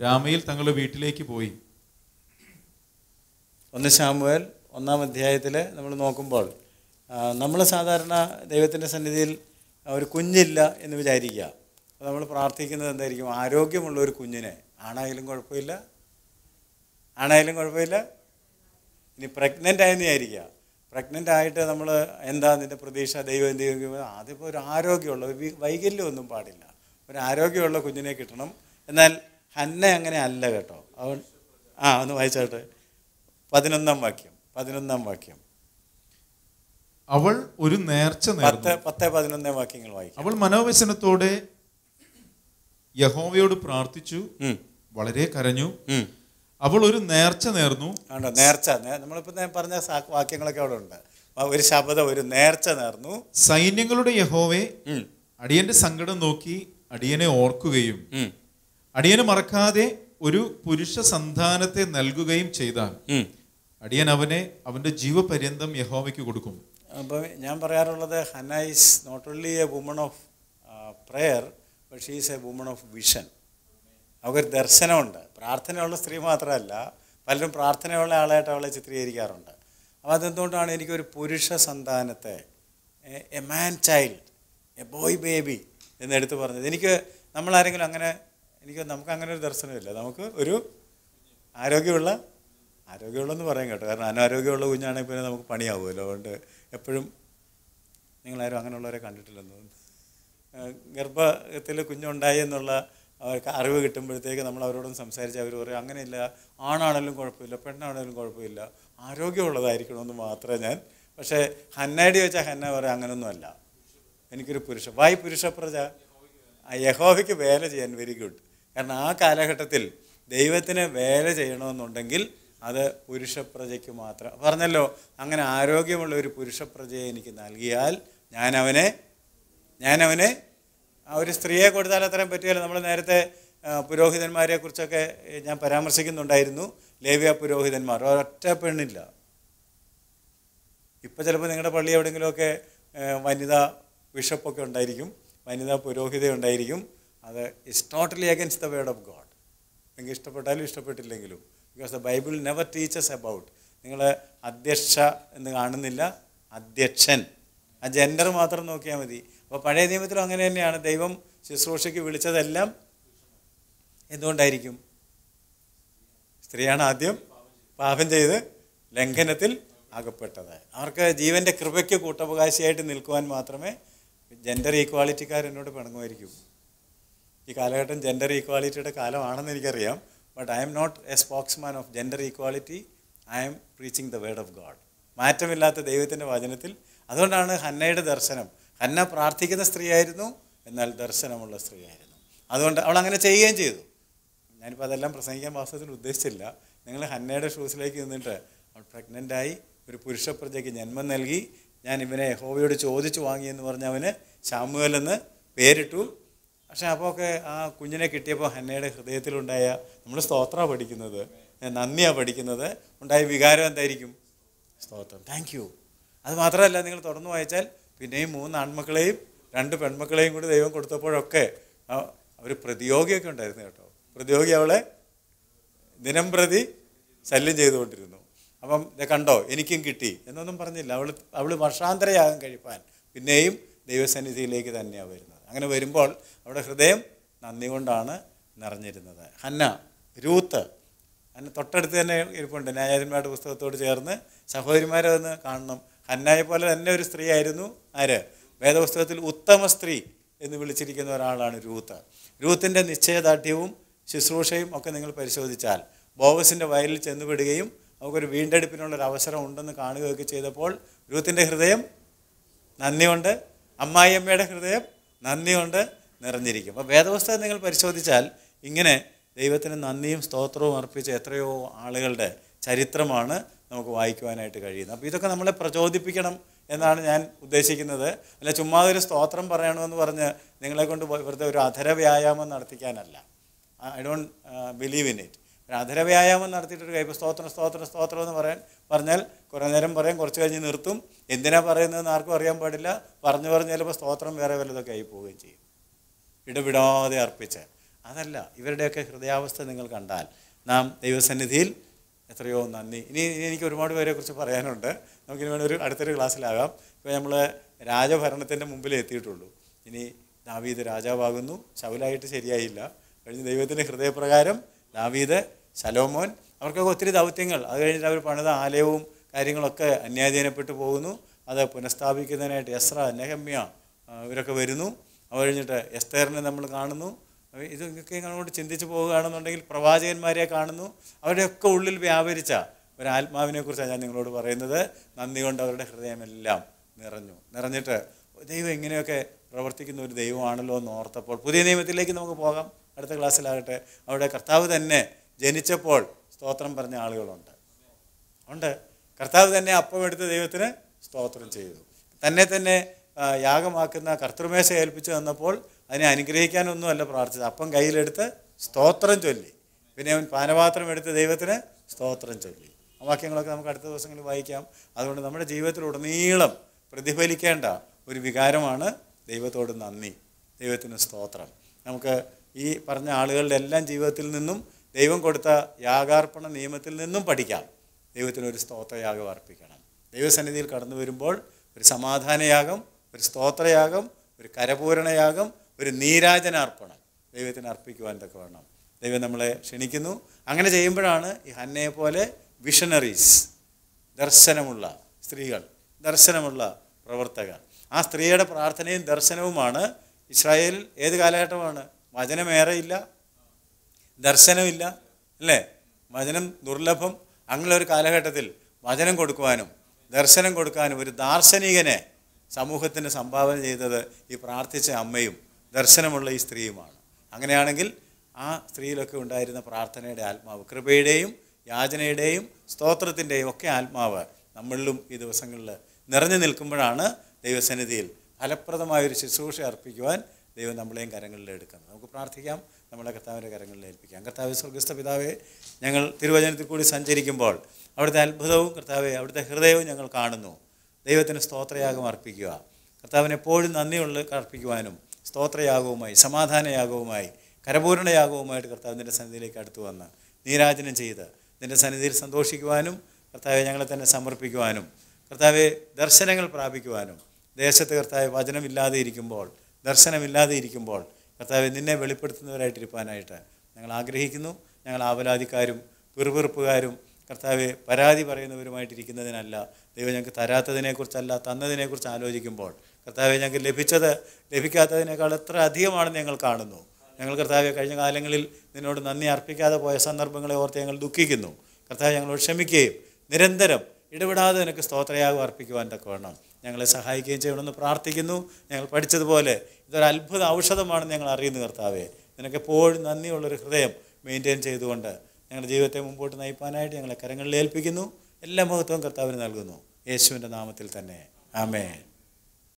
രാമയിൽ തങ്ങളുടെ വീട്ടിലേക്ക് പോയി ഒന്ന് ശാമുവേൽ ഒന്നാം അധ്യായത്തിൽ നമ്മൾ നോക്കുമ്പോൾ നമ്മൾ സാധാരണ ദൈവത്തിൻ്റെ സന്നിധിയിൽ ഒരു കുഞ്ഞില്ല എന്ന് വിചാരിക്കുക നമ്മൾ പ്രാർത്ഥിക്കുന്നത് എന്തായിരിക്കും ആരോഗ്യമുള്ള ഒരു കുഞ്ഞിനെ ആണായാലും കുഴപ്പമില്ല ആണായാലും കുഴപ്പമില്ല ഇനി പ്രഗ്നൻ്റ് ആയെന്ന് ആയിരിക്കുക പ്രഗ്നൻ്റ് ആയിട്ട് നമ്മൾ എന്താ നിൻ്റെ പ്രതീക്ഷ ദൈവം എന്ത് ചെയ്യുമ്പോൾ ആദ്യമിപ്പോൾ ഒരു ആരോഗ്യമുള്ള വൈകല്യമൊന്നും പാടില്ല ഒരു ആരോഗ്യമുള്ള കുഞ്ഞിനെ കിട്ടണം എന്നാൽ ഹന്ന അങ്ങനെ അല്ല കേട്ടോ അവൻ ആ ഒന്ന് വായിച്ചോട്ടെ പതിനൊന്നാം വാക്യം പതിനൊന്നാം വാക്യം അവൾ ഒരു നേർച്ച പത്ത് പത്ത് പതിനൊന്നാം വാക്യങ്ങൾ വായിക്കും അവൾ മനോവ്യസനത്തോടെ യഹോവയോട് പ്രാർത്ഥിച്ചു വളരെ കരഞ്ഞു അവൾ ഒരു നേർച്ച നേർന്നു നേർച്ച നമ്മളിപ്പോ പറഞ്ഞ വാക്യങ്ങളൊക്കെ അവിടെ ഉണ്ട് ഒരു ശബ്ദം ഒരു നേർച്ച നേർന്നു സൈന്യങ്ങളുടെ യഹോവെ അടിയന്റെ സങ്കടം നോക്കി അടിയനെ ഓർക്കുകയും അടിയനെ മറക്കാതെ ഒരു പുരുഷ സന്താനത്തെ നൽകുകയും ചെയ്താൽ അടിയൻ അവനെ അവന്റെ ജീവപര്യന്തം യഹോവയ്ക്ക് കൊടുക്കും അപ്പം ഞാൻ പറയാറുള്ളത് Hannah's not only a woman of prayer പക്ഷേ she's a woman of vision അവർക്കൊരു ദർശനമുണ്ട് പ്രാർത്ഥനയുള്ള സ്ത്രീ മാത്രമല്ല പലരും പ്രാർത്ഥനയുള്ള ആളായിട്ട് അവളെ ചിത്രീകരിക്കാറുണ്ട് അപ്പോൾ അതെന്തുകൊണ്ടാണ് എനിക്കൊരു പുരുഷ സന്താനത്തെ a man child a boy baby എന്നെടുത്ത് പറഞ്ഞത് എനിക്ക് നമ്മളാരെങ്കിലും അങ്ങനെ എനിക്ക് നമുക്ക് അങ്ങനെ ഒരു ദർശനമില്ല നമുക്ക് ഒരു ആരോഗ്യമുള്ള ആരോഗ്യമുള്ളെന്ന് പറയാം കേട്ടോ കാരണം അനാരോഗ്യമുള്ള കുഞ്ഞാണെങ്കിൽ പിന്നെ നമുക്ക് പണിയാവുമല്ലോ അതുകൊണ്ട് എപ്പോഴും നിങ്ങളാരും അങ്ങനെയുള്ളവരെ കണ്ടിട്ടില്ലെന്ന് തോന്നുന്നു ഗർഭത്തിൽ കുഞ്ഞുണ്ടായി എന്നുള്ള അവർക്ക് അറിവ് കിട്ടുമ്പോഴത്തേക്ക് നമ്മൾ അവരോടും സംസാരിച്ച് അവർ പറയും അങ്ങനെയില്ല ആണാണെങ്കിലും കുഴപ്പമില്ല പെണ്ണാണെങ്കിലും കുഴപ്പമില്ല ആരോഗ്യമുള്ളതായിരിക്കണമെന്ന് മാത്രമേ ഞാൻ പക്ഷേ ഹന്നയുടെ വെച്ചാൽ ഹന്ന പറയാം അങ്ങനെയൊന്നുമല്ല എനിക്കൊരു പുരുഷ വായ് പുരുഷ പ്രജ യഹോവയ്ക്ക് വേല ചെയ്യാൻ വെരി ഗുഡ് കാരണം ആ കാലഘട്ടത്തിൽ ദൈവത്തിന് വേല ചെയ്യണമെന്നുണ്ടെങ്കിൽ അത് പുരുഷപ്രജയ്ക്ക് മാത്രം പറഞ്ഞല്ലോ അങ്ങനെ ആരോഗ്യമുള്ള ഒരു പുരുഷപ്രജയെ എനിക്ക് നൽകിയാൽ ഞാൻ അവനെ ഞാനവന് ഒരു സ്ത്രീയെ കൊടുത്താൽ അത്രയും പറ്റുകയില്ല നമ്മൾ നേരത്തെ പുരോഹിതന്മാരെ കുറിച്ചൊക്കെ ഞാൻ പരാമർശിക്കുന്നുണ്ടായിരുന്നു ലേവ്യ പുരോഹിതന്മാർ ഒരൊറ്റ പെണ്ണില്ല ഇപ്പം ചിലപ്പോൾ നിങ്ങളുടെ പള്ളി എവിടെയെങ്കിലുമൊക്കെ വനിതാ ബിഷപ്പൊക്കെ ഉണ്ടായിരിക്കും വനിതാ പുരോഹിത ഉണ്ടായിരിക്കും അത് is totally against the word of God നിങ്ങൾക്ക് ഇഷ്ടപ്പെട്ടാലും ഇഷ്ടപ്പെട്ടില്ലെങ്കിലും because the Bible never teachers about നിങ്ങൾ അധ്യക്ഷ എന്ന് കാണുന്നില്ല അധ്യക്ഷൻ ആ ജെൻഡർ മാത്രം നോക്കിയാൽ മതി അപ്പോൾ പഴയ നിയമത്തിലും അങ്ങനെ തന്നെയാണ് ദൈവം ശുശ്രൂഷയ്ക്ക് വിളിച്ചതെല്ലാം എന്തുകൊണ്ടായിരിക്കും സ്ത്രീയാണ് ആദ്യം പാപം ചെയ്ത് ലംഘനത്തിൽ അകപ്പെട്ടത് അവർക്ക് ജീവൻ്റെ കൃപയ്ക്ക് കൂട്ടവകാശിയായിട്ട് നിൽക്കുവാൻ മാത്രമേ ജെൻഡർ ഈക്വാളിറ്റിക്കാരെന്നോട് പിണങ്ങുമായിരിക്കും ഈ കാലഘട്ടം ജെൻഡർ ഈക്വാളിറ്റിയുടെ കാലമാണെന്ന് എനിക്കറിയാം but I'm not a spokesman of gender equality I'm preaching the word of God മാറ്റമില്ലാത്ത ദൈവത്തിൻ്റെ വചനത്തിൽ അതുകൊണ്ടാണ് ഹന്നയുടെ ദർശനം ഹന്ന പ്രാർത്ഥിക്കുന്ന സ്ത്രീയായിരുന്നു എന്നാൽ ദർശനമുള്ള സ്ത്രീയായിരുന്നു അതുകൊണ്ട് അവൾ അങ്ങനെ ചെയ്യുകയും ചെയ്തു ഞാനിപ്പോൾ അതെല്ലാം പ്രസംഗിക്കാൻ വാസ്തവത്തിൽ ഉദ്ദേശിച്ചില്ല നിങ്ങൾ ഹന്നയുടെ ഷൂസിലേക്ക് നിന്നിട്ട് അവൾ പ്രഗ്നൻ്റായി ഒരു പുരുഷ പ്രജയ്ക്ക് ജന്മം നൽകി ഞാൻ ഇവനെ യഹോവയോട് ചോദിച്ചു വാങ്ങിയെന്ന് പറഞ്ഞ അവന് ശാമുവൽ എന്ന് പേരിട്ടു പക്ഷേ അപ്പോൾ ഒക്കെ ആ കുഞ്ഞിനെ കിട്ടിയപ്പോൾ ഹന്നയുടെ ഹൃദയത്തിലുണ്ടായ നമ്മൾ സ്തോത്രമാണ് പഠിക്കുന്നത് നന്ദിയാണ് പഠിക്കുന്നത് ഉണ്ടായ വികാരം എന്തായിരിക്കും സ്തോത്രം താങ്ക് യു അത് മാത്രമല്ല നിങ്ങൾ തുറന്നു വായിച്ചാൽ പിന്നെയും മൂന്ന് ആൺമക്കളെയും രണ്ട് പെൺമക്കളെയും കൂടി ദൈവം കൊടുത്തപ്പോഴൊക്കെ അവർ പ്രതിയോഗിയൊക്കെ ഉണ്ടായിരുന്നു കേട്ടോ പ്രതിയോഗി അവളെ ദിനം പ്രതി ശല്യം ചെയ്തുകൊണ്ടിരുന്നു അപ്പം കണ്ടോ എനിക്കും കിട്ടി എന്നൊന്നും പറഞ്ഞില്ല അവൾ അവൾ വർഷാന്തരയാകും കഴിപ്പാൻ പിന്നെയും ദൈവസന്നിധിയിലേക്ക് തന്നെയാണ് വരുന്നത് അങ്ങനെ വരുമ്പോൾ അവിടെ ഹൃദയം നന്ദി കൊണ്ടാണ് നിറഞ്ഞിരുന്നത് ഹന്ന രൂത്ത് അന്ന തൊട്ടടുത്ത് തന്നെ ഇരിപ്പുണ്ട് ന്യായാധിപന്മാരുടെ പുസ്തകത്തോട് ചേർന്ന് സഹോദരിമാരെ ഒന്ന് കാണണം ഹന്നായെ പോലെ തന്നെ ഒരു സ്ത്രീയായിരുന്നു ആര് വേദപുസ്തകത്തിൽ ഉത്തമ സ്ത്രീ എന്ന് വിളിച്ചിരിക്കുന്ന ഒരാളാണ് രൂത്ത് രൂത്തിൻ്റെ നിശ്ചയദാർഢ്യവും ശുശ്രൂഷയും ഒക്കെ നിങ്ങൾ പരിശോധിച്ചാൽ ബോവസിൻ്റെ വയലിൽ ചെന്നുപെടുകയും നമുക്കൊരു വീണ്ടെടുപ്പിനുള്ളൊരു അവസരം ഉണ്ടെന്ന് കാണുകയൊക്കെ ചെയ്തപ്പോൾ രൂത്തിൻ്റെ ഹൃദയം നന്ദിയുണ്ട് അമ്മായിയമ്മയുടെ ഹൃദയം നന്ദിയുണ്ട് നിറഞ്ഞിരിക്കും അപ്പോൾ വേദപുസ്തകം നിങ്ങൾ പരിശോധിച്ചാൽ ഇങ്ങനെ ദൈവത്തിന് നന്ദിയും സ്തോത്രവും അർപ്പിച്ച എത്രയോ ആളുകളുടെ ചരിത്രമാണ് നമുക്ക് വായിക്കുവാനായിട്ട് കഴിയുന്നത് അപ്പോൾ ഇതൊക്കെ നമ്മളെ പ്രചോദിപ്പിക്കണം എന്നാണ് ഞാൻ ഉദ്ദേശിക്കുന്നത് അല്ല ചുമ്മാ ഒരു സ്തോത്രം പറയണമെന്ന് പറഞ്ഞ് നിങ്ങളെ കൊണ്ട് വെറുതെ ഒരു അധര വ്യായാമം നടത്തിക്കാനല്ല I don't believe in it ഒരു അധര വ്യായാമം നടത്തിയിട്ടൊരു കൈ സ്തോത്രം സ്തോത്രം സ്തോത്രം എന്ന് പറയാൻ പറഞ്ഞാൽ കുറേ നേരം പറയും കുറച്ച് കഴിഞ്ഞ് നിർത്തും എന്തിനാ പറയുന്നതെന്ന് ആർക്കും അറിയാൻ പാടില്ല പറഞ്ഞു പറഞ്ഞ് ചിലപ്പോൾ സ്തോത്രം വേറെ വല്ലതൊക്കെ ആയി പോവുകയും ചെയ്യും ഇടപെടാതെ അർപ്പിച്ച് അതല്ല ഇവരുടെയൊക്കെ ഹൃദയാവസ്ഥ നിങ്ങൾ കണ്ടാൽ നാം ദൈവസന്നിധിയിൽ എത്രയോ നന്ദി ഇനി എനിക്ക് ഒരുപാട് പേരെക്കുറിച്ച് പറയാനുണ്ട് നമുക്കിനി വേണേൽ ഒരു അടുത്തൊരു ക്ലാസ്സിലാകാം ഇപ്പോൾ നമ്മൾ രാജഭരണത്തിൻ്റെ മുമ്പിൽ എത്തിയിട്ടുള്ളൂ ഇനി ദാവീദ് രാജാവാകുന്നു ശൗലായിട്ട് ശരിയായില്ല കഴിഞ്ഞ ദൈവത്തിൻ്റെ ഹൃദയപ്രകാരം ദാവീദ് ശലോമോൻ അവർക്കൊക്കെ ഒത്തിരി ദൗത്യങ്ങൾ അത് കഴിഞ്ഞിട്ട് അവർ പണിത ആലയവും കാര്യങ്ങളൊക്കെ അന്യാധീനപ്പെട്ട് പോകുന്നു അത് പുനഃസ്ഥാപിക്കുന്നതിനായിട്ട് എസ്ര നെഹമ്യ ഇവരൊക്കെ വരുന്നു അത് കഴിഞ്ഞിട്ട് എസ്തേറിനെ നമ്മൾ കാണുന്നു ഇതൊക്കെ അങ്ങോട്ട് ചിന്തിച്ച് പോവുകയാണെന്നുണ്ടെങ്കിൽ പ്രവാചകന്മാരെ കാണുന്നു അവരുടെയൊക്കെ ഉള്ളിൽ വ്യാപരിച്ച കുറിച്ചാണ് ഞാൻ നിങ്ങളോട് പറയുന്നത് നന്ദി കൊണ്ട് അവരുടെ ഹൃദയമെല്ലാം നിറഞ്ഞു നിറഞ്ഞിട്ട് ദൈവം എങ്ങനെയൊക്കെ പ്രവർത്തിക്കുന്ന ഒരു ദൈവമാണല്ലോ എന്ന് ഓർത്തപ്പോൾ പുതിയ നിയമത്തിലേക്ക് നമുക്ക് പോകാം അടുത്ത ക്ലാസ്സിലാകട്ടെ അവിടെ കർത്താവ് തന്നെ ജനിച്ചപ്പോൾ സ്തോത്രം പറഞ്ഞ ആളുകളുണ്ട് ഉണ്ട് കർത്താവ് തന്നെ അപ്പം എടുത്ത് ദൈവത്തിന് സ്തോത്രം ചെയ്തു തന്നെ തന്നെ യാഗമാക്കുന്ന കർത്തൃമേശ ഏൽപ്പിച്ചു തന്നപ്പോൾ അതിനെ അനുഗ്രഹിക്കാനൊന്നുമല്ല പ്രാർത്ഥിച്ചത് അപ്പം കയ്യിലെടുത്ത് സ്തോത്രം ചൊല്ലി പിന്നെ അവൻ പാനപാത്രം എടുത്ത് ദൈവത്തിന് സ്തോത്രം ചൊല്ലി വാക്യങ്ങളൊക്കെ നമുക്ക് അടുത്ത ദിവസങ്ങളിൽ വായിക്കാം അതുകൊണ്ട് നമ്മുടെ ജീവിതത്തിലുടനീളം പ്രതിഫലിക്കേണ്ട ഒരു വികാരമാണ് ദൈവത്തോട് നന്ദി ദൈവത്തിന് സ്തോത്രം നമുക്ക് ഈ പറഞ്ഞ ആളുകളുടെ എല്ലാം ജീവിതത്തിൽ നിന്നും ദൈവം കൊടുത്ത യാഗാർപ്പണ നിയമത്തിൽ നിന്നും പഠിക്കാം ദൈവത്തിന് ഒരു സ്തോത്രയാഗം അർപ്പിക്കണം ദൈവസന്നിധിയിൽ കടന്നു വരുമ്പോൾ ഒരു സമാധാനയാഗം ഒരു സ്തോത്രയാഗം ഒരു കരപൂരണയാഗം ഒരു നീരാജനാർപ്പണം ദൈവത്തിന് അർപ്പിക്കുവാൻ ഇതൊക്കെ വേണം ദൈവം നമ്മളെ ക്ഷണിക്കുന്നു അങ്ങനെ ചെയ്യുമ്പോഴാണ് ഈ ഹന്നയെ പോലെ വിഷനറീസ് ദർശനമുള്ള സ്ത്രീകൾ ദർശനമുള്ള പ്രവർത്തകർ ആ സ്ത്രീയുടെ പ്രാർത്ഥനയും ദർശനവുമാണ് ഇസ്രായേൽ ഏത് കാലഘട്ടമാണ് വചനമേറെയില്ല ദർശനമില്ല അല്ലേ വചനം ദുർലഭം അങ്ങനെ ഒരു കാലഘട്ടത്തിൽ വചനം കൊടുക്കുവാനും ദർശനം കൊടുക്കാനും ഒരു ദാർശനികനെ സമൂഹത്തിന് സംഭാവന ചെയ്തത് ഈ പ്രാർത്ഥിച്ച അമ്മയും ദർശനമുള്ള ഈ സ്ത്രീയുമാണ് അങ്ങനെയാണെങ്കിൽ ആ സ്ത്രീയിലൊക്കെ ഉണ്ടായിരുന്ന പ്രാർത്ഥനയുടെ ആത്മാവ് കൃപയുടെയും യാചനയുടെയും സ്തോത്രത്തിൻ്റെയും ഒക്കെ ആത്മാവ് നമ്മളിലും ഈ ദിവസങ്ങളിൽ നിറഞ്ഞു നിൽക്കുമ്പോഴാണ് ദൈവസന്നിധിയിൽ ഫലപ്രദമായൊരു ശുശ്രൂഷ അർപ്പിക്കുവാൻ ദൈവം നമ്മളെയും കരങ്ങളിൽ എടുക്കുന്നത് നമുക്ക് പ്രാർത്ഥിക്കാം നമ്മളെ കർത്താവിൻ്റെ കരങ്ങളിൽ ഏൽപ്പിക്കാം കർത്താവ് സ്വർഗസ്ഥ പിതാവെ ഞങ്ങൾ തിരുവചനത്തിൽ കൂടി സഞ്ചരിക്കുമ്പോൾ അവിടുത്തെ അത്ഭുതവും കർത്താവെ അവിടുത്തെ ഹൃദയവും ഞങ്ങൾ കാണുന്നു ദൈവത്തിന് സ്തോത്രയാഗം അർപ്പിക്കുക കർത്താവിന് എപ്പോഴും നന്ദിയുള്ള അർപ്പിക്കുവാനും സ്തോത്രയാഗവുമായി സമാധാനയാഗവുമായി കരപൂരണയാഗവുമായിട്ട് കർത്താവിൻ്റെ സന്നിധിയിലേക്ക് അടുത്തു വന്ന് നീരാജനം ചെയ്ത് നിൻ്റെ സന്നിധിയിൽ സന്തോഷിക്കുവാനും കർത്താവെ ഞങ്ങളെ തന്നെ സമർപ്പിക്കുവാനും കർത്താവെ ദർശനങ്ങൾ പ്രാപിക്കുവാനും ദേശത്ത് കർത്താവ് വചനമില്ലാതെ ഇരിക്കുമ്പോൾ ദർശനമില്ലാതെ ഇരിക്കുമ്പോൾ കർത്താവ് നിന്നെ വെളിപ്പെടുത്തുന്നവരായിട്ടിരിക്കാനായിട്ട് ഞങ്ങൾ ആഗ്രഹിക്കുന്നു ഞങ്ങൾ ആവലാതിക്കാരും പിറുപിറുപ്പുകാരും കർത്താവ് പരാതി പറയുന്നവരുമായിട്ടിരിക്കുന്നതിനല്ല ദൈവം ഞങ്ങൾക്ക് തരാത്തതിനെക്കുറിച്ചല്ല തന്നതിനെക്കുറിച്ച് ആലോചിക്കുമ്പോൾ കർത്താവ് ഞങ്ങൾക്ക് ലഭിച്ചത് ലഭിക്കാത്തതിനേക്കാൾ എത്ര അധികമാണെന്ന് ഞങ്ങൾ കാണുന്നു ഞങ്ങൾ കർത്താവ് കഴിഞ്ഞ കാലങ്ങളിൽ നിന്നോട് നന്ദി അർപ്പിക്കാതെ പോയ സന്ദർഭങ്ങളെ ഓർത്ത് ഞങ്ങൾ ദുഃഖിക്കുന്നു കർത്താവ് ഞങ്ങളോട് ക്ഷമിക്കുകയും നിരന്തരം ഇടപെടാതെ നിനക്ക് സ്തോത്രയാകും അർപ്പിക്കുവാൻ വേണം ഞങ്ങളെ സഹായിക്കുകയും ചെയ്യണമെന്ന് പ്രാർത്ഥിക്കുന്നു ഞങ്ങൾ പഠിച്ചതുപോലെ ഇതൊരു അത്ഭുത ഔഷധമാണെന്ന് ഞങ്ങൾ അറിയുന്നു കർത്താവെ എപ്പോഴും നന്ദിയുള്ളൊരു ഹൃദയം മെയിൻറ്റെയിൻ ചെയ്തുകൊണ്ട് ഞങ്ങളുടെ ജീവിതത്തെ മുമ്പോട്ട് നയിപ്പാനായിട്ട് ഞങ്ങളെ കരങ്ങളിൽ ഏൽപ്പിക്കുന്നു എല്ലാ മഹത്വവും കർത്താവിന് നൽകുന്നു യേശുവിൻ്റെ നാമത്തിൽ തന്നെ ആമേൻ